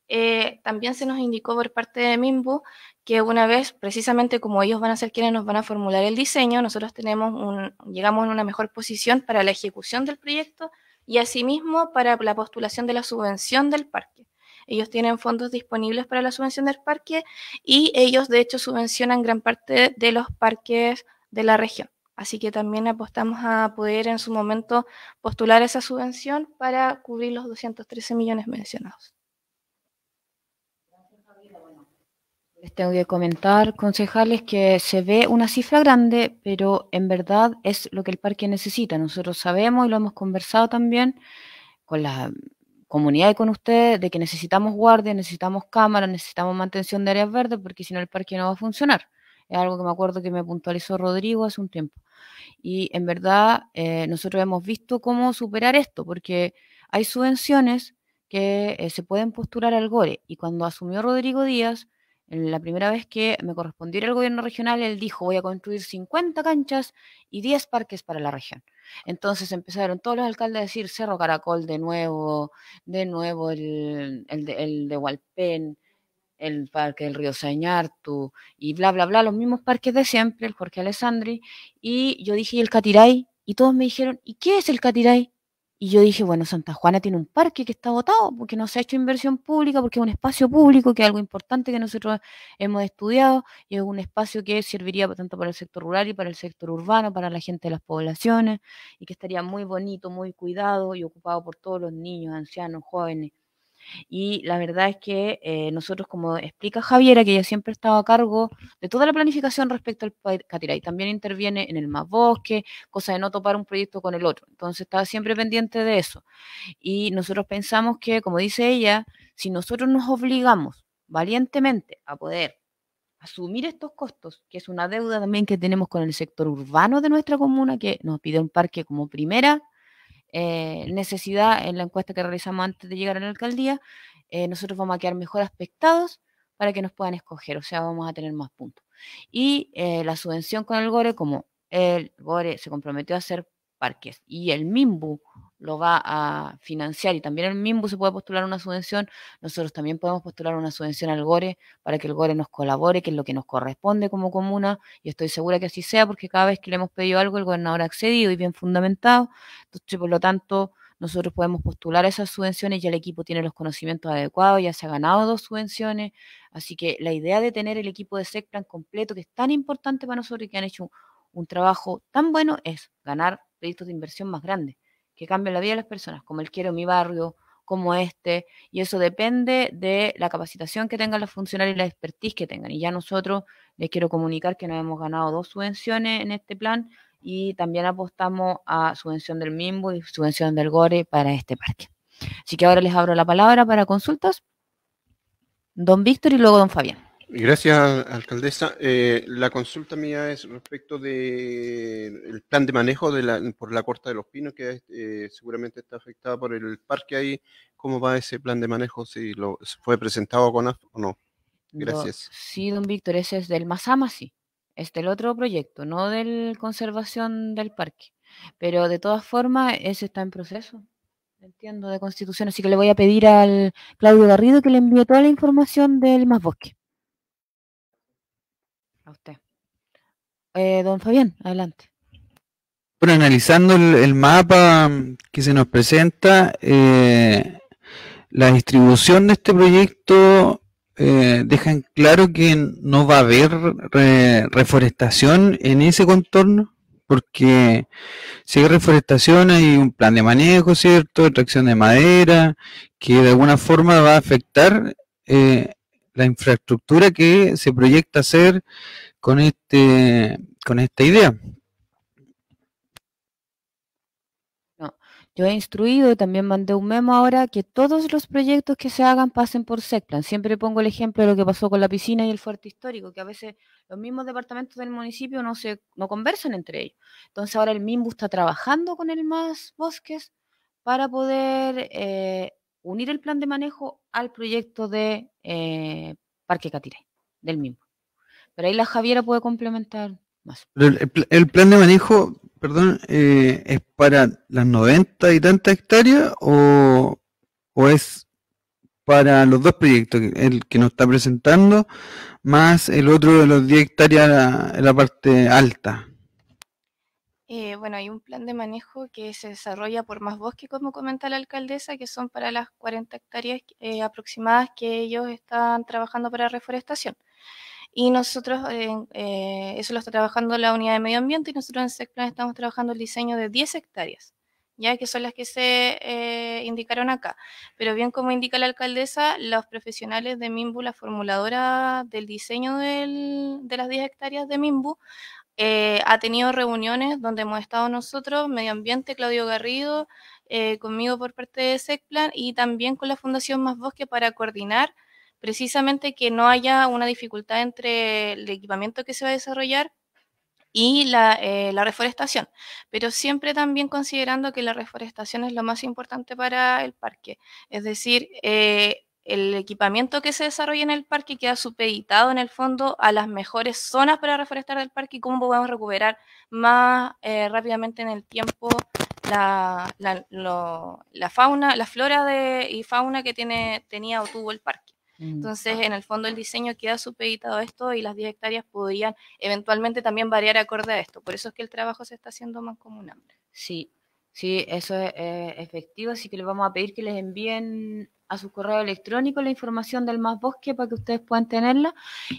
S15: Eh, también se nos indicó por parte de MIMBU que una vez, precisamente como ellos van a ser quienes nos van a formular el diseño, nosotros tenemos un, llegamos en una mejor posición para la ejecución del proyecto y asimismo para la postulación de la subvención del parque. Ellos tienen fondos disponibles para la subvención del parque y ellos de hecho subvencionan gran parte de los parques de la región. Así que también apostamos a poder en su momento postular esa subvención para cubrir los 213 millones mencionados.
S1: Les tengo que comentar, concejales, que se ve una cifra grande, pero en verdad es lo que el parque necesita. Nosotros sabemos y lo hemos conversado también con la comunidad y con ustedes de que necesitamos guardia, necesitamos cámaras, necesitamos mantención de áreas verdes, porque si no el parque no va a funcionar. Es algo que me acuerdo que me puntualizó Rodrigo hace un tiempo. Y en verdad eh, nosotros hemos visto cómo superar esto, porque hay subvenciones que eh, se pueden postular al GORE. Y cuando asumió Rodrigo Díaz, la primera vez que me correspondió el gobierno regional, él dijo, voy a construir 50 canchas y 10 parques para la región. Entonces empezaron todos los alcaldes a decir, Cerro Caracol de nuevo, de nuevo el, de, el de Hualpén, el parque del río Sañartu y bla, bla, bla, los mismos parques de siempre, el Jorge Alessandri. Y yo dije, ¿y el Catiray? Y todos me dijeron, ¿y qué es el Catiray? Y yo dije, bueno, Santa Juana tiene un parque que está votado, porque no se ha hecho inversión pública, porque es un espacio público, que es algo importante que nosotros hemos estudiado, y es un espacio que serviría tanto para el sector rural y para el sector urbano, para la gente de las poblaciones, y que estaría muy bonito, muy cuidado y ocupado por todos los niños, ancianos, jóvenes. Y la verdad es que eh, nosotros, como explica Javiera, que ella siempre ha estado a cargo de toda la planificación respecto al Catiray, también interviene en el más bosque, cosa de no topar un proyecto con el otro. Entonces estaba siempre pendiente de eso. Y nosotros pensamos que, como dice ella, si nosotros nos obligamos valientemente a poder asumir estos costos, que es una deuda también que tenemos con el sector urbano de nuestra comuna, que nos pide un parque como primera eh, necesidad, en la encuesta que realizamos antes de llegar a la alcaldía, eh, nosotros vamos a quedar mejor aspectados para que nos puedan escoger, o sea, vamos a tener más puntos. Y eh, la subvención con el GORE, como el GORE se comprometió a hacer parques y el MIMBU lo va a financiar y también el MIMBU se puede postular una subvención, nosotros también podemos postular una subvención al GORE para que el GORE nos colabore, que es lo que nos corresponde como comuna, y estoy segura que así sea, porque cada vez que le hemos pedido algo, el gobernador ha accedido y bien fundamentado, entonces por lo tanto nosotros podemos postular esas subvenciones, ya el equipo tiene los conocimientos adecuados, ya se ha ganado dos subvenciones, así que la idea de tener el equipo de SECPLAN completo, que es tan importante para nosotros y que han hecho un, trabajo tan bueno, es ganar proyectos de inversión más grandes que cambien la vida de las personas, como el quiero mi barrio, como este, y eso depende de la capacitación que tengan los funcionarios y la expertise que tengan. Y ya nosotros les quiero comunicar que nos hemos ganado dos subvenciones en este plan y también apostamos a subvención del Mimbo y subvención del GORE para este parque. Así que ahora les abro la palabra para consultas. Don Víctor y luego don Fabián.
S4: Gracias, alcaldesa. Eh, la consulta mía es respecto del plan de manejo de por la Corta de los Pinos, que eh, seguramente está afectada por el parque ahí. ¿Cómo va ese plan de manejo? ¿Si lo, fue presentado con o no? Gracias.
S1: sí, don Víctor, ese es del Mazama, sí. Es el otro proyecto, no del conservación del parque. Pero de todas formas, ese está en proceso entiendo, de constitución. Así que le voy a pedir al Claudio Garrido que le envíe toda la información del Más usted. Eh, don Fabián, adelante.
S12: Bueno, analizando el, mapa mm, que se nos presenta, eh, la distribución de este proyecto eh, deja en claro que no va a haber reforestación en ese contorno, porque si hay reforestación hay un plan de manejo, ¿cierto? Extracción de madera, que de alguna forma va a afectar eh, la infraestructura que se proyecta hacer con, este, con esta idea.
S1: yo he instruido, y también mandé un memo ahora, que todos los proyectos que se hagan pasen por SECPLAN. Siempre pongo el ejemplo de lo que pasó con la piscina y el fuerte histórico, que a veces los mismos departamentos del municipio no, se, no conversan entre ellos. Entonces ahora el MIMBU está trabajando con el Más Bosques para poder eh, unir el plan de manejo al proyecto de eh, Parque Catiré, del mismo. Pero ahí la Javiera puede complementar
S12: más. El, plan de manejo, perdón, eh, ¿es para las 90 y tantas hectáreas o, es para los dos proyectos, el que nos está presentando, más el otro de los 10 hectáreas en la parte alta?
S15: Eh, bueno, hay un plan de manejo que se desarrolla por más bosque, como comenta la alcaldesa, que son para las 40 hectáreas eh, aproximadas que ellos están trabajando para reforestación. Y nosotros, eh, eso lo está trabajando la unidad de medio ambiente y nosotros en plan estamos trabajando el diseño de 10 hectáreas, ya que son las que se indicaron acá. Pero bien como indica la alcaldesa, los profesionales de MIMBU, la formuladora del diseño de las 10 hectáreas de MIMBU, eh, ha tenido reuniones donde hemos estado nosotros, Medio Ambiente, Claudio Garrido, eh, conmigo por parte de SECPLAN y también con la Fundación Más Bosque para coordinar precisamente que no haya una dificultad entre el equipamiento que se va a desarrollar y la, eh, la reforestación, pero siempre también considerando que la reforestación es lo más importante para el parque, es decir, el equipamiento que se desarrolla en el parque queda supeditado en el fondo a las mejores zonas para reforestar del parque y cómo podemos recuperar más eh, rápidamente en el tiempo la, fauna, la flora y fauna que tiene, tenía o tuvo el parque. Mm, Entonces, en el fondo, el diseño queda supeditado a esto y las 10 hectáreas podrían eventualmente también variar acorde a esto. Por eso es que el trabajo se está haciendo más común.
S1: Sí, Sí, eso es eh, efectivo, así que les vamos a pedir que les envíen a su correo electrónico la información del Más Bosque para que ustedes puedan tenerla.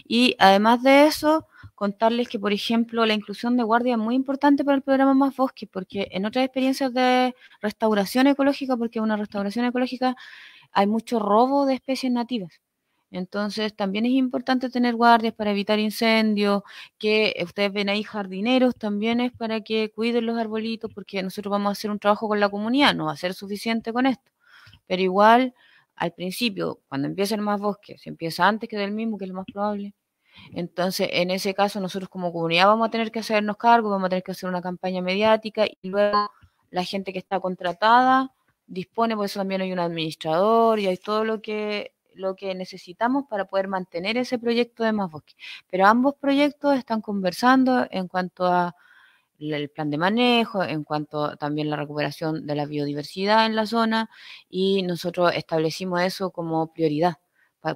S1: Y además de eso, contarles que, por ejemplo, la inclusión de guardia es muy importante para el programa Más Bosque, porque en otras experiencias de restauración ecológica, porque una restauración ecológica hay mucho robo de especies nativas. Entonces, también es importante tener guardias para evitar incendios, que eh, ustedes ven ahí jardineros, también es para que cuiden los arbolitos, porque nosotros vamos a hacer un trabajo con la comunidad, no va a ser suficiente con esto. Pero igual, al principio, cuando empieza el más bosque, si empieza antes que del mismo, que es lo más probable. Entonces, en ese caso, nosotros como comunidad vamos a tener que hacernos cargo, vamos a tener que hacer una campaña mediática y luego la gente que está contratada dispone, por eso también hay un administrador y hay todo lo que lo que necesitamos para poder mantener ese proyecto de Más Bosque. Pero ambos proyectos están conversando en cuanto a el plan de manejo, en cuanto también la recuperación de la biodiversidad en la zona y nosotros establecimos eso como prioridad,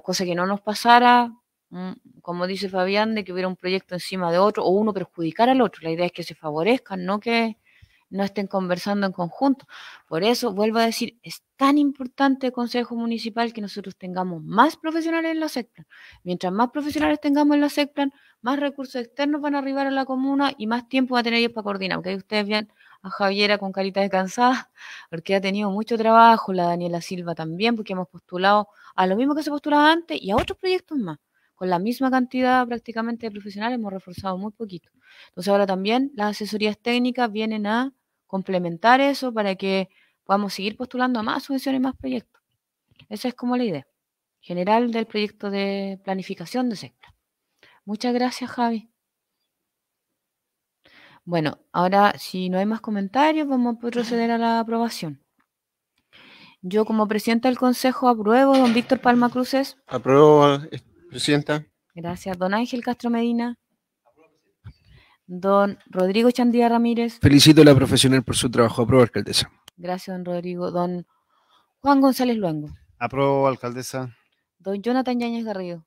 S1: cosa que no nos pasara, mm, como dice Fabián, de que hubiera un proyecto encima de otro o uno perjudicar al otro. La idea es que se favorezcan, no que no estén conversando en conjunto. Por eso, vuelvo a decir, es tan importante el Consejo Municipal que nosotros tengamos más profesionales en la SECPLAN. Mientras más profesionales tengamos en la SECPLAN, más recursos externos van a arribar a la comuna y más tiempo va a tener ellos para coordinar. Aunque ustedes vean a Javiera con carita descansada porque ha tenido mucho trabajo, la Daniela Silva también, porque hemos postulado a lo mismo que se postulaba antes y a otros proyectos más con la misma cantidad prácticamente de profesionales, hemos reforzado muy poquito. Entonces ahora también las asesorías técnicas vienen a complementar eso para que podamos seguir postulando a más subvenciones y más proyectos. Esa es como la idea general del proyecto de planificación de sector. Muchas gracias, Javi. Bueno, ahora si no hay más comentarios, vamos a proceder a la aprobación. Yo como presidenta del Consejo apruebo, don Víctor Palma Cruces.
S4: Apruebo, eh, presidenta.
S1: Gracias, don Ángel Castro Medina. Don Rodrigo Chandía Ramírez.
S7: Felicito a la profesional por su trabajo. Aprobo,
S5: alcaldesa.
S1: Gracias, don Rodrigo. Don Juan González Luengo.
S5: Aprobo, alcaldesa.
S1: Don Jonathan Yáñez Garrido.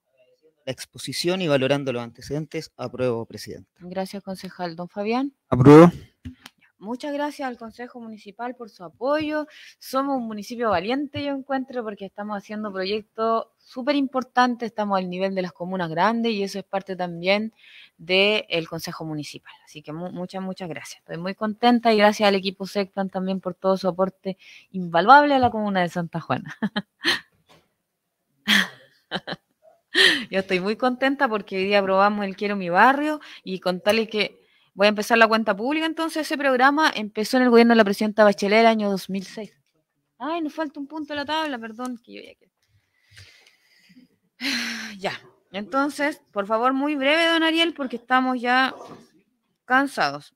S5: La exposición y valorando los antecedentes, Aprobo, presidente.
S1: Gracias, concejal. Don Fabián. Aprobo. Muchas gracias al Consejo Municipal por su apoyo. Somos un municipio valiente, yo encuentro, porque estamos haciendo proyectos súper importantes, estamos al nivel de las comunas grandes y eso es parte también del Consejo Municipal. Así que muchas, muchas gracias. Estoy muy contenta y gracias al equipo sectan también por todo su aporte invaluable a la comuna de Santa Juana. yo estoy muy contenta porque hoy día aprobamos el Quiero mi barrio y contarles que Voy a empezar la cuenta pública, entonces ese programa empezó en el gobierno de la presidenta Bachelet el año 2006. Ay, nos falta un punto de la tabla, perdón, que yo ya Ya, entonces, por favor, muy breve, don Ariel, porque estamos ya cansados.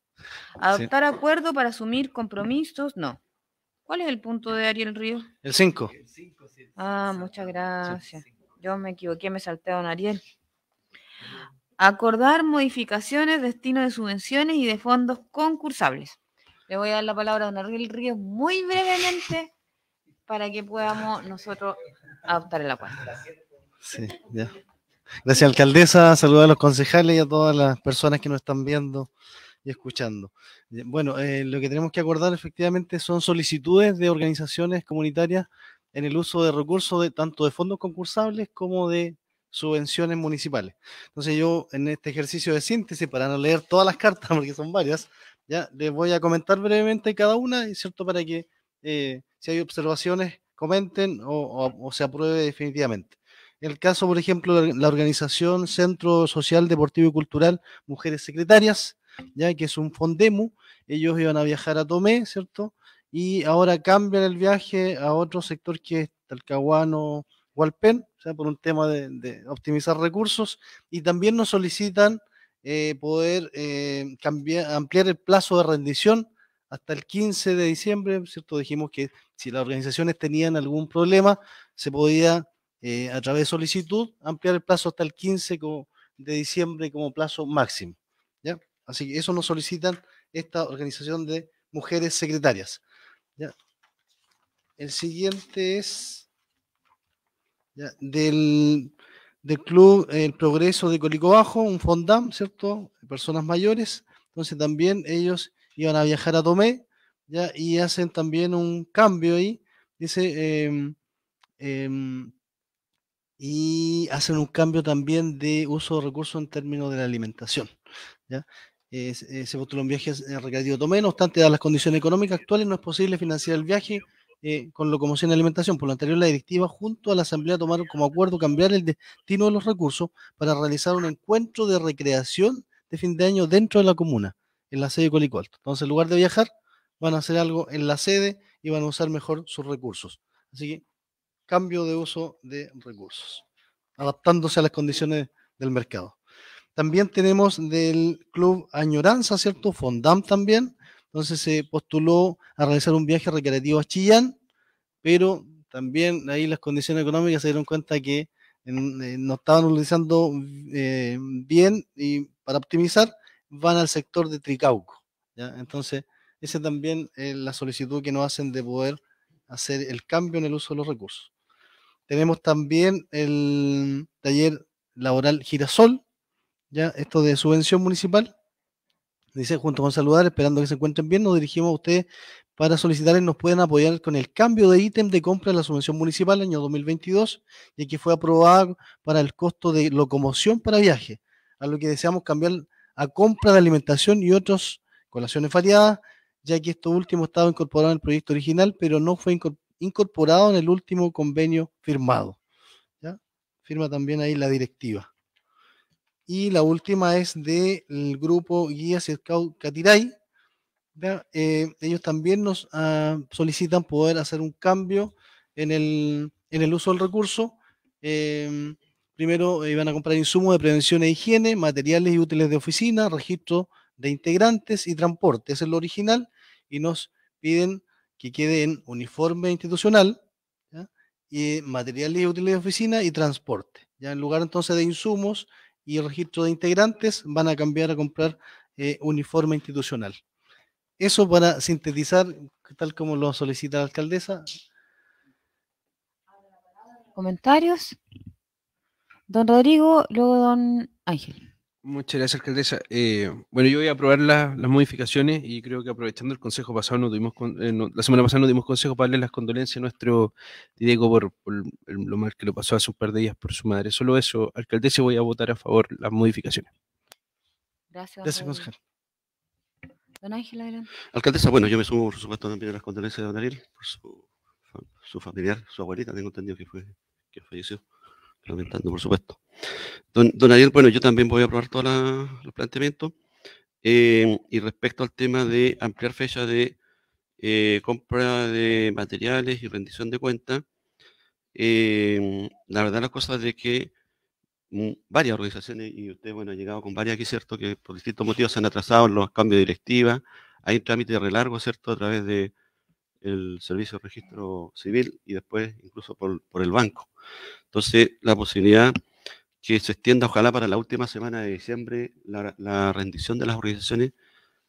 S1: Adoptar acuerdo para asumir compromisos, no. ¿Cuál es el punto de Ariel Río? El 5. Ah, muchas gracias. Yo me equivoqué, me salté don Ariel. Acordar modificaciones, destino de subvenciones y de fondos concursables. Le voy a dar la palabra a don Ariel Ríos muy brevemente para que podamos nosotros adoptar el acuerdo.
S14: Sí, ya.
S13: Gracias, alcaldesa. Saludos a los concejales y a todas las personas que nos están viendo y escuchando. Bueno, eh, lo que tenemos que acordar efectivamente son solicitudes de organizaciones comunitarias en el uso de recursos de tanto de fondos concursables como de subvenciones municipales. Entonces yo en este ejercicio de síntesis, para no leer todas las cartas, porque son varias, ya les voy a comentar brevemente cada una, ¿cierto? Para que eh, si hay observaciones comenten o, se apruebe definitivamente. El caso, por ejemplo, de la organización Centro Social, Deportivo y Cultural Mujeres Secretarias, ya que es un fondemu, ellos iban a viajar a Tomé, ¿cierto? Y ahora cambian el viaje a otro sector que es Talcahuano, Hualpén, o sea, por un tema de, optimizar recursos, y también nos solicitan eh, poder eh, ampliar el plazo de rendición hasta el 15 de diciembre, ¿cierto? Dijimos que si las organizaciones tenían algún problema, se podía, eh, a través de solicitud, ampliar el plazo hasta el 15 de diciembre como plazo máximo, ¿ya? Así que eso nos solicitan esta organización de mujeres secretarias, El siguiente es del, del, Club El Progreso de Colico Bajo, un Fondam, ¿cierto? Personas mayores. Entonces también ellos iban a viajar a Tomé ya, y hacen también un cambio ahí. Dice, em, em, y hacen un cambio también de uso de recursos en términos de la alimentación. ¿ya? Eh, se postuló un viaje eh, recreativo Tomé, no obstante, a las condiciones económicas actuales, no es posible financiar el viaje eh, con locomoción y alimentación. Por lo anterior, la directiva junto a la Asamblea tomaron como acuerdo cambiar el destino de los recursos para realizar un encuentro de recreación de fin de año dentro de la comuna, en la sede de Entonces, en lugar de viajar, van a hacer algo en la sede y van a usar mejor sus recursos. Así que, cambio de uso de recursos, adaptándose a las condiciones del mercado. También tenemos del Club Añoranza, ¿cierto? Fondam también, entonces se postuló a realizar un viaje recreativo a Chillán, pero también ahí las condiciones económicas se dieron cuenta que eh, no estaban utilizando eh, bien y para optimizar van al sector de Tricauco. Entonces, esa también es la solicitud que nos hacen de poder hacer el cambio en el uso de los recursos. Tenemos también el taller laboral Girasol, ya esto de subvención municipal, Dice, junto con saludar, esperando que se encuentren bien, nos dirigimos a ustedes para solicitarles nos puedan apoyar con el cambio de ítem de compra de la subvención municipal año 2022, ya que fue aprobada para el costo de locomoción para viaje, a lo que deseamos cambiar a compra de alimentación y otros colaciones variadas, ya que esto último estaba incorporado en el proyecto original, pero no fue incorporado en el último convenio firmado. Firma también ahí la directiva y la última es del grupo Guías Scout Catiray. Eh, ellos también nos ah, solicitan poder hacer un cambio en el, uso del recurso. Em, primero iban eh, a comprar insumos de prevención e higiene, materiales y útiles de oficina, registro de integrantes y transporte. Ese es lo original y nos piden que quede en uniforme institucional, y materiales y útiles de oficina y transporte. Ya en lugar entonces de insumos y el registro de integrantes van a cambiar a comprar eh, uniforme institucional. Eso para sintetizar, tal como lo solicita la alcaldesa.
S1: ¿Comentarios? Don Rodrigo, luego don Ángel.
S13: Muchas gracias, alcaldesa.
S7: Eh, bueno, yo voy a aprobar las modificaciones y creo que aprovechando el consejo pasado, eh, no tuvimos la semana pasada nos dimos consejo para darle las condolencias a nuestro Diego por, lo mal que lo pasó hace un par de días por su madre. Solo eso, alcaldesa, voy a votar a favor las modificaciones.
S1: Gracias. Gracias, Don Ángel, adelante. Alcaldesa,
S7: bueno, yo me sumo, por supuesto, también a las
S8: condolencias de Don Ariel por su, su familiar, su abuelita, tengo entendido que fue que falleció, lamentando, por supuesto. Don, don Ariel, bueno, yo también voy a aprobar todos los planteamientos. Em, y respecto al tema de ampliar fecha de eh, compra de materiales y rendición de cuentas, em, la verdad la cosa de que mm, varias organizaciones, y usted, bueno, ha llegado con varias aquí, ¿cierto? Que por distintos motivos se han atrasado en los cambios de directiva, hay un trámite de relargo, ¿cierto? A través de servicio de registro civil y después incluso por, por el banco. Entonces, la posibilidad que se extienda, ojalá, para la última semana de diciembre, la, rendición de las organizaciones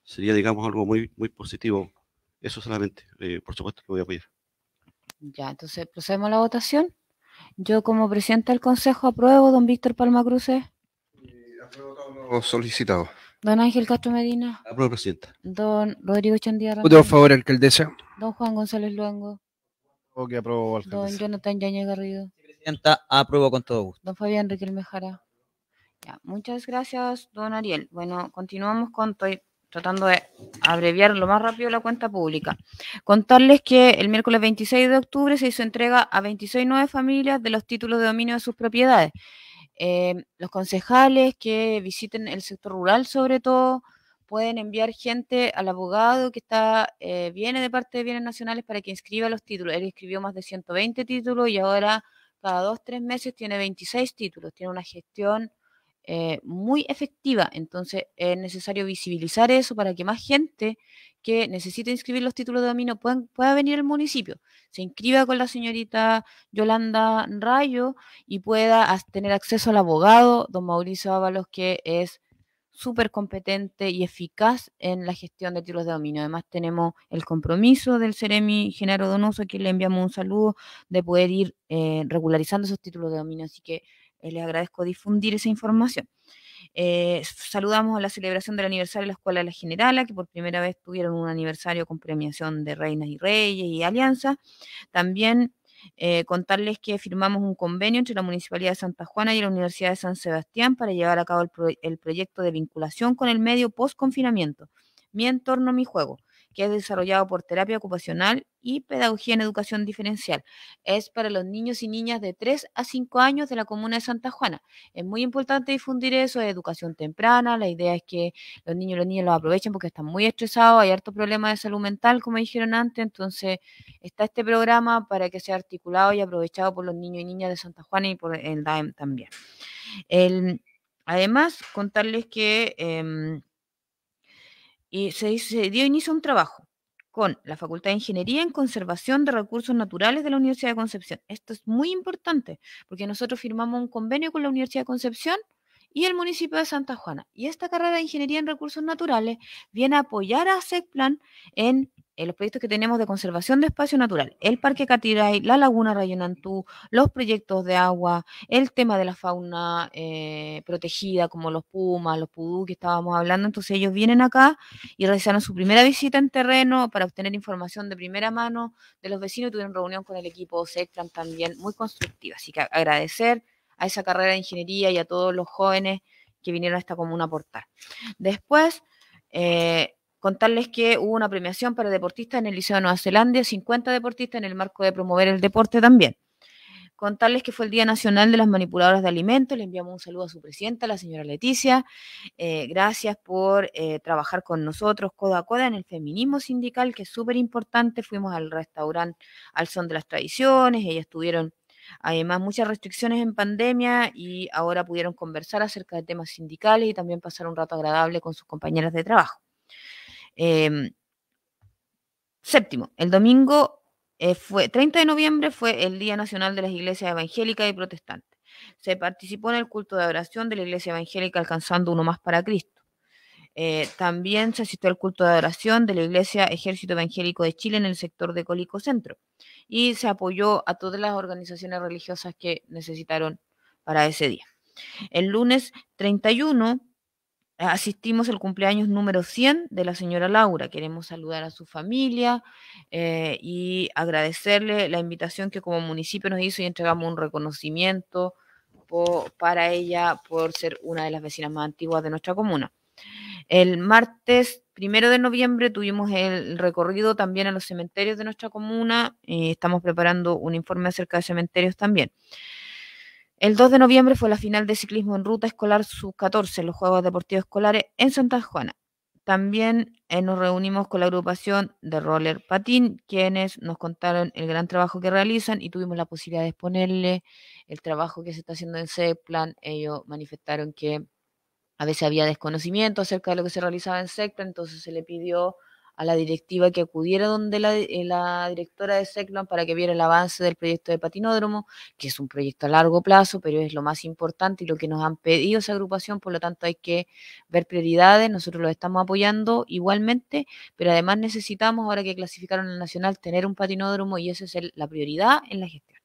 S8: sería, digamos, algo muy, muy positivo. Eso solamente, eh, por supuesto, lo voy a apoyar.
S1: Ya, entonces procedemos a la votación. Yo, como presidente del Consejo, apruebo, don Víctor Palma Cruces. Eh,
S7: todo solicitado.
S1: Don Ángel Castro Medina.
S7: Apruebo, presidenta.
S1: Don Rodrigo Chandía Voto a favor, alcaldesa. Don Juan González Luengo.
S5: Ok, apruebo, alcaldesa. Don
S1: Jonathan Yañez Garrido.
S5: Presidenta, con todo gusto.
S1: Don Fabián Riquelme Jara. Ya, muchas gracias, don Ariel. Bueno, continuamos con, estoy tratando de abreviar lo más rápido la cuenta pública. Contarles que el miércoles 26 de octubre se hizo entrega a 26 nueve familias de los títulos de dominio de sus propiedades. Eh, los concejales que visiten el sector rural, sobre todo, pueden enviar gente al abogado que está eh, viene de parte de Bienes Nacionales para que inscriba los títulos. Él escribió más de 120 títulos y ahora cada dos, tres meses tiene 26 títulos, tiene una gestión eh, muy efectiva. Entonces es necesario visibilizar eso para que más gente que necesite inscribir los títulos de dominio pueda venir al municipio, se inscriba con la señorita Yolanda Rayo y pueda tener acceso al abogado, don Mauricio Ábalos, que es súper competente y eficaz en la gestión de títulos de dominio. Además, tenemos el compromiso del Ceremi Genaro Donoso, a quien le enviamos un saludo, de poder ir eh, regularizando esos títulos de dominio. Así que eh, le agradezco difundir esa información. Eh, saludamos a la celebración del aniversario de la Escuela de la Generala, que por primera vez tuvieron un aniversario con premiación de Reinas y Reyes y Alianza. También eh, contarles que firmamos un convenio entre la Municipalidad de Santa Juana y la Universidad de San Sebastián para llevar a cabo el, el proyecto de vinculación con el medio post-confinamiento. Mi entorno, mi juego que es desarrollado por terapia ocupacional y pedagogía en educación diferencial. Es para los niños y niñas de 3 a 5 años de la comuna de Santa Juana. Es muy importante difundir eso, es educación temprana. La idea es que los niños y las niñas lo aprovechen porque están muy estresados, hay harto problemas de salud mental, como dijeron antes. Entonces, está este programa para que sea articulado y aprovechado por los niños y niñas de Santa Juana y por el DAEM también. además, contarles que... Em, y se, dio inicio a un trabajo con la Facultad de Ingeniería en Conservación de Recursos Naturales de la Universidad de Concepción. Esto es muy importante porque nosotros firmamos un convenio con la Universidad de Concepción y el municipio de Santa Juana. Y esta carrera de Ingeniería en Recursos Naturales viene a apoyar a SECPLAN en eh, los proyectos que tenemos de conservación de espacio natural, el Parque Catiray, la Laguna Rayonantú, los proyectos de agua, el tema de la fauna eh, protegida, como los pumas, los pudú que estábamos hablando. Entonces ellos vienen acá y realizaron su primera visita en terreno para obtener información de primera mano de los vecinos. Tuvieron reunión con el equipo SECTRAN también, muy constructiva. Así que agradecer a esa carrera de ingeniería y a todos los jóvenes que vinieron a esta comuna a aportar. Después... Eh, contarles que hubo una premiación para deportistas en el Liceo de Nueva Zelanda, 50 deportistas en el marco de promover el deporte también. Contarles que fue el Día Nacional de las Manipuladoras de Alimentos. Le enviamos un saludo a su presidenta, la señora Leticia. Eh, gracias por eh, trabajar con nosotros codo a coda en el feminismo sindical, que es súper importante. Fuimos al restaurante al son de las tradiciones. Ellas tuvieron además muchas restricciones en pandemia y ahora pudieron conversar acerca de temas sindicales y también pasar un rato agradable con sus compañeras de trabajo. Em, séptimo, el domingo eh, fue 30 de noviembre fue el Día Nacional de las Iglesias Evangélicas y Protestantes. Se participó en el culto de adoración de la Iglesia Evangélica alcanzando uno más para Cristo. Eh, también se asistió al culto de adoración de la Iglesia Ejército Evangélico de Chile en el sector de Colico Centro y se apoyó a todas las organizaciones religiosas que necesitaron para ese día. El lunes 31 asistimos al cumpleaños número 100 de la señora Laura. Queremos saludar a su familia eh, y agradecerle la invitación que como municipio nos hizo y entregamos un reconocimiento para ella por ser una de las vecinas más antiguas de nuestra comuna. El martes primero de noviembre tuvimos el recorrido también a los cementerios de nuestra comuna. y eh, estamos preparando un informe acerca de cementerios también. El 2 de noviembre fue la final de ciclismo en ruta escolar sub-14, los Juegos Deportivos Escolares en Santa Juana. También eh, nos reunimos con la agrupación de Roller Patín, quienes nos contaron el gran trabajo que realizan y tuvimos la posibilidad de exponerle el trabajo que se está haciendo en CEPLAN. Ellos manifestaron que a veces había desconocimiento acerca de lo que se realizaba en Seplan, entonces se le pidió a la directiva que acudiera donde la, eh, directora de Seclan para que viera el avance del proyecto de patinódromo, que es un proyecto a largo plazo, pero es lo más importante y lo que nos han pedido esa agrupación, por lo tanto hay que ver prioridades, nosotros los estamos apoyando igualmente, pero además necesitamos, ahora que clasificaron al Nacional, tener un patinódromo y esa es la prioridad en la gestión.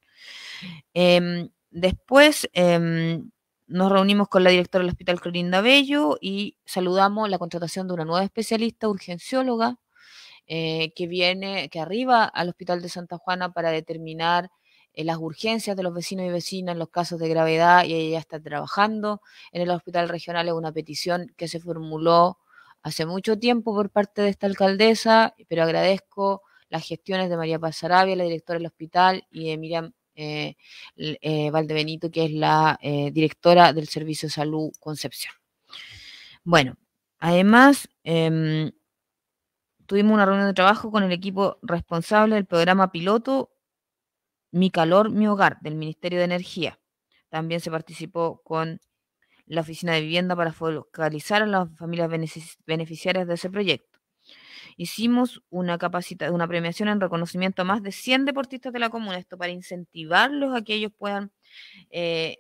S1: Em, después... Em, nos reunimos con la directora del Hospital Clorinda Bello y saludamos la contratación de una nueva especialista urgencióloga eh, que viene, que arriba al Hospital de Santa Juana para determinar eh, las urgencias de los vecinos y vecinas en los casos de gravedad y ella está trabajando en el Hospital Regional. Es una petición que se formuló hace mucho tiempo por parte de esta alcaldesa, pero agradezco las gestiones de María Paz la directora del hospital, y de Miriam eh, Valdebenito, que es la directora del Servicio de Salud Concepción. Bueno, además, em, tuvimos una reunión de trabajo con el equipo responsable del programa piloto Mi Calor, Mi Hogar del Ministerio de Energía. También se participó con la Oficina de Vivienda para focalizar a las familias beneficiarias de ese proyecto. Hicimos una, capacita una premiación en reconocimiento a más de 100 deportistas de la comuna, esto para incentivarlos a que ellos puedan eh,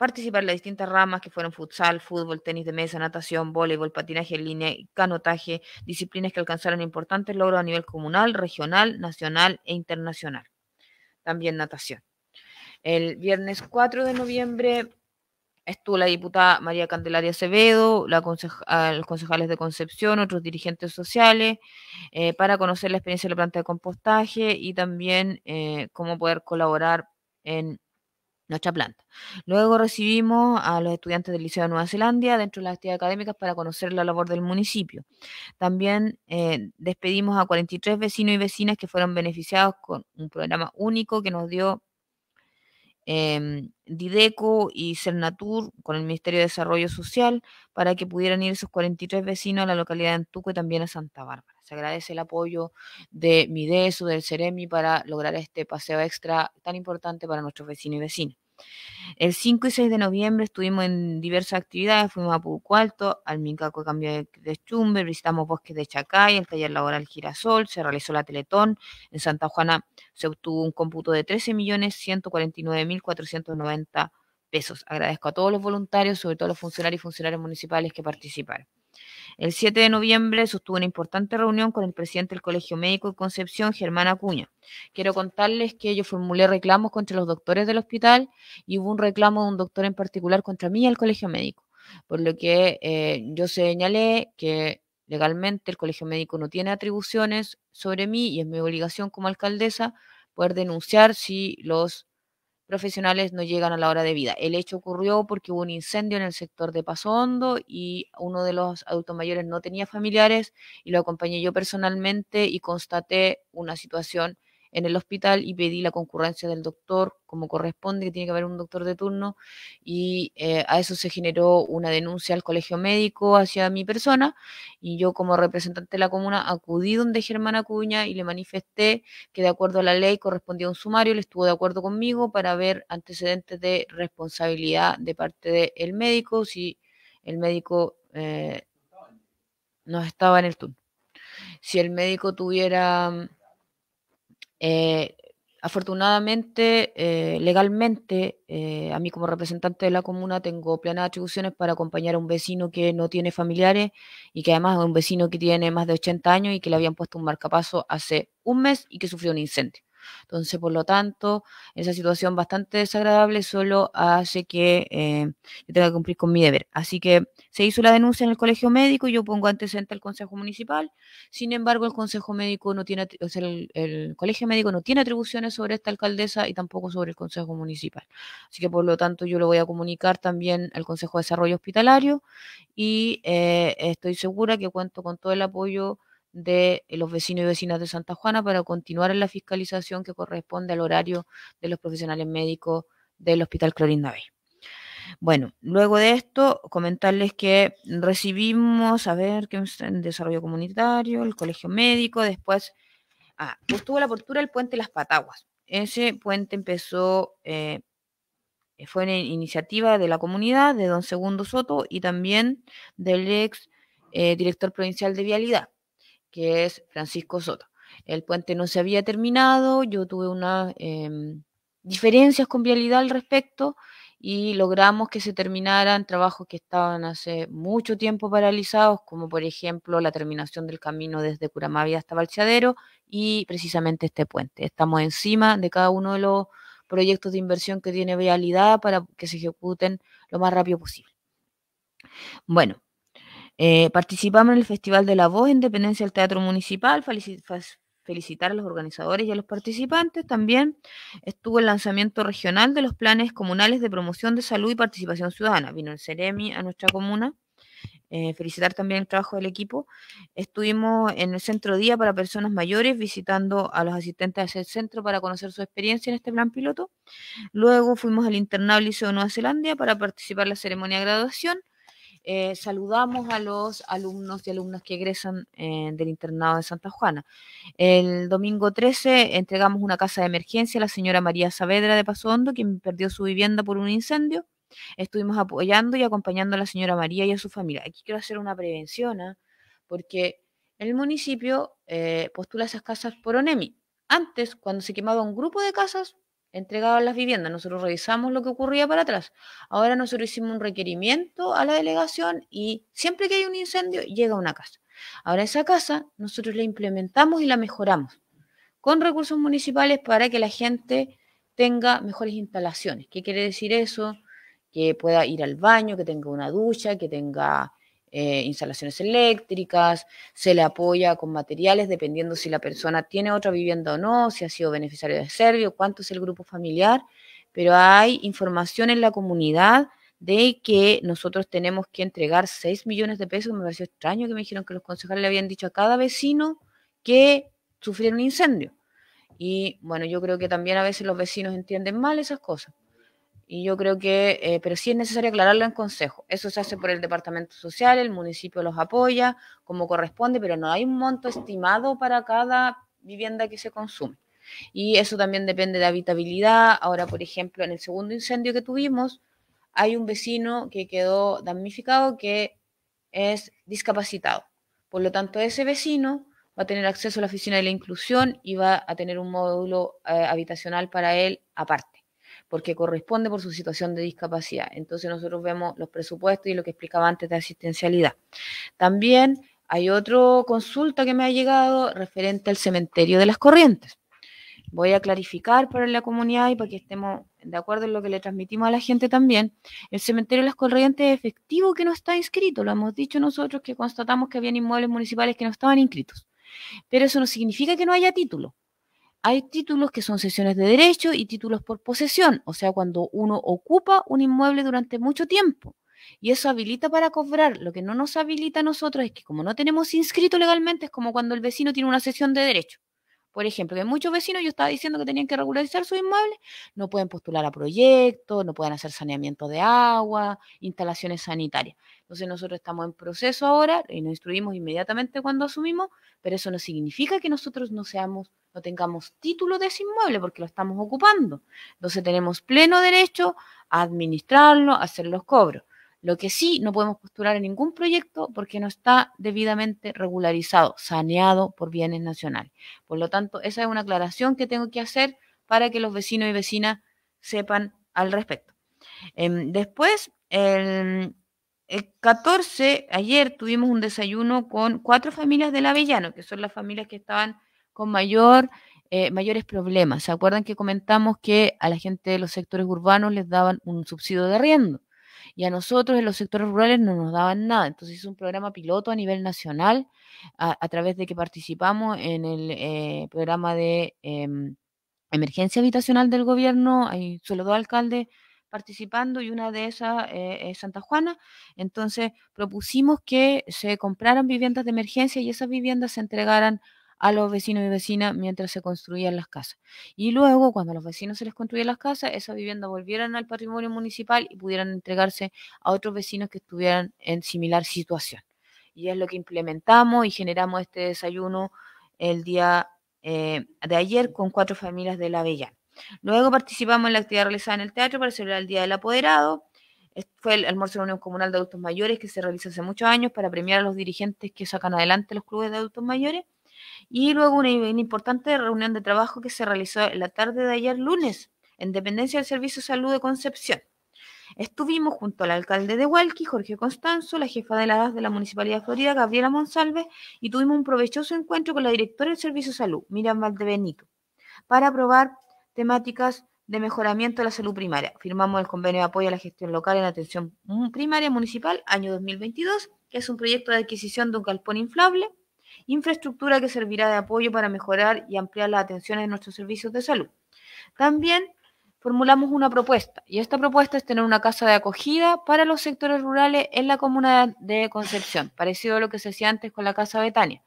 S1: participar en las distintas ramas que fueron futsal, fútbol, tenis de mesa, natación, voleibol, patinaje en línea y canotaje, disciplinas que alcanzaron importantes logros a nivel comunal, regional, nacional e internacional. También natación. El viernes 4 de noviembre estuvo la diputada María Candelaria Acevedo, los concejales de Concepción, otros dirigentes sociales, eh, para conocer la experiencia de la planta de compostaje y también eh, cómo poder colaborar en nuestra planta. Luego recibimos a los estudiantes del Liceo de Nueva Zelanda dentro de las actividades académicas para conocer la labor del municipio. También eh, despedimos a 43 vecinos y vecinas que fueron beneficiados con un programa único que nos dio em, Dideco y Cernatur con el Ministerio de Desarrollo Social para que pudieran ir esos 43 vecinos a la localidad de Antuco y también a Santa Bárbara. Se agradece el apoyo de Midesu, del Ceremi, para lograr este paseo extra tan importante para nuestros vecinos y vecinas. El 5 y 6 de noviembre estuvimos en diversas actividades, fuimos a Pucualto, al Mincaco de Cambio de Chumbe, visitamos bosques de Chacay, el taller laboral Girasol, se realizó la Teletón, en Santa Juana se obtuvo un cómputo de 13.149.490 pesos. Agradezco a todos los voluntarios, sobre todo a los funcionarios y funcionarias municipales que participaron. El 7 de noviembre sostuvo una importante reunión con el presidente del Colegio Médico de Concepción, Germán Acuña. Quiero contarles que yo formulé reclamos contra los doctores del hospital y hubo un reclamo de un doctor en particular contra mí y el Colegio Médico, por lo que eh, yo señalé que legalmente el Colegio Médico no tiene atribuciones sobre mí y es mi obligación como alcaldesa poder denunciar si los profesionales no llegan a la hora de vida. El hecho ocurrió porque hubo un incendio en el sector de Paso Hondo y uno de los adultos mayores no tenía familiares y lo acompañé yo personalmente y constaté una situación en el hospital y pedí la concurrencia del doctor, como corresponde, que tiene que haber un doctor de turno, y eh, a eso se generó una denuncia al colegio médico hacia mi persona, y yo como representante de la comuna acudí donde Germán Acuña y le manifesté que de acuerdo a la ley correspondía un sumario, le estuvo de acuerdo conmigo para ver antecedentes de responsabilidad de parte del médico, si el médico eh, no estaba en el turno. Si el médico tuviera eh, afortunadamente, eh, legalmente, eh, a mí como representante de la comuna tengo plenas atribuciones para acompañar a un vecino que no tiene familiares y que además es un vecino que tiene más de 80 años y que le habían puesto un marcapaso hace un mes y que sufrió un incendio. Entonces, por lo tanto, esa situación bastante desagradable solo hace que eh, yo tenga que cumplir con mi deber. Así que se hizo la denuncia en el colegio médico, y yo pongo antecedente al Consejo Municipal, sin embargo, el Consejo Médico no tiene, el, colegio médico no tiene atribuciones sobre esta alcaldesa y tampoco sobre el Consejo Municipal. Así que, por lo tanto, yo lo voy a comunicar también al Consejo de Desarrollo Hospitalario y eh, estoy segura que cuento con todo el apoyo de los vecinos y vecinas de Santa Juana para continuar en la fiscalización que corresponde al horario de los profesionales médicos del Hospital Clorinda Bay. Bueno, luego de esto, comentarles que recibimos, a ver, que en desarrollo comunitario, el colegio médico, después, ah, tuvo la apertura del puente Las Pataguas. Ese puente empezó, eh, fue una iniciativa de la comunidad, de don Segundo Soto y también del ex eh, director provincial de Vialidad que es Francisco Soto. El puente no se había terminado, yo tuve unas em, diferencias con Vialidad al respecto y logramos que se terminaran trabajos que estaban hace mucho tiempo paralizados, como por ejemplo la terminación del camino desde Curamavia hasta Balchadero, y precisamente este puente. Estamos encima de cada uno de los proyectos de inversión que tiene Vialidad para que se ejecuten lo más rápido posible. Bueno, eh, participamos en el Festival de la Voz Independencia del Teatro Municipal, felicitar a los organizadores y a los participantes. También estuvo el lanzamiento regional de los planes comunales de promoción de salud y participación ciudadana. Vino el CEREMI a nuestra comuna. Eh, felicitar también el trabajo del equipo. Estuvimos en el centro día para personas mayores, visitando a los asistentes del centro para conocer su experiencia en este plan piloto. Luego fuimos al internado Liceo de Nueva Zelanda para participar en la ceremonia de graduación. Eh, saludamos a los alumnos y alumnas que egresan eh, del internado de Santa Juana. El domingo 13 entregamos una casa de emergencia a la señora María Saavedra de Paso Hondo, quien perdió su vivienda por un incendio. Estuvimos apoyando y acompañando a la señora María y a su familia. Aquí quiero hacer una prevención, ¿ah? porque el municipio eh, postula esas casas por ONEMI. Antes, cuando se quemaba un grupo de casas, a las viviendas. Nosotros revisamos lo que ocurría para atrás. Ahora nosotros hicimos un requerimiento a la delegación y siempre que hay un incendio llega una casa. Ahora esa casa nosotros la implementamos y la mejoramos con recursos municipales para que la gente tenga mejores instalaciones. ¿Qué quiere decir eso? Que pueda ir al baño, que tenga una ducha, que tenga eh, instalaciones eléctricas, se le apoya con materiales dependiendo si la persona tiene otra vivienda o no, si ha sido beneficiario de Servio, cuánto es el grupo familiar, pero hay información en la comunidad de que nosotros tenemos que entregar 6 millones de pesos. Me pareció extraño que me dijeron que los concejales le habían dicho a cada vecino que sufrieron un incendio. Y bueno, yo creo que también a veces los vecinos entienden mal esas cosas. Y yo creo que, eh, pero sí es necesario aclararlo en consejo. Eso se hace por el departamento social, el municipio los apoya como corresponde, pero no hay un monto estimado para cada vivienda que se consume. Y eso también depende de habitabilidad. Ahora, por ejemplo, en el segundo incendio que tuvimos, hay un vecino que quedó damnificado que es discapacitado. Por lo tanto, ese vecino va a tener acceso a la oficina de la inclusión y va a tener un módulo eh, habitacional para él aparte porque corresponde por su situación de discapacidad. Entonces nosotros vemos los presupuestos y lo que explicaba antes de asistencialidad. También hay otra consulta que me ha llegado referente al cementerio de las corrientes. Voy a clarificar para la comunidad y para que estemos de acuerdo en lo que le transmitimos a la gente también. El cementerio de las corrientes es efectivo que no está inscrito. Lo hemos dicho nosotros que constatamos que habían inmuebles municipales que no estaban inscritos. Pero eso no significa que no haya título hay títulos que son sesiones de derecho y títulos por posesión, o sea, cuando uno ocupa un inmueble durante mucho tiempo. Y eso habilita para cobrar. Lo que no nos habilita a nosotros es que como no tenemos inscrito legalmente, es como cuando el vecino tiene una sesión de derecho. Por ejemplo, que muchos vecinos, yo estaba diciendo que tenían que regularizar su inmueble, no pueden postular a proyectos, no pueden hacer saneamiento de agua, instalaciones sanitarias. Entonces nosotros estamos en proceso ahora y nos instruimos inmediatamente cuando asumimos, pero eso no significa que nosotros no seamos no tengamos título de ese inmueble porque lo estamos ocupando. Entonces tenemos pleno derecho a administrarlo, a hacer los cobros. Lo que sí no podemos postular en ningún proyecto porque no está debidamente regularizado, saneado por bienes nacionales. Por lo tanto, esa es una aclaración que tengo que hacer para que los vecinos y vecinas sepan al respecto. Em, después, el, el 14, ayer tuvimos un desayuno con cuatro familias del Avellano, que son las familias que estaban con mayor, eh, mayores problemas. ¿Se acuerdan que comentamos que a la gente de los sectores urbanos les daban un subsidio de arriendo? Y a nosotros en los sectores rurales no nos daban nada. Entonces es un programa piloto a nivel nacional a, través de que participamos en el eh, programa de em, emergencia habitacional del gobierno. Hay solo dos alcaldes participando y una de esas eh, es Santa Juana. Entonces propusimos que se compraran viviendas de emergencia y esas viviendas se entregaran a los vecinos y vecinas mientras se construían las casas. Y luego, cuando a los vecinos se les construían las casas, esas viviendas volvieron al patrimonio municipal y pudieran entregarse a otros vecinos que estuvieran en similar situación. Y es lo que implementamos y generamos este desayuno el día eh, de ayer con cuatro familias de la Avellana. Luego participamos en la actividad realizada en el teatro para celebrar el Día del Apoderado. Fue el almuerzo de la Unión Comunal de Adultos Mayores que se realiza hace muchos años para premiar a los dirigentes que sacan adelante los clubes de adultos mayores y luego una, importante reunión de trabajo que se realizó en la tarde de ayer lunes en dependencia del Servicio de Salud de Concepción. Estuvimos junto al alcalde de Hualqui, Jorge Constanzo, la jefa de la de la Municipalidad de Florida, Gabriela Monsalve, y tuvimos un provechoso encuentro con la directora del Servicio de Salud, Miriam Valdebenito, para aprobar temáticas de mejoramiento de la salud primaria. Firmamos el convenio de apoyo a la gestión local en atención primaria municipal año 2022, que es un proyecto de adquisición de un galpón inflable infraestructura que servirá de apoyo para mejorar y ampliar las atenciones de nuestros servicios de salud. También formulamos una propuesta y esta propuesta es tener una casa de acogida para los sectores rurales en la comuna de Concepción, parecido a lo que se hacía antes con la Casa Betania.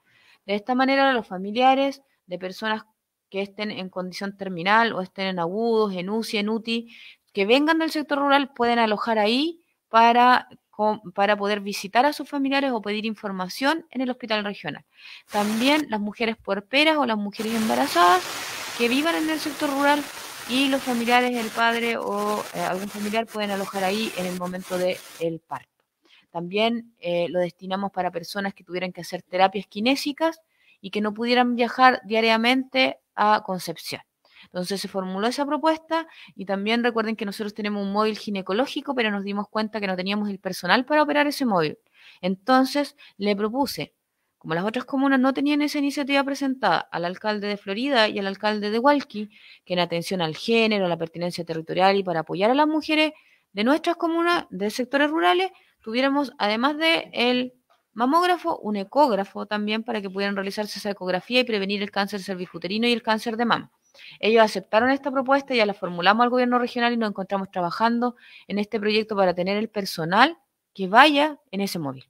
S1: De esta manera los familiares de personas que estén en condición terminal o estén en agudos, en UCI, en UTI, que vengan del sector rural pueden alojar ahí para para poder visitar a sus familiares o pedir información en el hospital regional. También las mujeres puerperas o las mujeres embarazadas que vivan en el sector rural y los familiares, el padre o eh, algún familiar pueden alojar ahí en el momento del parto. También eh, lo destinamos para personas que tuvieran que hacer terapias kinésicas y que no pudieran viajar diariamente a Concepción. Entonces se formuló esa propuesta y también recuerden que nosotros tenemos un móvil ginecológico, pero nos dimos cuenta que no teníamos el personal para operar ese móvil. Entonces le propuse, como las otras comunas no tenían esa iniciativa presentada, al alcalde de Florida y al alcalde de Hualqui, que en atención al género, a la pertinencia territorial y para apoyar a las mujeres de nuestras comunas, de sectores rurales, tuviéramos, además de el mamógrafo, un ecógrafo también para que pudieran realizarse esa ecografía y prevenir el cáncer cervicuterino y el cáncer de mama. Ellos aceptaron esta propuesta, ya la formulamos al gobierno regional y nos encontramos trabajando en este proyecto para tener el personal que vaya en ese móvil.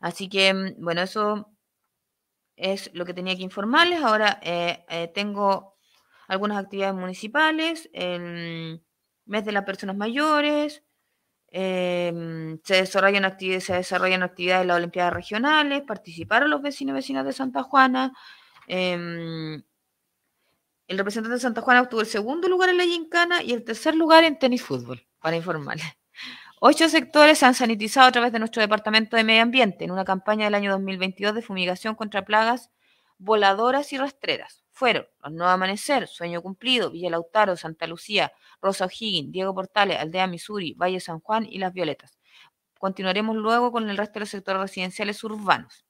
S1: Así que, mm, bueno, eso es lo que tenía que informarles. Ahora eh, eh, tengo algunas actividades municipales, el mes de las personas mayores, eh, mm, se, desarrollan actividades, se desarrollan actividades en las Olimpiadas regionales, participaron los vecinos y vecinas de Santa Juana, mm, el representante de Santa Juana obtuvo el segundo lugar en la Gincana y el tercer lugar en tenis fútbol, para informarles. Ocho sectores se han sanitizado a través de nuestro Departamento de Medio Ambiente en una campaña del año 2022 de fumigación contra plagas voladoras y rastreras. Fueron Los No Amanecer, Sueño Cumplido, Villa Lautaro, Santa Lucía, Rosa O'Higgins, Diego Portales, Aldea Misuri, Valle San Juan y Las Violetas. Continuaremos luego con el resto de los sectores residenciales urbanos.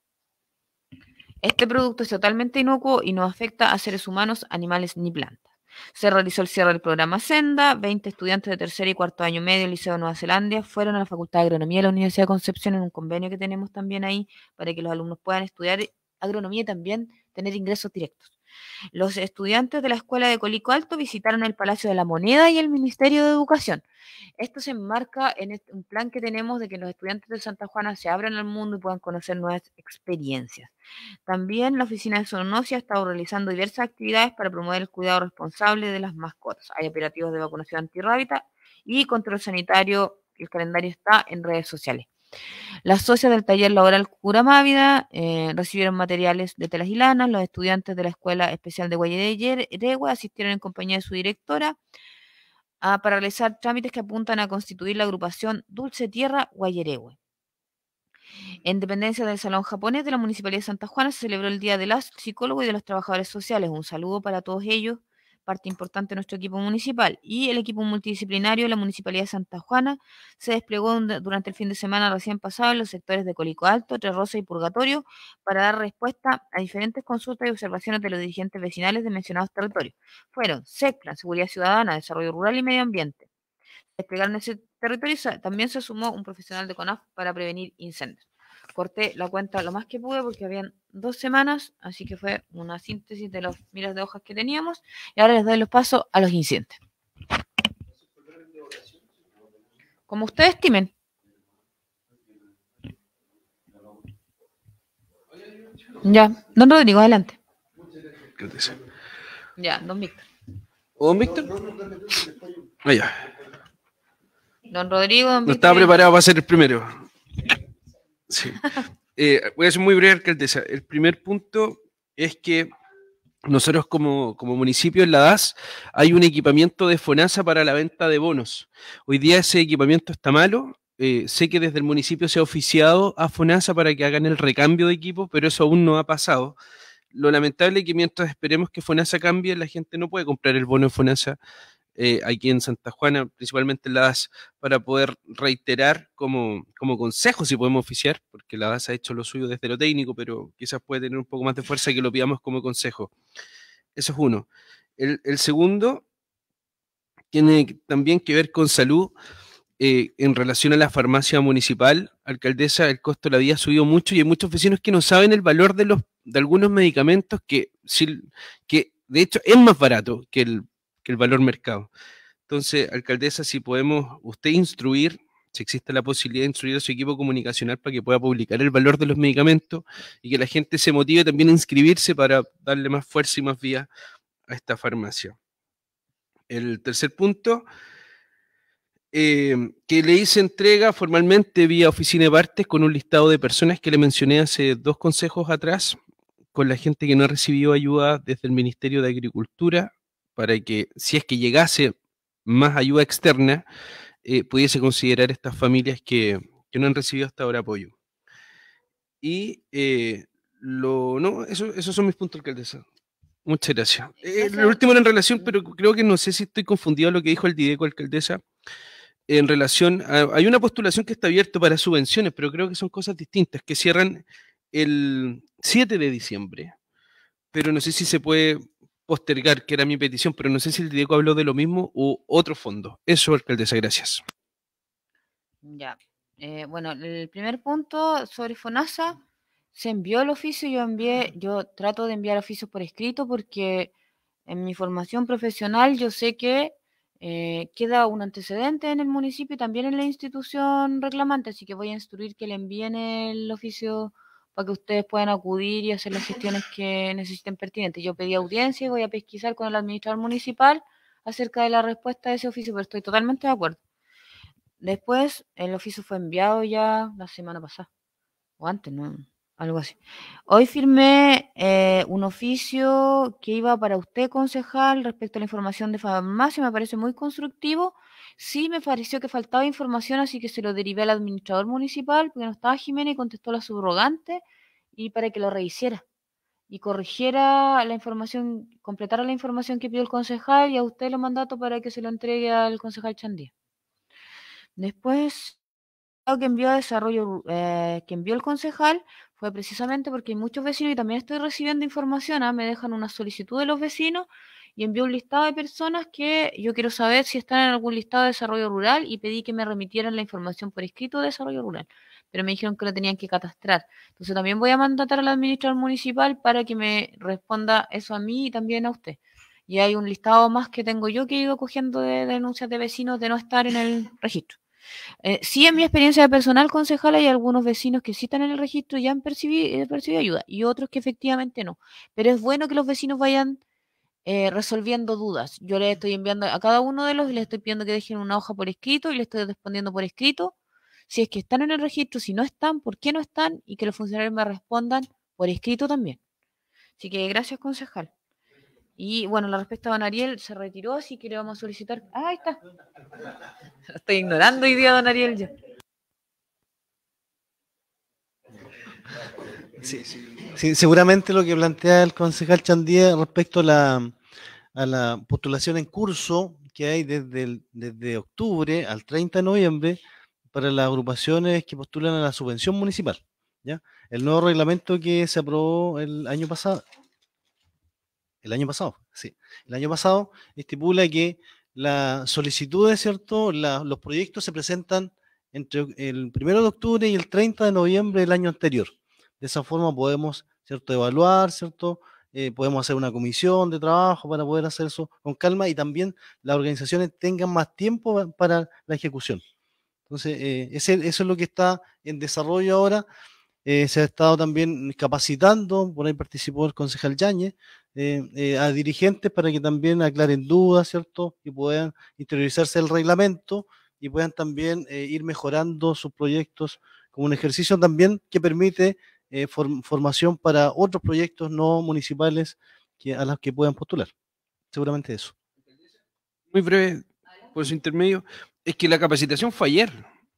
S1: Este producto es totalmente inocuo y no afecta a seres humanos, animales ni plantas. Se realizó el cierre del programa Senda. 20 estudiantes de tercer y cuarto año medio del Liceo de Nueva Zelanda fueron a la Facultad de Agronomía de la Universidad de Concepción en un convenio que tenemos también ahí para que los alumnos puedan estudiar agronomía y también tener ingresos directos. Los estudiantes de la Escuela de Colico Alto visitaron el Palacio de la Moneda y el Ministerio de Educación. Esto se enmarca en un plan que tenemos de que los estudiantes de Santa Juana se abran al mundo y puedan conocer nuevas experiencias. También la oficina de Sonosia ha estado realizando diversas actividades para promover el cuidado responsable de las mascotas. Hay operativos de vacunación antirrábita y control sanitario. El calendario está en redes sociales. Las socias del taller laboral Cura Mávida eh, recibieron materiales de telas y lanas. Los estudiantes de la Escuela Especial de Guayaregua asistieron en compañía de su directora a, ah, para realizar trámites que apuntan a constituir la agrupación Dulce Tierra Guayeregüe. En dependencia del Salón Japonés de la Municipalidad de Santa Juana se celebró el Día de las psicólogos y de los Trabajadores Sociales. Un saludo para todos ellos parte importante de nuestro equipo municipal, y el equipo multidisciplinario de la Municipalidad de Santa Juana se desplegó durante el fin de semana recién pasado en los sectores de Colico Alto, Terrosa y Purgatorio para dar respuesta a diferentes consultas y observaciones de los dirigentes vecinales de mencionados territorios. Fueron SECLA, Seguridad Ciudadana, Desarrollo Rural y Medio Ambiente. Desplegaron ese territorio también se sumó un profesional de CONAF para prevenir incendios corté la cuenta lo más que pude porque habían dos semanas, así que fue una síntesis de los miles de hojas que teníamos. Y ahora les doy los pasos a los incidentes. Como ustedes estimen. Ya, don Rodrigo, adelante. Ya, don Víctor. ¿Don Víctor? Ah, Don Rodrigo, don Víctor. No estaba preparado para
S7: ser el primero. Sí. Eh, voy a ser muy breve que El primer punto es que nosotros como, municipio en la DAS hay un equipamiento de FONASA para la venta de bonos. Hoy día ese equipamiento está malo. Eh, sé que desde el municipio se ha oficiado a FONASA para que hagan el recambio de equipos, pero eso aún no ha pasado. Lo lamentable es que mientras esperemos que FONASA cambie, la gente no puede comprar el bono de FONASA eh, aquí en Santa Juana, principalmente en la DAS, para poder reiterar como, como consejo si podemos oficiar, porque la DAS ha hecho lo suyo desde lo técnico, pero quizás puede tener un poco más de fuerza que lo pidamos como consejo. Eso es uno. El, segundo tiene también que ver con salud. Eh, en relación a la farmacia municipal, alcaldesa, el costo de la vida ha subido mucho y hay muchos vecinos que no saben el valor de, los, de algunos medicamentos que, que de hecho es más barato que el el valor mercado. Entonces, alcaldesa, si podemos usted instruir, si existe la posibilidad de instruir a su equipo comunicacional para que pueda publicar el valor de los medicamentos y que la gente se motive también a inscribirse para darle más fuerza y más vía a esta farmacia. El tercer punto, em, que le hice entrega formalmente vía oficina de partes con un listado de personas que le mencioné hace dos consejos atrás, con la gente que no ha recibido ayuda desde el Ministerio de Agricultura, para que si es que llegase más ayuda externa, eh, pudiese considerar estas familias que, no han recibido hasta ahora apoyo. Y eh, lo, eso, esos son mis puntos, alcaldesa. Muchas gracias. Eh, lo último era en relación, pero creo que no sé si estoy confundido a lo que dijo el Dideco, alcaldesa, en relación hay una postulación que está abierta para subvenciones, pero creo que son cosas distintas, que cierran el 7 de diciembre. Pero no sé si se puede postergar, que era mi petición, pero no sé si el Diego habló de lo mismo u otro fondo. Eso, alcaldesa, gracias.
S1: Ya. Eh, bueno, el primer punto sobre FONASA, se envió el oficio, yo envié, yo trato de enviar oficios por escrito porque en mi formación profesional yo sé que eh, queda un antecedente en el municipio y también en la institución reclamante, así que voy a instruir que le envíen el oficio para que ustedes puedan acudir y hacer las gestiones que necesiten pertinentes. Yo pedí audiencia y voy a pesquisar con el administrador municipal acerca de la respuesta de ese oficio, pero estoy totalmente de acuerdo. Después, el oficio fue enviado ya la semana pasada, o antes, no, algo así. Hoy firmé eh, un oficio que iba para usted, concejal, respecto a la información de farmacia, me parece muy constructivo Sí, me pareció que faltaba información, así que se lo derivé al administrador municipal, porque no estaba Jimena y contestó la subrogante y para que lo rehiciera y corrigiera la información, completara la información que pidió el concejal y a usted lo mandato para que se lo entregue al concejal Chandía. Después, lo que envió a desarrollo, eh, que envió el concejal fue precisamente porque hay muchos vecinos y también estoy recibiendo información, ¿ah? me dejan una solicitud de los vecinos y envié un listado de personas que yo quiero saber si están en algún listado de desarrollo rural y pedí que me remitieran la información por escrito de desarrollo rural, pero me dijeron que lo tenían que catastrar. Entonces también voy a mandatar al administrador municipal para que me responda eso a mí y también a usted. Y hay un listado más que tengo yo que he ido cogiendo de denuncias de vecinos de no estar en el registro. Eh, sí, en mi experiencia de personal concejal hay algunos vecinos que sí están en el registro y han eh, percibido ayuda y otros que efectivamente no. Pero es bueno que los vecinos vayan eh, resolviendo dudas. Yo le estoy enviando a cada uno de los, le estoy pidiendo que dejen una hoja por escrito y le estoy respondiendo por escrito. Si es que están en el registro, si no están, ¿por qué no están? Y que los funcionarios me respondan por escrito también. Así que gracias, concejal. Y bueno, la respuesta a Don Ariel se retiró, así que le vamos a solicitar. Ah, ahí está. estoy ignorando hoy día, Don Ariel, ya.
S2: Sí, sí,
S13: seguramente lo que plantea el concejal Chandía respecto a la, a la postulación en curso que hay desde, desde octubre al 30 de noviembre para las agrupaciones que postulan a la subvención municipal. ¿ya? El nuevo reglamento que se aprobó el año pasado, el año pasado, sí, el año pasado estipula que las solicitudes, ¿cierto? los proyectos se presentan entre el 1 de octubre y el 30 de noviembre del año anterior. De esa forma podemos, ¿cierto?, evaluar, ¿cierto?, eh, podemos hacer una comisión de trabajo para poder hacer eso con calma y también las organizaciones tengan más tiempo para la ejecución. Entonces, eh, eso es lo que está en desarrollo ahora. Eh, se ha estado también capacitando, por ahí participó el concejal Yañez, a dirigentes para que también aclaren dudas, ¿cierto? Y puedan interiorizarse el reglamento y puedan también ir mejorando sus proyectos como un ejercicio también que permite eh, formación para otros proyectos no municipales que, a los que puedan postular. Seguramente eso.
S7: Muy breve, por su intermedio, es que la capacitación fue ayer.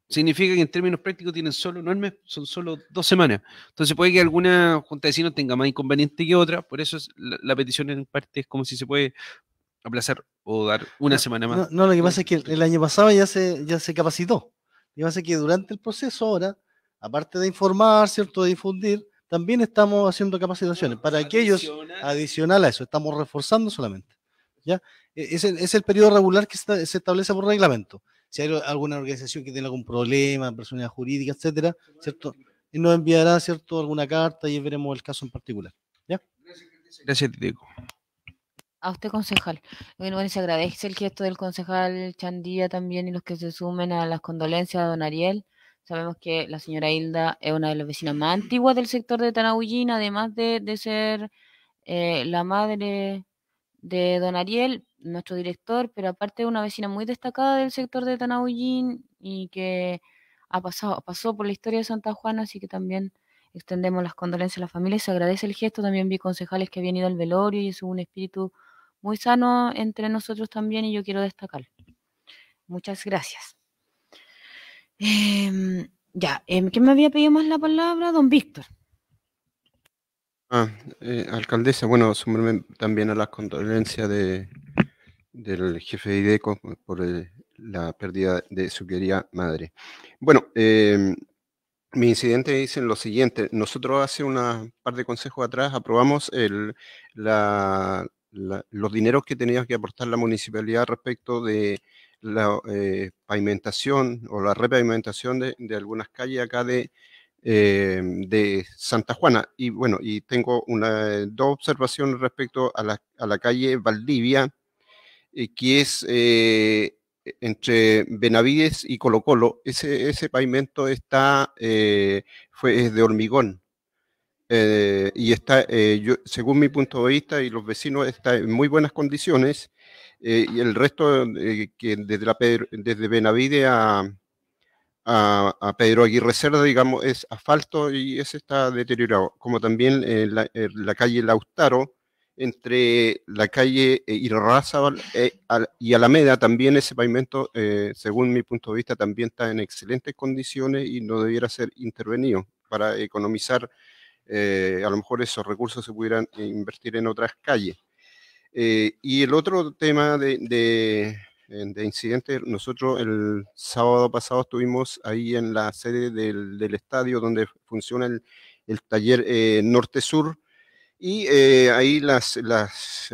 S7: Significa que en términos prácticos tienen solo, no son solo dos semanas. Entonces puede que alguna junta de vecinos tenga más inconveniente que otra, por eso la, petición en parte es como si se puede aplazar o dar una semana más.
S13: No, lo que pasa es que el, año pasado ya se, ya se capacitó. Lo que pasa es que durante el proceso ahora aparte de informar, ¿cierto? De difundir, también estamos haciendo capacitaciones para aquellos, adicional a eso, estamos reforzando solamente. ¿ya? E-, es, el, es el periodo regular que se establece por reglamento. Si hay alguna organización que tiene algún problema, personalidad jurídica, etcétera, ¿cierto? nos enviará, ¿cierto?, alguna carta y veremos el caso en particular. ¿Ya? Gracias, Tito.
S1: A usted, concejal. Bueno, bueno, se agradece el gesto del concejal Chandía también y los que se sumen a las condolencias de don Ariel. Sabemos que la señora Hilda es una de las vecinas más antiguas del sector de Tanaullín, además de, ser eh, la madre de don Ariel, nuestro director, pero aparte es una vecina muy destacada del sector de Tanaullín y que ha pasado, pasó por la historia de Santa Juana, así que también extendemos las condolencias a la familia se agradece el gesto. También vi concejales que habían ido al velorio y es un espíritu muy sano entre nosotros también y yo quiero destacar. Muchas gracias. Em, ya, eh, me había pedido más la palabra? Don Víctor.
S4: Ah, eh, alcaldesa, bueno, sumarme también a las condolencias de, del jefe de IDECO por la pérdida de su querida madre. Bueno, em, mi incidente dice lo siguiente, nosotros hace una par de consejos atrás aprobamos el, la, los dineros que tenía que aportar la municipalidad respecto de la eh, pavimentación o la repavimentación de, algunas calles acá de, eh, de Santa Juana. Y bueno, y tengo una, eh, dos observaciones respecto a la, a la calle Valdivia, que es e, entre Benavides y Colo Colo. Ese, ese pavimento está, fue, es de hormigón, eh, y está, eh, yo, según mi punto de vista y los vecinos, está en muy buenas condiciones. Eh, y el resto, que desde, la desde Benavide a, a, Pedro Aguirre Cerda, digamos, es asfalto y ese está deteriorado. Como también la, calle Laustaro, entre la calle Irrazábal y Alameda, también ese pavimento, según mi punto de vista, también está en excelentes condiciones y no debiera ser intervenido para economizar eh, a lo mejor esos recursos se pudieran eh, invertir en otras calles. Eh, y el otro tema de, de, incidentes, nosotros el sábado pasado estuvimos ahí en la sede del, estadio donde funciona el, taller norte-sur y ahí las, las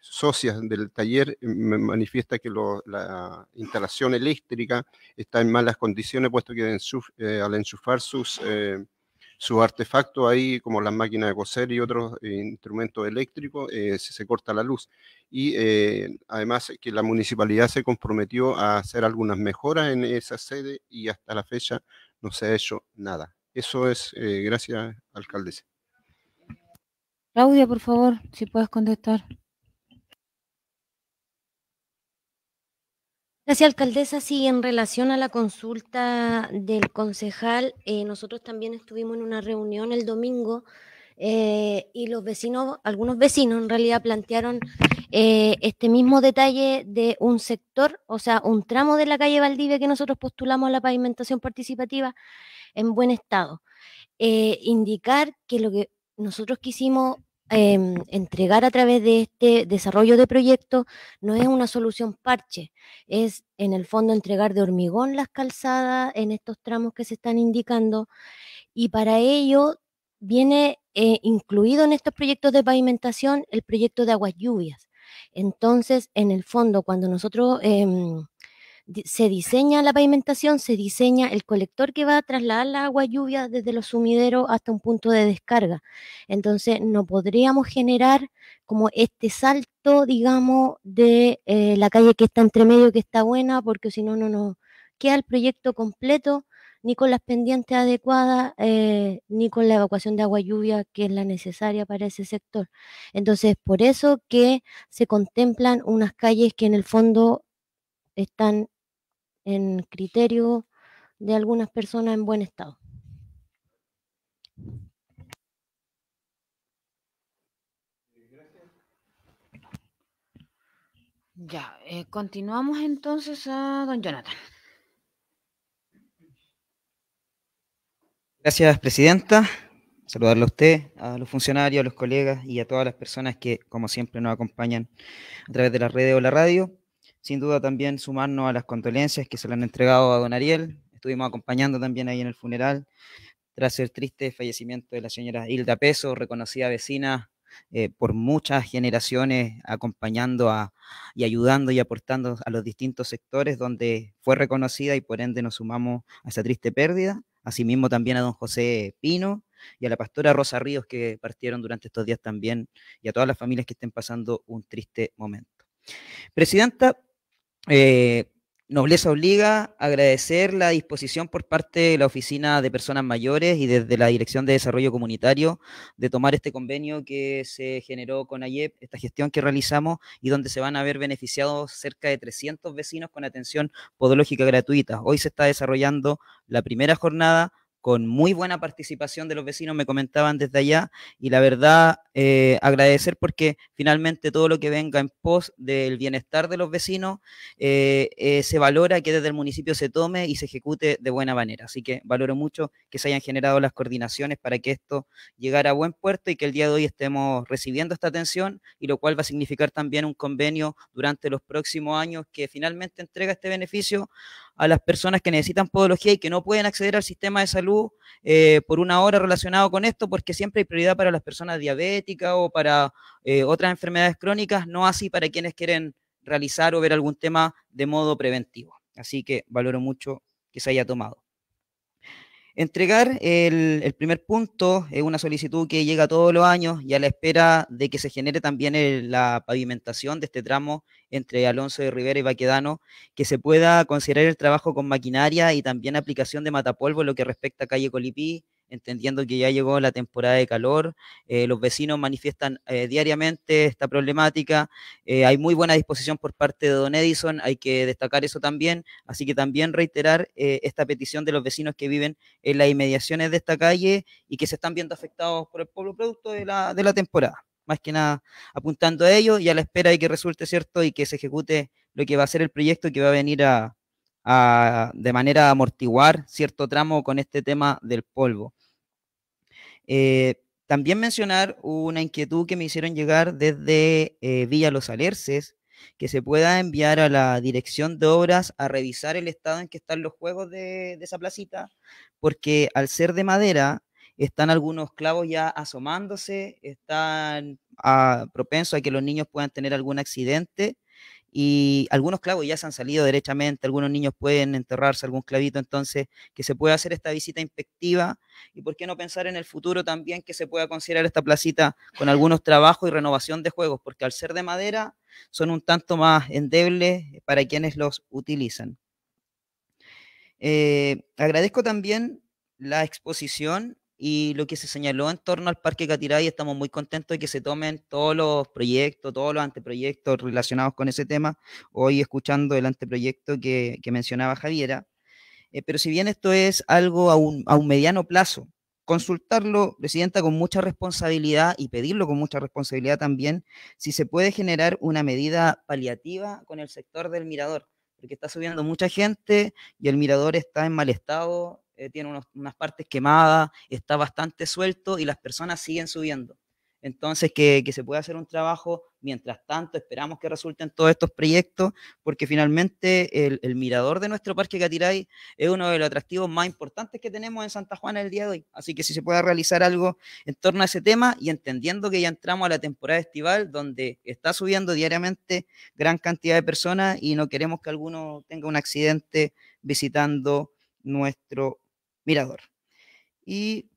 S4: socias del taller manifiesta que la instalación eléctrica está en malas condiciones, puesto que al enchufar sus sus artefactos ahí, como las máquinas de coser y otros eh, instrumentos eléctricos, eh, se, corta la luz. Y eh, además que la municipalidad se comprometió a hacer algunas mejoras en esa sede y hasta la fecha no se ha hecho nada. Eso es, gracias, alcaldesa.
S1: Claudia, por favor, si puedes contestar.
S6: Gracias, pues alcaldesa. Sí, en relación a la consulta del concejal, eh, nosotros también estuvimos en una reunión el domingo eh, y los vecinos, algunos vecinos en realidad plantearon eh, este mismo detalle de un sector, o sea, un tramo de la calle Valdivia que nosotros postulamos a la pavimentación participativa en buen estado. indicar que lo que nosotros quisimos Em, entregar a través de este desarrollo de proyecto no es una solución parche, es en el fondo entregar de hormigón las calzadas en estos tramos que se están indicando y para ello viene eh, incluido en estos proyectos de pavimentación el proyecto de aguas lluvias. Entonces, en el fondo, cuando nosotros... Em, se diseña la pavimentación, se diseña el colector que va a trasladar la agua lluvia desde los sumideros hasta un punto de descarga. Entonces, no podríamos generar como este salto, digamos, de eh, la calle que está entre medio, que está buena, porque si no, no nos queda el proyecto completo, ni con las pendientes adecuadas, eh, ni con la evacuación de agua lluvia que es la necesaria para ese sector. Entonces, por eso que se contemplan unas calles que en el fondo están en criterio de algunas personas en buen estado.
S1: Ya, eh, continuamos entonces a don Jonathan.
S5: Gracias, Presidenta. Saludarle a usted, a los funcionarios, a los colegas y a todas las personas que, como siempre, nos acompañan a través de las redes o la radio sin duda también sumarnos a las condolencias que se le han entregado a don Ariel. Estuvimos acompañando también ahí en el funeral tras el triste fallecimiento de la señora Hilda Peso, reconocida vecina eh, por muchas generaciones, acompañando y ayudando y aportando a los distintos sectores donde fue reconocida y por ende nos sumamos a esa triste pérdida. Asimismo también a don José Pino y a la pastora Rosa Ríos que partieron durante estos días también y a todas las familias que estén pasando un triste momento. Presidenta, eh, Nobleza obliga a agradecer la disposición por parte de la Oficina de Personas Mayores y desde la Dirección de Desarrollo Comunitario de tomar este convenio que se generó con AYEP, esta gestión que realizamos y donde se van a ver beneficiados cerca de 300 vecinos con atención podológica gratuita. Hoy se está desarrollando la primera jornada con muy buena participación de los vecinos, me comentaban desde allá, y la verdad eh, agradecer porque finalmente todo lo que venga en pos del bienestar de los vecinos eh, eh, se valora que desde el municipio se tome y se ejecute de buena manera. Así que valoro mucho que se hayan generado las coordinaciones para que esto llegara a buen puerto y que el día de hoy estemos recibiendo esta atención y lo cual va a significar también un convenio durante los próximos años que finalmente entrega este beneficio a las personas que necesitan podología y que no pueden acceder al sistema de salud eh, por una hora relacionado con esto, porque siempre hay prioridad para las personas diabéticas o para eh, otras enfermedades crónicas, no así para quienes quieren realizar o ver algún tema de modo preventivo. Así que valoro mucho que se haya tomado. Entregar el, primer punto es una solicitud que llega todos los años y a la espera de que se genere también la pavimentación de este tramo entre Alonso de Rivera y Baquedano, que se pueda considerar el trabajo con maquinaria y también aplicación de matapolvo en lo que respecta a calle Colipí, entendiendo que ya llegó la temporada de calor, eh, los vecinos manifiestan eh, diariamente esta problemática, eh, hay muy buena disposición por parte de Don Edison, hay que destacar eso también, así que también reiterar esta petición de los vecinos que viven en las inmediaciones de esta calle y que se están viendo afectados por el polvo producto de la, de la temporada, más que nada apuntando a ello y a la espera de que resulte cierto y que se ejecute lo que va a ser el proyecto que va a venir a, de manera a amortiguar cierto tramo con este tema del polvo. Eh, también mencionar una inquietud que me hicieron llegar desde eh, Villa Los Alerces, que se pueda enviar a la dirección de obras a revisar el estado en que están los juegos de, esa placita, porque al ser de madera, están algunos clavos ya asomándose, están a, ah, propensos a que los niños puedan tener algún accidente y algunos clavos ya se han salido derechamente, algunos niños pueden enterrarse algún clavito, entonces que se pueda hacer esta visita inspectiva y por qué no pensar en el futuro también que se pueda considerar esta placita con algunos trabajos y renovación de juegos, porque al ser de madera son un tanto más endebles eh, para quienes los utilizan. Eh, agradezco también la exposición y lo que se señaló en torno al Parque Catiray, estamos muy contentos de que se tomen todos los proyectos, todos los anteproyectos relacionados con ese tema. Hoy escuchando el anteproyecto que, mencionaba Javiera, eh, pero si bien esto es algo a un, a un mediano plazo, consultarlo, Presidenta, con mucha responsabilidad y pedirlo con mucha responsabilidad también, si se puede generar una medida paliativa con el sector del mirador, porque está subiendo mucha gente y el mirador está en mal estado, eh, tiene unas partes quemadas, está bastante suelto y las personas siguen subiendo. Entonces, que, se pueda hacer un trabajo, mientras tanto, esperamos que resulten todos estos proyectos, porque finalmente el, mirador de nuestro Parque Catiray es uno de los atractivos más importantes que tenemos en Santa Juana el día de hoy. Así que si se puede realizar algo en torno a ese tema y entendiendo que ya entramos a la temporada estival, donde está subiendo diariamente gran cantidad de personas y no queremos que alguno tenga un accidente visitando nuestro Mirador. Y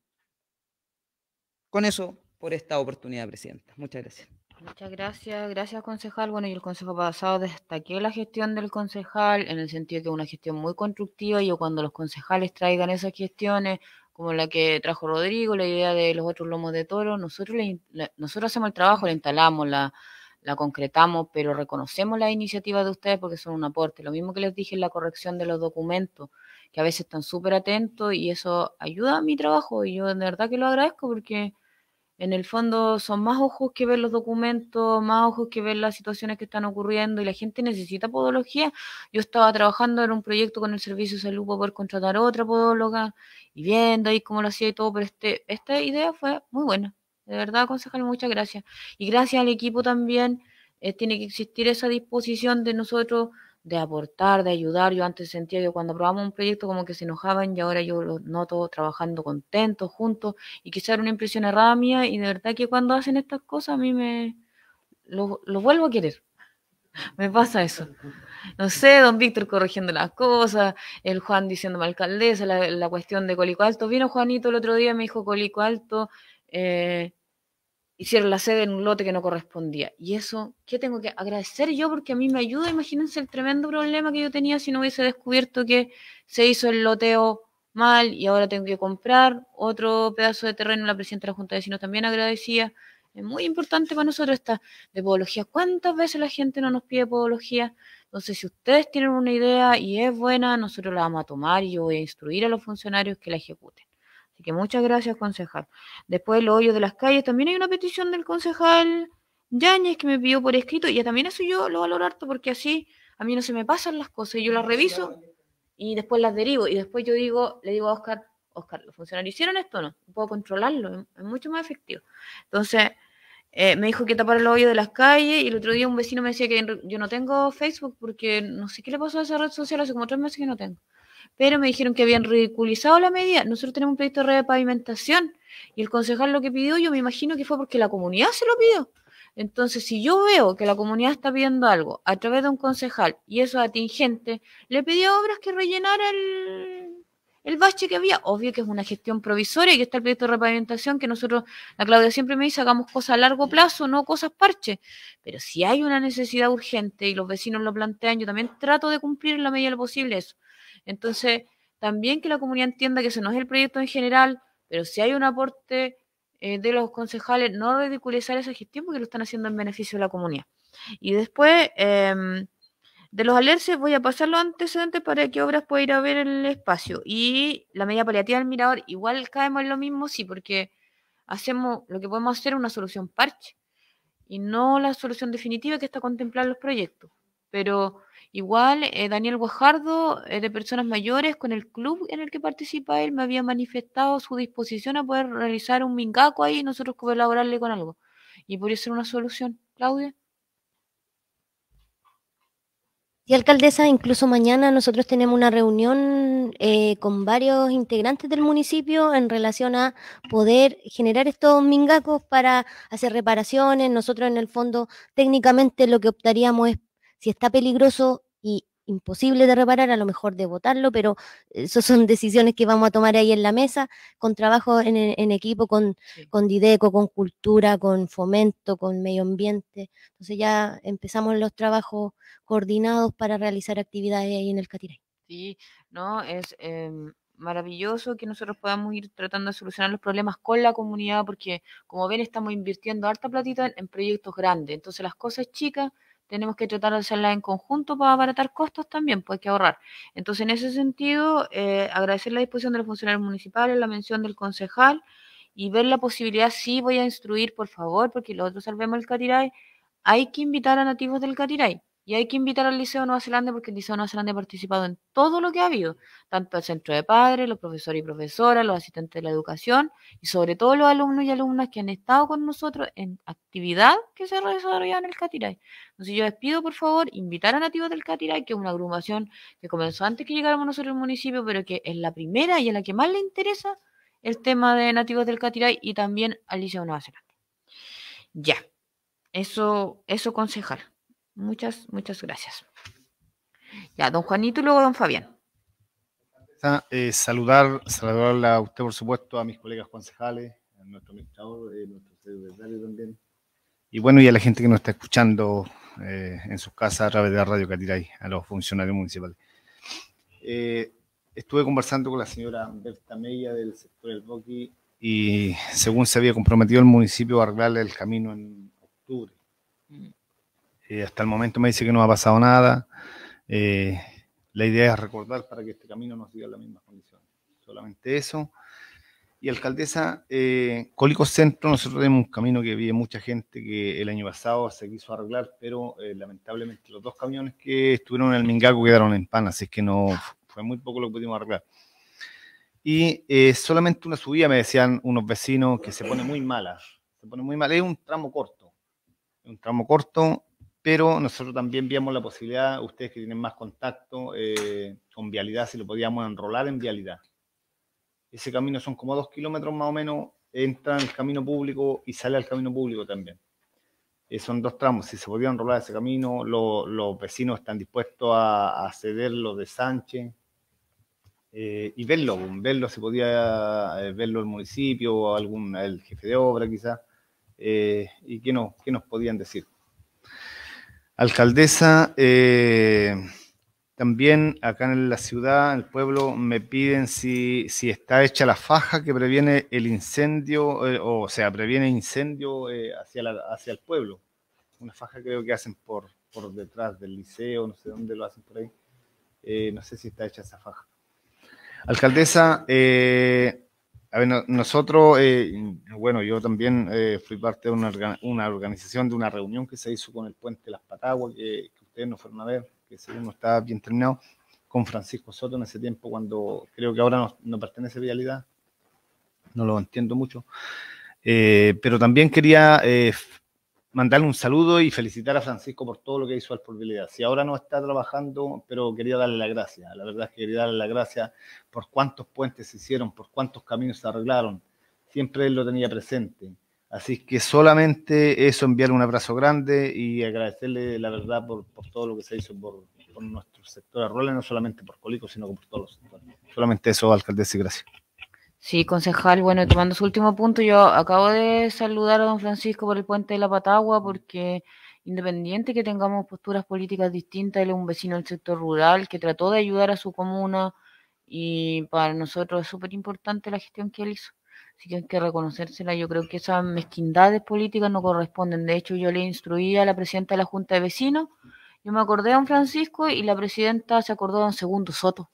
S5: con eso, por esta oportunidad, Presidenta. Muchas gracias.
S1: Muchas gracias, gracias concejal. Bueno, y el consejo pasado destaqueó la gestión del concejal en el sentido de que una gestión muy constructiva y cuando los concejales traigan esas gestiones, como la que trajo Rodrigo, la idea de los otros lomos de toro, nosotros, nosotros hacemos el trabajo, la instalamos, la, la concretamos, pero reconocemos la iniciativa de ustedes porque son un aporte. Lo mismo que les dije en la corrección de los documentos que a veces están súper atentos y eso ayuda a mi trabajo y yo de verdad que lo agradezco porque en el fondo son más ojos que ver los documentos, más ojos que ver las situaciones que están ocurriendo y la gente necesita podología. Yo estaba trabajando en un proyecto con el Servicio de Salud para poder contratar otra podóloga y viendo ahí cómo lo hacía y todo, pero este, esta idea fue muy buena. De verdad, concejal, muchas gracias. Y gracias al equipo también. Eh, tiene que existir esa disposición de nosotros de aportar, de ayudar. Yo antes sentía que cuando aprobamos un proyecto como que se enojaban y ahora yo los noto trabajando contentos, juntos. Y quizá era una impresión errada mía y de verdad que cuando hacen estas cosas a mí me... los vuelvo a querer. Me pasa eso. No sé, don Víctor corrigiendo las cosas, el Juan diciéndome alcaldesa, la, la cuestión de Colico Alto. Vino Juanito el otro día y me dijo Colico Alto, eh, hicieron la sede en un lote que no correspondía. Y eso, ¿qué tengo que agradecer yo? Porque a mí me ayuda, imagínense el tremendo problema que yo tenía si no hubiese descubierto que se hizo el loteo mal y ahora tengo que comprar otro pedazo de terreno. La presidenta de la Junta de Vecinos también agradecía. Es muy importante para nosotros esta de podología. ¿Cuántas veces la gente no nos pide podología? Entonces, si ustedes tienen una idea y es buena, nosotros la vamos a tomar y yo voy a instruir a los funcionarios que la ejecuten. Así que muchas gracias, concejal. Después, los hoyos de las calles, también hay una petición del concejal Yáñez que me pidió por escrito, y también eso yo lo valoro harto porque así a mí no se me pasan las cosas, yo las reviso y después las derivo, y después yo digo, le digo a Oscar, Oscar, ¿los funcionarios hicieron esto o no? Puedo controlarlo, es mucho más efectivo. Entonces, eh, me dijo que tapar los hoyos de las calles, y el otro día un vecino me decía que yo no tengo Facebook porque no sé qué le pasó a esa red social, hace como tres meses que no tengo pero me dijeron que habían ridiculizado la medida. Nosotros tenemos un proyecto de repavimentación y el concejal lo que pidió, yo me imagino que fue porque la comunidad se lo pidió. Entonces, si yo veo que la comunidad está pidiendo algo a través de un concejal y eso es atingente, le pedí obras que rellenara el, el bache que había. Obvio que es una gestión provisoria y que está el proyecto de repavimentación que nosotros, la Claudia siempre me dice, hagamos cosas a largo plazo, no cosas parche. Pero si hay una necesidad urgente y los vecinos lo plantean, yo también trato de cumplir en la medida lo posible eso. Entonces, también que la comunidad entienda que ese no es el proyecto en general, pero si hay un aporte eh, de los concejales, no ridiculizar esa gestión porque lo están haciendo en beneficio de la comunidad. Y después, em, de los alerces, voy a pasar los antecedentes para qué Obras pueda ir a ver en el espacio. Y la medida paliativa del mirador, igual caemos en lo mismo, sí, porque hacemos lo que podemos hacer es una solución parche y no la solución definitiva que está contemplada los proyectos. Pero Igual, eh, Daniel Guajardo, eh, de personas mayores, con el club en el que participa él, me había manifestado su disposición a poder realizar un mingaco ahí y nosotros colaborarle con algo. Y podría ser una solución, Claudia.
S6: Y alcaldesa, incluso mañana nosotros tenemos una reunión eh, con varios integrantes del municipio en relación a poder generar estos mingacos para hacer reparaciones. Nosotros en el fondo técnicamente lo que optaríamos es si está peligroso y imposible de reparar, a lo mejor de votarlo, pero eh, esas son decisiones que vamos a tomar ahí en la mesa, con trabajo en, equipo, con, con Dideco, con cultura, con fomento, con medio ambiente. Entonces ya empezamos los trabajos coordinados para realizar actividades ahí en el Catiray. Sí,
S1: no, es em, maravilloso que nosotros podamos ir tratando de solucionar los problemas con la comunidad, porque como ven estamos invirtiendo harta platita en proyectos grandes, entonces las cosas chicas tenemos que tratar de hacerla en conjunto para abaratar costos también, pues hay que ahorrar. Entonces, en ese sentido, eh, agradecer la disposición de los funcionarios municipales, la mención del concejal y ver la posibilidad, sí voy a instruir, por favor, porque los otros salvemos el Catiray, hay que invitar a nativos del Catiray. Y hay que invitar al Liceo Nueva Zelanda porque el Liceo Nueva Zelanda ha participado en todo lo que ha habido, tanto el centro de padres, los profesores y profesoras, los asistentes de la educación y sobre todo los alumnos y alumnas que han estado con nosotros en actividad que se desarrollado en el Catiray. Entonces yo les pido por favor invitar a Nativos del Catiray, que es una agrupación que comenzó antes que llegáramos nosotros al municipio, pero que es la primera y a la que más le interesa el tema de Nativos del Catiray y también al Liceo Nueva Zelanda. Ya, eso, eso concejal. Muchas, muchas gracias. Ya, don Juanito y luego don Fabián.
S14: Eh, saludar, saludarla a usted, por supuesto, a mis colegas concejales, a nuestro administrador, a eh, nuestro secretario también. Y bueno, y a la gente que nos está escuchando eh, en sus casas a través de la Radio que Catiray, a los funcionarios municipales. estuve conversando con la señora Berta Meya del sector del Boqui y según se había comprometido el municipio a arreglarle el camino en octubre. Eh, hasta el momento me dice que no ha pasado nada. Eh, la idea es recordar para que este camino nos diga las mismas condiciones. Solamente eso. Y alcaldesa, eh, Cólico Centro, nosotros tenemos un camino que vive mucha gente que el año pasado se quiso arreglar, pero eh, lamentablemente los dos camiones que estuvieron en el Mingaco quedaron en pan, así que no fue muy poco lo que pudimos arreglar. Y solamente una subida, me decían unos vecinos, que se pone muy mala, se pone muy mala. es un tramo corto, un tramo corto, pero nosotros también vimos la posibilidad, ustedes que tienen más contacto eh, con vialidad, si lo podíamos enrolar en vialidad. Ese camino son como dos kilómetros más o menos, entra en el camino público y sale al camino público también. Eh, son dos tramos, si se podía enrolar ese camino, los vecinos están dispuestos a, cederlo de Sánchez. Eh, y verlo, verlo si podía verlo el municipio, o algún el jefe de obra quizás, y qué, no, qué nos podían decir. Alcaldesa, eh, también acá en la ciudad, en el pueblo, me piden si, está hecha la faja que previene el incendio, eh, o, sea, previene incendio eh, hacia, hacia el pueblo. Una faja creo que hacen por, por detrás del liceo, no sé dónde lo hacen por ahí. no sé si está hecha esa faja. Alcaldesa, eh, a ver, nosotros, eh, bueno, yo también eh, fui parte de una, organización, de una reunión que se hizo con el Puente Las Pataguas, que, ustedes nos fueron a ver, que según no estaba bien terminado, con Francisco Soto en ese tiempo, cuando creo que ahora no, pertenece a Vialidad, no lo entiendo mucho. Eh, pero también quería mandarle un saludo y felicitar a Francisco por todo lo que hizo al porbilidad. Si ahora no está trabajando, pero quería darle la gracia. La verdad es que quería darle la gracia por cuántos puentes se hicieron, por cuántos caminos se arreglaron. Siempre él lo tenía presente. Así que solamente eso, enviarle un abrazo grande y agradecerle la verdad por, todo lo que se hizo por, nuestro sector roles no solamente por Colico, sino por todos los sectores.
S1: Solamente eso, alcaldesa, y gracias. Sí, concejal, bueno, tomando su último punto, yo acabo de saludar a don Francisco por el puente de la Patagua porque independiente que tengamos posturas políticas distintas, él es un vecino del sector rural que trató de ayudar a su comuna y para nosotros es súper importante la gestión que él hizo. Así que hay que reconocérsela. Yo creo que esas mezquindades políticas no corresponden. De hecho, yo le instruí a la presidenta de la Junta de Vecinos, yo me acordé a don Francisco y la presidenta se acordó de don Segundo Soto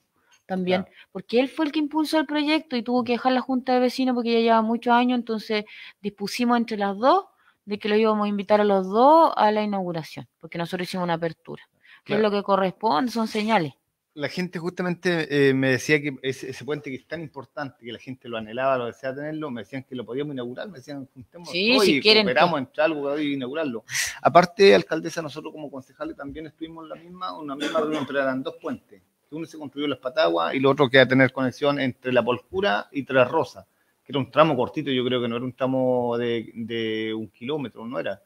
S1: también, porque él fue el que impulsó el proyecto y tuvo que dejar la junta de vecinos porque ya lleva muchos años, entonces dispusimos entre las dos de que lo íbamos a invitar a los dos a la inauguración, porque nosotros hicimos una apertura, que es lo que corresponde, son señales.
S14: La gente justamente eh, me decía que ese, puente que es tan importante, que la gente lo anhelaba, lo deseaba tenerlo, me decían que lo podíamos inaugurar, me decían, juntemos sí, si y quieren, pues. entre algo y inaugurarlo. Aparte, alcaldesa, nosotros como concejales también estuvimos en la misma, una misma reunión, pero eran dos puentes uno se construyó Las Pataguas y lo otro que a tener conexión entre La Polcura y tras rosa que era un tramo cortito, yo creo que no era un tramo de, un kilómetro, no era.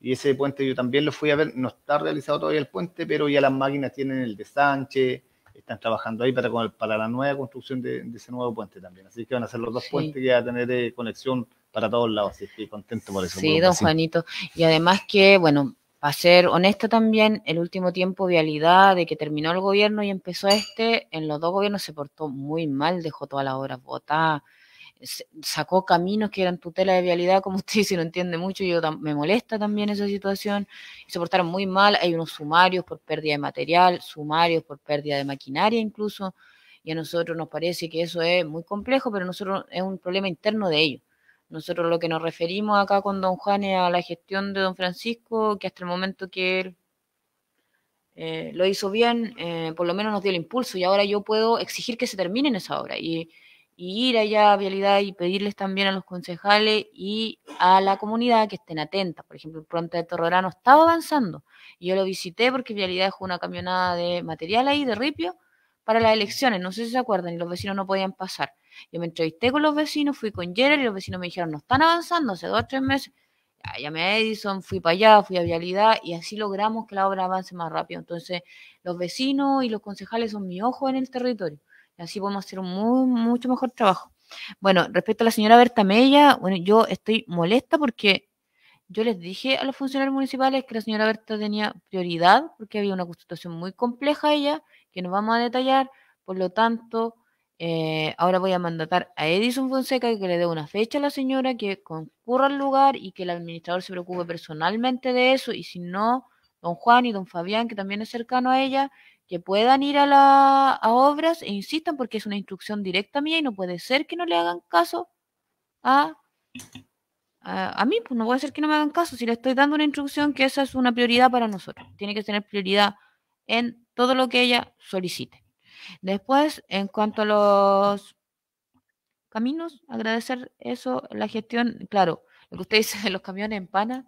S14: Y ese puente yo también lo fui a ver, no está realizado todavía el puente, pero ya las máquinas tienen el de Sánchez, están trabajando ahí para, para la nueva construcción de, ese nuevo puente también. Así que van a ser los dos puentes que van a tener eh, conexión para todos lados, así que contento por eso. Sí, don Juanito.
S1: Y además que, bueno, para ser honesta también, el último tiempo vialidad de que terminó el gobierno y empezó este, en los dos gobiernos se portó muy mal, dejó todas las obras botadas, sacó caminos que eran tutela de vialidad, como usted dice, no entiende mucho, yo me molesta también esa situación, se portaron muy mal, hay unos sumarios por pérdida de material, sumarios por pérdida de maquinaria incluso, y a nosotros nos parece que eso es muy complejo, pero nosotros es un problema interno de ellos nosotros lo que nos referimos acá con don Juan es a la gestión de don Francisco, que hasta el momento que él eh, lo hizo bien, eh, por lo menos nos dio el impulso y ahora yo puedo exigir que se termine esa obra y, ir allá a Vialidad y pedirles también a los concejales y a la comunidad que estén atentas. Por ejemplo, el pronto de Torrorano estaba avanzando y yo lo visité porque Vialidad dejó una camionada de material ahí, de ripio, para las elecciones, no sé si se acuerdan, y los vecinos no podían pasar. Yo me entrevisté con los vecinos, fui con Jerry y los vecinos me dijeron, no están avanzando, hace dos o tres meses. llamé a Edison, fui para allá, fui a Vialidad y así logramos que la obra avance más rápido. Entonces, los vecinos y los concejales son mi ojo en el territorio. Y así podemos hacer un mucho mejor trabajo. Bueno, respecto a la señora Berta Mella, bueno, yo estoy molesta porque yo les dije a los funcionarios municipales que la señora Berta tenía prioridad porque había una constitución muy compleja ella que nos vamos a detallar. Por lo tanto, eh, ahora voy a mandatar a Edison Fonseca que le dé una fecha a la señora, que concurra al lugar y que el administrador se preocupe personalmente de eso. Y si no, don Juan y don Fabián, que también es cercano a ella, que puedan ir a, la, obras e insistan porque es una instrucción directa mía y no puede ser que no le hagan caso a, a mí. Pues no puede ser que no me hagan caso si le estoy dando una instrucción que esa es una prioridad para nosotros. Tiene que tener prioridad en todo lo que ella solicite. Después, en cuanto a los caminos, agradecer eso, la gestión, claro, lo que usted dice de los camiones en pana,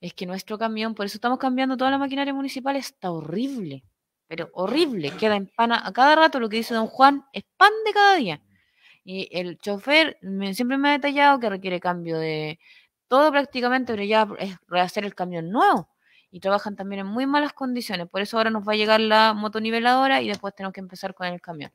S1: es que nuestro camión, por eso estamos cambiando toda la maquinaria municipal, está horrible, pero horrible, queda en pana a cada rato, lo que dice don Juan, expande de cada día. Y el chofer siempre me ha detallado que requiere cambio de todo prácticamente, pero ya es rehacer el camión nuevo y trabajan también en muy malas condiciones. Por eso ahora nos va a llegar la motoniveladora y después tenemos que empezar con el camión.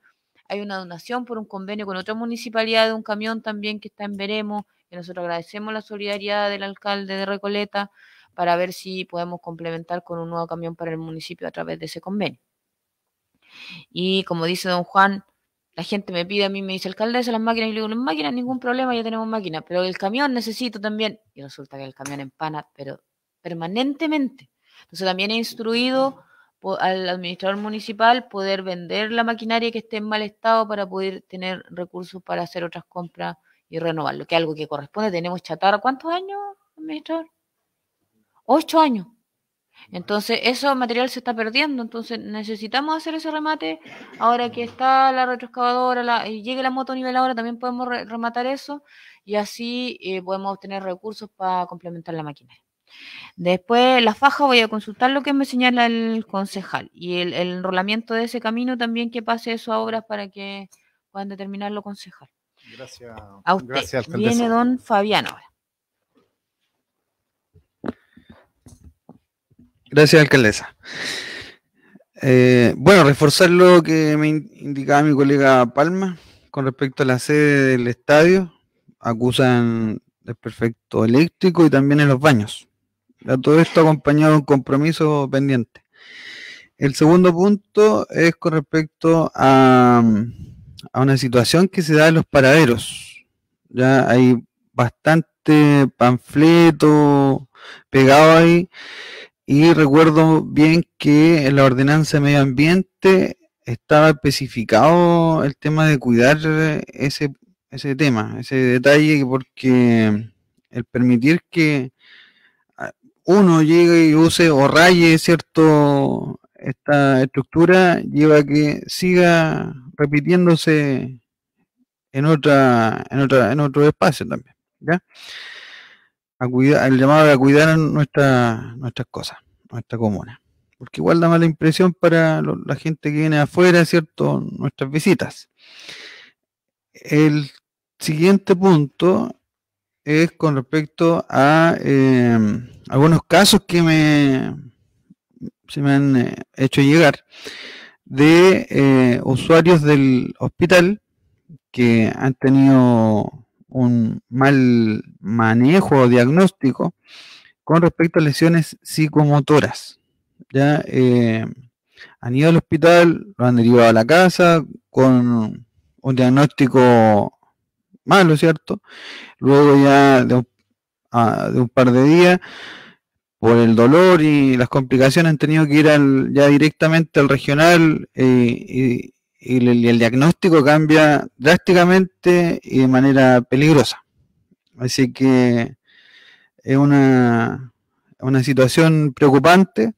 S1: Hay una donación por un convenio con otra municipalidad de un camión también que está en Veremos, y nosotros agradecemos la solidaridad del alcalde de Recoleta para ver si podemos complementar con un nuevo camión para el municipio a través de ese convenio. Y como dice don Juan, la gente me pide a mí, me dice, alcaldesa, las máquinas, y le digo, las máquinas, ningún problema, ya tenemos máquinas, pero el camión necesito también. Y resulta que el camión empana, pero permanentemente. Entonces también he instruido al administrador municipal poder vender la maquinaria que esté en mal estado para poder tener recursos para hacer otras compras y renovarlo, que es algo que corresponde. Tenemos chatarra, ¿cuántos años, administrador? Ocho años. Entonces, ese material se está perdiendo, entonces necesitamos hacer ese remate. Ahora que mm. está la retroexcavadora y eh, llegue la moto niveladora, también podemos rematar eso y así eh, podemos obtener recursos para complementar la maquinaria. Después, la faja, voy a consultar lo que me señala el concejal y el, enrolamiento de ese camino también que pase eso a obras para que puedan determinarlo concejal. Gracias. Gracias, Viene don Fabián
S12: Gracias, alcaldesa. Eh, bueno, reforzar lo que me indicaba mi colega Palma con respecto a la sede del estadio. Acusan perfecto eléctrico y también en los baños todo esto acompañado de un compromiso pendiente. El segundo punto es con respecto a, a una situación que se da en los paraderos. Ya hay bastante panfleto pegado ahí. Y recuerdo bien que en la ordenanza de medio ambiente estaba especificado el tema de cuidar ese, ese tema, ese detalle, porque el permitir que uno llegue y use o raye cierto esta estructura lleva a que siga repitiéndose en otra en otra en otro espacio también ya a cuidar el llamado a cuidar nuestra nuestras cosas nuestra comuna porque igual da mala impresión para la gente que viene afuera cierto nuestras visitas el siguiente punto es con respecto a em, algunos casos que me, se me han eh, hecho llegar de eh, usuarios del hospital que han tenido un mal manejo o diagnóstico con respecto a lesiones psicomotoras. Ya em, han ido al hospital, lo han derivado a la casa con un diagnóstico malo, ¿cierto? Luego ya ah, de un, par de días, por el dolor y las complicaciones, han tenido que ir al, ya directamente al regional eh, y, y el, diagnóstico cambia drásticamente y de manera peligrosa. Así que es una, una situación preocupante,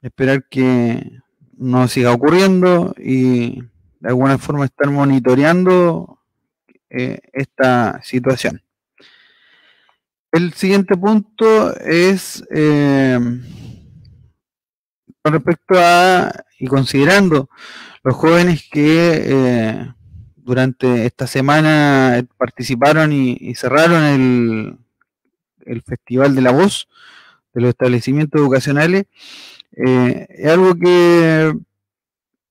S12: esperar que no siga ocurriendo y de alguna forma estar monitoreando eh, esta situación. El siguiente punto es eh, con respecto a y considerando los jóvenes que eh, durante esta semana participaron y, cerraron el, el, Festival de la Voz de los establecimientos educacionales, es algo que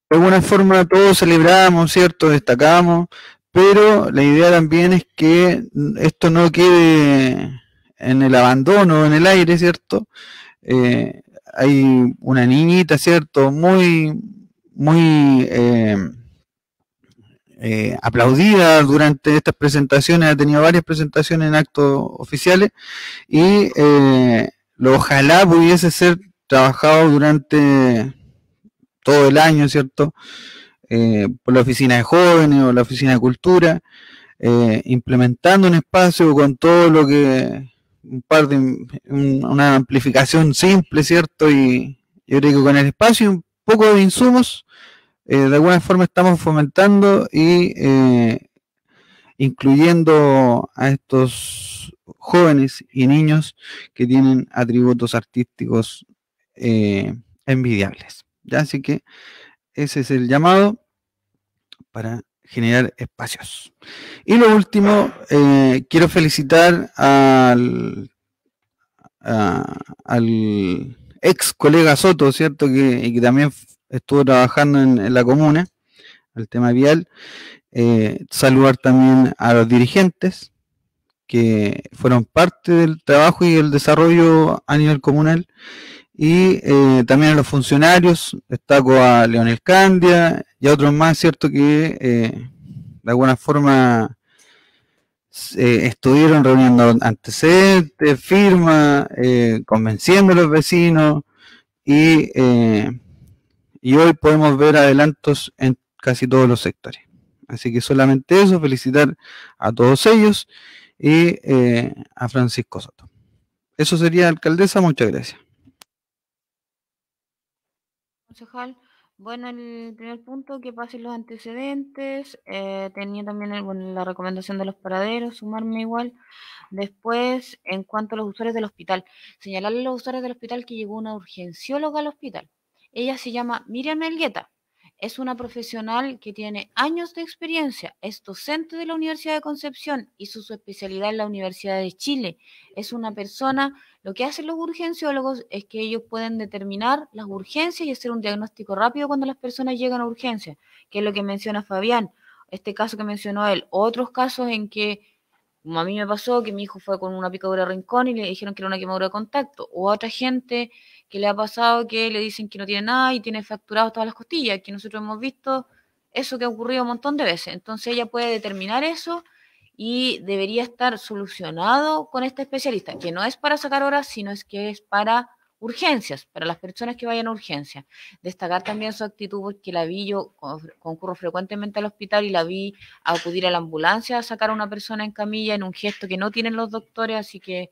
S12: de alguna forma todos celebramos, ¿cierto? Destacamos, pero la idea también es que esto no quede en el abandono, en el aire, ¿cierto? Eh, hay una niñita, ¿cierto? Muy, muy eh, eh, aplaudida durante estas presentaciones, ha tenido varias presentaciones en actos oficiales y lo ojalá pudiese ser trabajado durante todo el año, ¿cierto? Eh, por la oficina de jóvenes o la oficina de cultura, eh, implementando un espacio con todo lo que un par de una amplificación simple, ¿cierto? Y yo digo con el espacio y un poco de insumos, eh, de alguna forma estamos fomentando y incluyendo a estos jóvenes y niños que tienen atributos artísticos envidiables. ¿ya? Así que ese es el llamado para generar espacios. Y lo último, eh, quiero felicitar al, al ex colega Soto, ¿cierto? Que, también estuvo trabajando en, la comuna, el tema vial. Eh, saludar también a los dirigentes que fueron parte del trabajo y el desarrollo a nivel comunal y eh, también a los funcionarios, destaco a Leonel Candia y a otros más, ¿cierto? Que eh, de alguna forma eh, estuvieron reuniendo antecedentes, firmas, convenciendo a los vecinos y, y hoy podemos ver adelantos en casi todos los sectores. Así que solamente eso, felicitar a todos ellos y a Francisco Soto. Eso sería, alcaldesa, muchas gracias.
S1: Bueno, el primer punto, que pasen los antecedentes. Eh, tenía también la recomendación de los paraderos, sumarme igual. Después, en cuanto a los usuarios del hospital, señalarle a los usuarios del hospital que llegó una urgencióloga al hospital. Ella se llama Miriam Elgueta. Es una profesional que tiene años de experiencia, es docente de la Universidad de Concepción y su especialidad en la Universidad de Chile. Es una persona, lo que hacen los urgenciólogos es que ellos pueden determinar las urgencias y hacer un diagnóstico rápido cuando las personas llegan a urgencias, que es lo que menciona Fabián, este caso que mencionó él, otros casos en que como a mí me pasó que mi hijo fue con una picadura de rincón y le dijeron que era una quemadura de contacto, o otra gente que le ha pasado que le dicen que no tiene nada y tiene fracturados todas las costillas, que nosotros hemos visto eso que ha ocurrido un montón de veces. Entonces ella puede determinar eso y debería estar solucionado con este especialista, que no es para sacar horas, sino es que es para urgencias, para las personas que vayan a urgencias. Destacar también su actitud, porque la vi, yo concurro frecuentemente al hospital y la vi acudir a la ambulancia a sacar a una persona en camilla en un gesto que no tienen los doctores, así que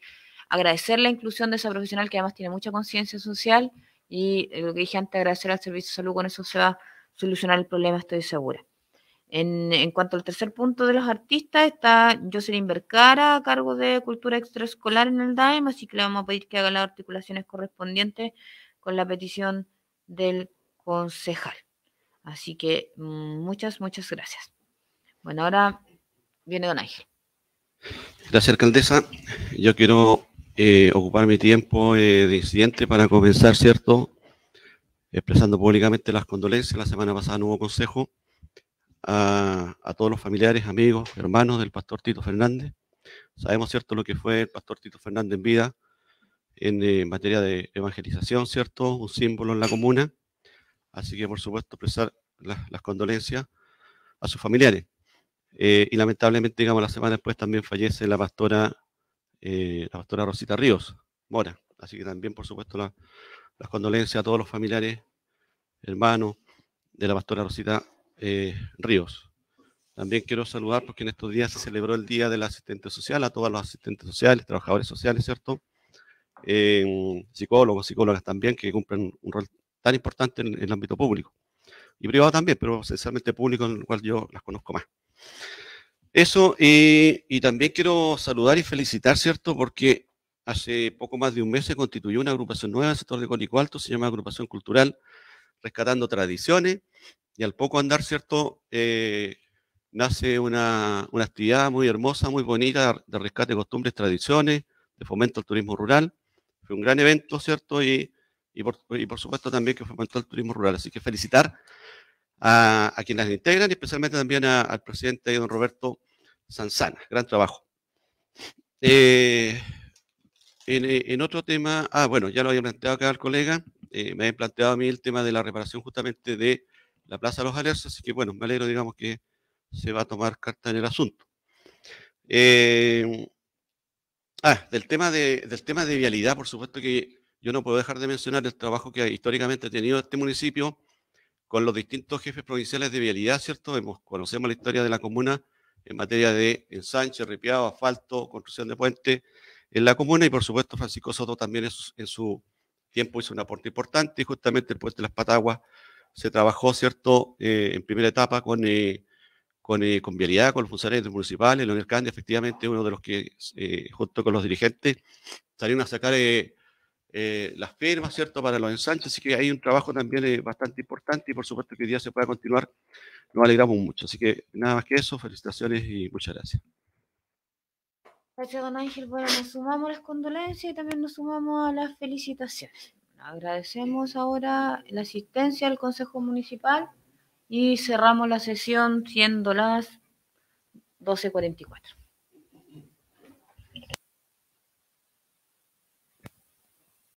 S1: agradecer la inclusión de esa profesional que además tiene mucha conciencia social y eh, lo que dije antes, agradecer al Servicio de Salud, con eso se va a solucionar el problema, estoy segura. En, cuanto al tercer punto de los artistas, está Jocelyn Bercara a cargo de Cultura Extraescolar en el DAEM, así que le vamos a pedir que haga las articulaciones correspondientes con la petición del concejal. Así que mm, muchas, muchas gracias. Bueno, ahora viene don Ángel.
S8: Gracias, alcaldesa. Yo quiero eh, ocupar mi tiempo eh, de incidente para comenzar, ¿cierto? Expresando públicamente las condolencias. La semana pasada no hubo consejo a, a todos los familiares, amigos, hermanos del pastor Tito Fernández. Sabemos, ¿cierto?, lo que fue el pastor Tito Fernández en vida en, eh, materia de evangelización, ¿cierto? Un símbolo en la comuna. Así que, por supuesto, expresar las condolencias a sus familiares. y lamentablemente, digamos, la semana después también fallece la pastora eh, la pastora Rosita Ríos, Mora. Así que también, por supuesto, las condolencias a todos los familiares, hermanos de la pastora Rosita eh, Ríos. También quiero saludar porque en estos días se celebró el Día del Asistente Social, a todos los asistentes sociales, trabajadores sociales, ¿cierto? psicólogos, psicólogas también, que cumplen un rol tan importante en, el ámbito público. Y privado también, pero esencialmente público en el cual yo las conozco más. Eso, eh, y también quiero saludar y felicitar, ¿cierto? Porque hace poco más de un mes se constituyó una agrupación nueva en el sector de Cónico Alto, se llama Agrupación Cultural Rescatando Tradiciones, y al poco andar, ¿cierto? Eh, nace una, una, actividad muy hermosa, muy bonita, de rescate de costumbres, tradiciones, de fomento al turismo rural. Fue un gran evento, ¿cierto? Y, por, supuesto también que fomentó el turismo rural. Así que felicitar a, quienes integran y especialmente también al presidente don Roberto Sanzana. Gran trabajo. Eh, eh, en, otro tema, ah, bueno, ya lo había planteado acá el colega, eh, me había planteado a mí el tema de la reparación justamente de la Plaza de los Alerces, así que bueno, me alegro, digamos, que se va a tomar carta en el asunto. ah, del tema de, del tema de vialidad, por supuesto que yo no puedo dejar de mencionar el trabajo que históricamente ha tenido este municipio con los distintos jefes provinciales de vialidad, ¿cierto? Hemos, conocemos la historia de la comuna en materia de ensanche, arrepiado, asfalto, construcción de puente en la comuna y por supuesto Francisco Soto también en su, tiempo hizo un aporte importante y justamente el puente de las Pataguas se trabajó, ¿cierto?, eh, en primera etapa con, eh, con, eh, con vialidad, con los funcionarios municipales, Leonel Candia, efectivamente, uno de los que, junto con los dirigentes, salieron a sacar eh, las firmas, ¿cierto?, para los ensanches, así que hay un trabajo también eh, bastante importante y por supuesto que hoy día se pueda continuar, nos alegramos mucho. Así que nada más que eso, felicitaciones y muchas gracias.
S1: Gracias, don Ángel. Bueno, nos sumamos las condolencias y también nos sumamos a las felicitaciones. Agradecemos ahora la asistencia al Consejo Municipal y cerramos la sesión siendo las 12.44.